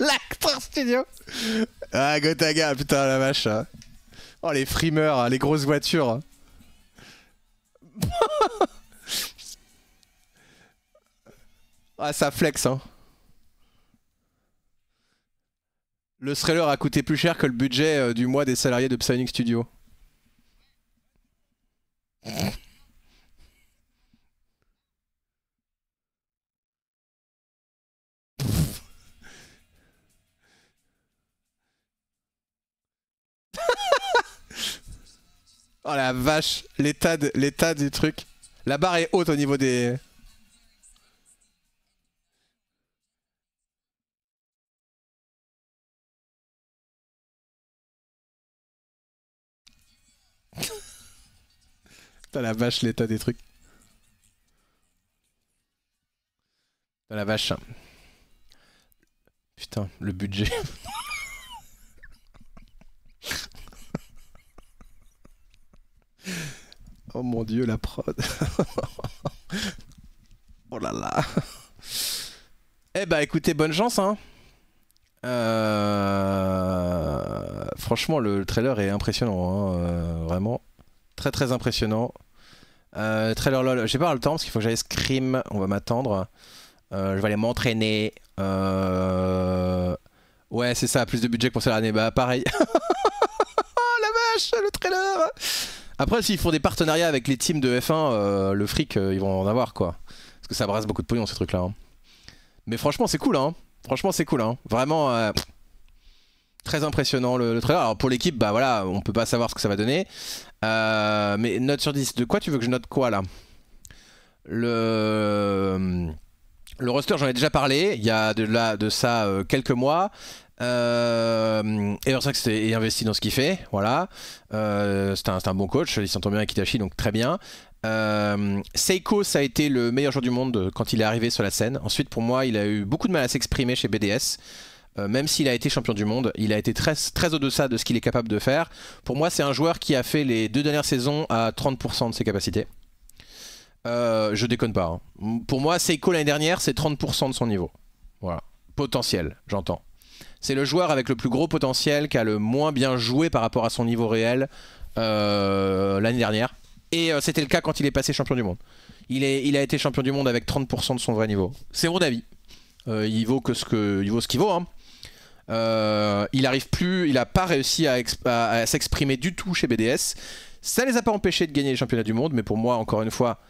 L'acteur studio Ah Gotaga putain la vache hein. Oh les frimeurs, hein, les grosses voitures hein. [LAUGHS] ah, ça flex, hein. Le thriller a coûté plus cher que le budget euh, du mois des salariés de Psyonic Studio. Oh la vache, l'état l'état du truc. La barre est haute au niveau des... [LAUGHS] T'as la vache l'état des trucs. T'as la vache. Putain, le budget. [LAUGHS] Oh mon dieu, la prod. [LAUGHS] oh là là. Eh bah écoutez, bonne chance hein. Euh, franchement, le trailer est impressionnant, hein. Euh, vraiment. Très très impressionnant. Euh, trailer lol, j'ai pas le temps parce qu'il faut que j'aille scream, on va m'attendre. je vais aller m'entraîner. Ouais, c'est ça, plus de budget pour cette année Bah pareil. [LAUGHS] Oh la vache, le trailer après, s'ils font des partenariats avec les teams de F1, euh, le fric, euh, ils vont en avoir quoi. Parce que ça brasse beaucoup de pognon ces trucs-là. Hein. Mais franchement, c'est cool. Hein. Franchement, c'est cool. Hein. Vraiment. Euh, très impressionnant le, trailer. Alors pour l'équipe, bah voilà, on peut pas savoir ce que ça va donner. mais note sur 10, de quoi tu veux que je note quoi là Le le roster, j'en ai déjà parlé il y a de, ça quelques mois. Euh, et c'est ça que c'est investi dans ce qu'il fait, voilà. Euh, c'est un, bon coach, il s'entend bien avec Itachi, donc très bien. Euh, Seiko, ça a été le meilleur joueur du monde quand il est arrivé sur la scène. Ensuite, pour moi, il a eu beaucoup de mal à s'exprimer chez BDS. même s'il a été champion du monde, il a été très, très au dessus de ce qu'il est capable de faire. Pour moi, c'est un joueur qui a fait les deux dernières saisons à 30% de ses capacités. je déconne pas. Hein. Pour moi, Seiko l'année dernière, c'est 30% de son niveau. Voilà. Potentiel, j'entends. C'est le joueur avec le plus gros potentiel qui a le moins bien joué par rapport à son niveau réel euh, l'année dernière. Et euh, c'était le cas quand il est passé champion du monde. Il, est, il a été champion du monde avec 30% de son vrai niveau. C'est mon avis. Euh, il vaut que ce que, il vaut ce qu'il vaut. Hein. il arrive plus, il n'a pas réussi à, s'exprimer du tout chez BDS. Ça les a pas empêchés de gagner les championnats du monde, mais pour moi, encore une fois,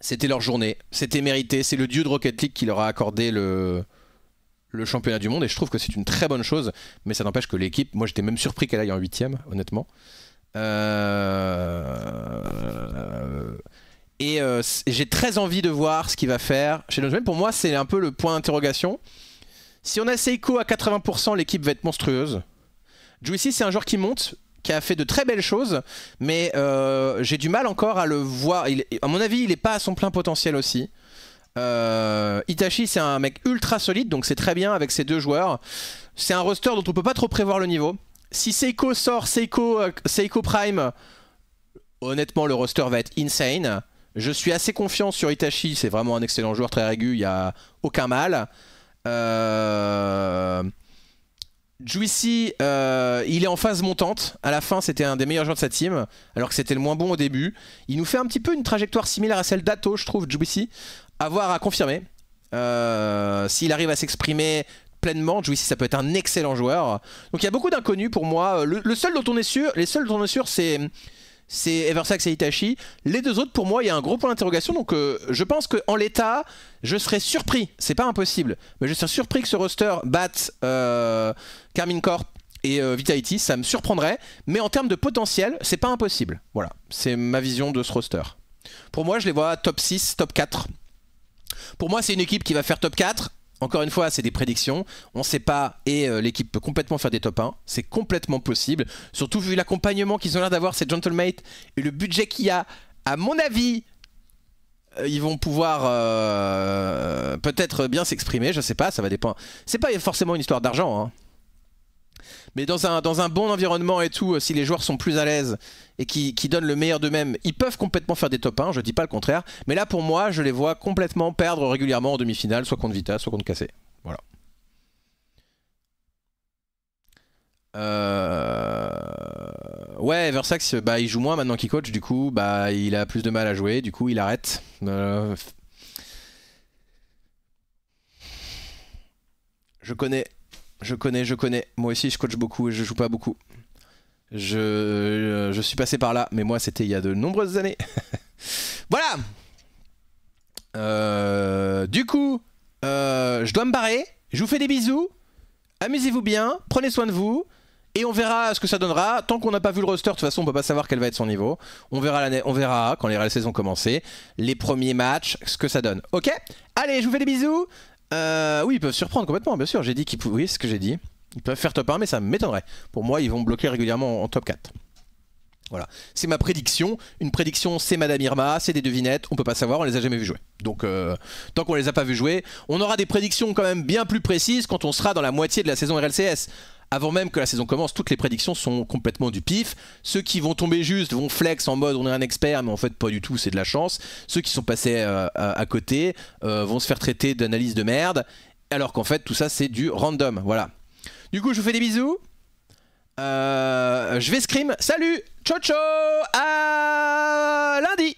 c'était leur journée, c'était mérité. C'est le dieu de Rocket League qui leur a accordé le, le championnat du monde et je trouve que c'est une très bonne chose, mais ça n'empêche que l'équipe, moi j'étais même surpris qu'elle aille en huitième, honnêtement. Euh, euh, et, j'ai très envie de voir ce qu'il va faire chez Nozman. Pour moi, c'est un peu le point d'interrogation. Si on a Seiko à 80%, l'équipe va être monstrueuse. Juicy, c'est un joueur qui monte, qui a fait de très belles choses, mais euh, j'ai du mal encore à le voir. à mon avis, il n'est pas à son plein potentiel aussi. Euh, Itachi, c'est un mec ultra solide, donc c'est très bien avec ces deux joueurs. C'est un roster dont on peut pas trop prévoir le niveau. Si Seiko sort Seiko, euh, Seiko Prime, honnêtement, le roster va être insane. Je suis assez confiant sur Itachi, c'est vraiment un excellent joueur très régulier, il n'y a aucun mal. Euh... Juicy, euh, il est en phase montante. À la fin, c'était un des meilleurs joueurs de sa team, alors que c'était le moins bon au début. Il nous fait un petit peu une trajectoire similaire à celle d'Ato, je trouve, Juicy, avoir à confirmer. Euh, s'il arrive à s'exprimer pleinement, Jouissi ça peut être un excellent joueur. Donc il y a beaucoup d'inconnus pour moi. Euh, le, seul dont on est sûr, les seuls dont on est sûr, c'est c'est Eversax et Itachi. Les deux autres, pour moi, il y a un gros point d'interrogation. Donc, euh, je pense qu'en l'état, je serais surpris. C'est pas impossible, mais je serais surpris que ce roster batte Carmine Corp et Vitality. Ça me surprendrait. Mais en termes de potentiel, c'est pas impossible. Voilà, c'est ma vision de ce roster. Pour moi, je les vois top 6, top 4. Pour moi, c'est une équipe qui va faire top 4. Encore une fois, c'est des prédictions, on ne sait pas, et euh, l'équipe peut complètement faire des top 1, c'est complètement possible, surtout vu l'accompagnement qu'ils ont l'air d'avoir, ces gentlemen et le budget qu'il y a, à mon avis, euh, ils vont pouvoir euh, peut-être bien s'exprimer, je ne sais pas, ça va dépendre. C'est pas forcément une histoire d'argent, hein. Mais dans un, dans un bon environnement et tout, euh, si les joueurs sont plus à l'aise et qui, qui, donnent le meilleur d'eux-mêmes, ils peuvent complètement faire des top 1, je dis pas le contraire. Mais là, pour moi, je les vois complètement perdre régulièrement en demi-finale, soit contre Vita, soit contre Cassé. Voilà. Euh, ouais, Eversax, bah, il joue moins maintenant qu'il coach, du coup, bah, il a plus de mal à jouer, du coup, il arrête. Euh, je connais je connais, je connais. Moi aussi, je coach beaucoup et je joue pas beaucoup. Je, suis passé par là, mais moi, c'était il y a de nombreuses années. [LAUGHS] voilà euh, Du coup, euh, je dois me barrer. Je vous fais des bisous. Amusez-vous bien. Prenez soin de vous. Et on verra ce que ça donnera. Tant qu'on n'a pas vu le roster, de toute façon, on ne peut pas savoir quel va être son niveau. On verra, on verra quand les réelles ont commencé, les premiers matchs, ce que ça donne. Ok Allez, je vous fais des bisous. Euh, oui, ils peuvent surprendre complètement, bien sûr. J'ai dit qu'ils pouvaient. ce que j'ai dit. Ils peuvent faire top 1, mais ça m'étonnerait. Pour moi, ils vont bloquer régulièrement en top 4. Voilà. C'est ma prédiction. Une prédiction, c'est Madame Irma, c'est des devinettes. On peut pas savoir, on les a jamais vu jouer. Donc, euh, tant qu'on les a pas vus jouer, on aura des prédictions quand même bien plus précises quand on sera dans la moitié de la saison RLCS. Avant même que la saison commence, toutes les prédictions sont complètement du pif. Ceux qui vont tomber juste vont flex en mode on est un expert, mais en fait pas du tout, c'est de la chance. Ceux qui sont passés euh, à, côté euh, vont se faire traiter d'analyse de merde, alors qu'en fait tout ça c'est du random. Voilà. Du coup, je vous fais des bisous. Euh, je vais scream. Salut, ciao ciao, à lundi.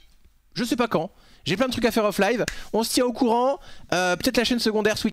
Je sais pas quand. J'ai plein de trucs à faire off live. On se tient au courant. Peut-être la chaîne secondaire switch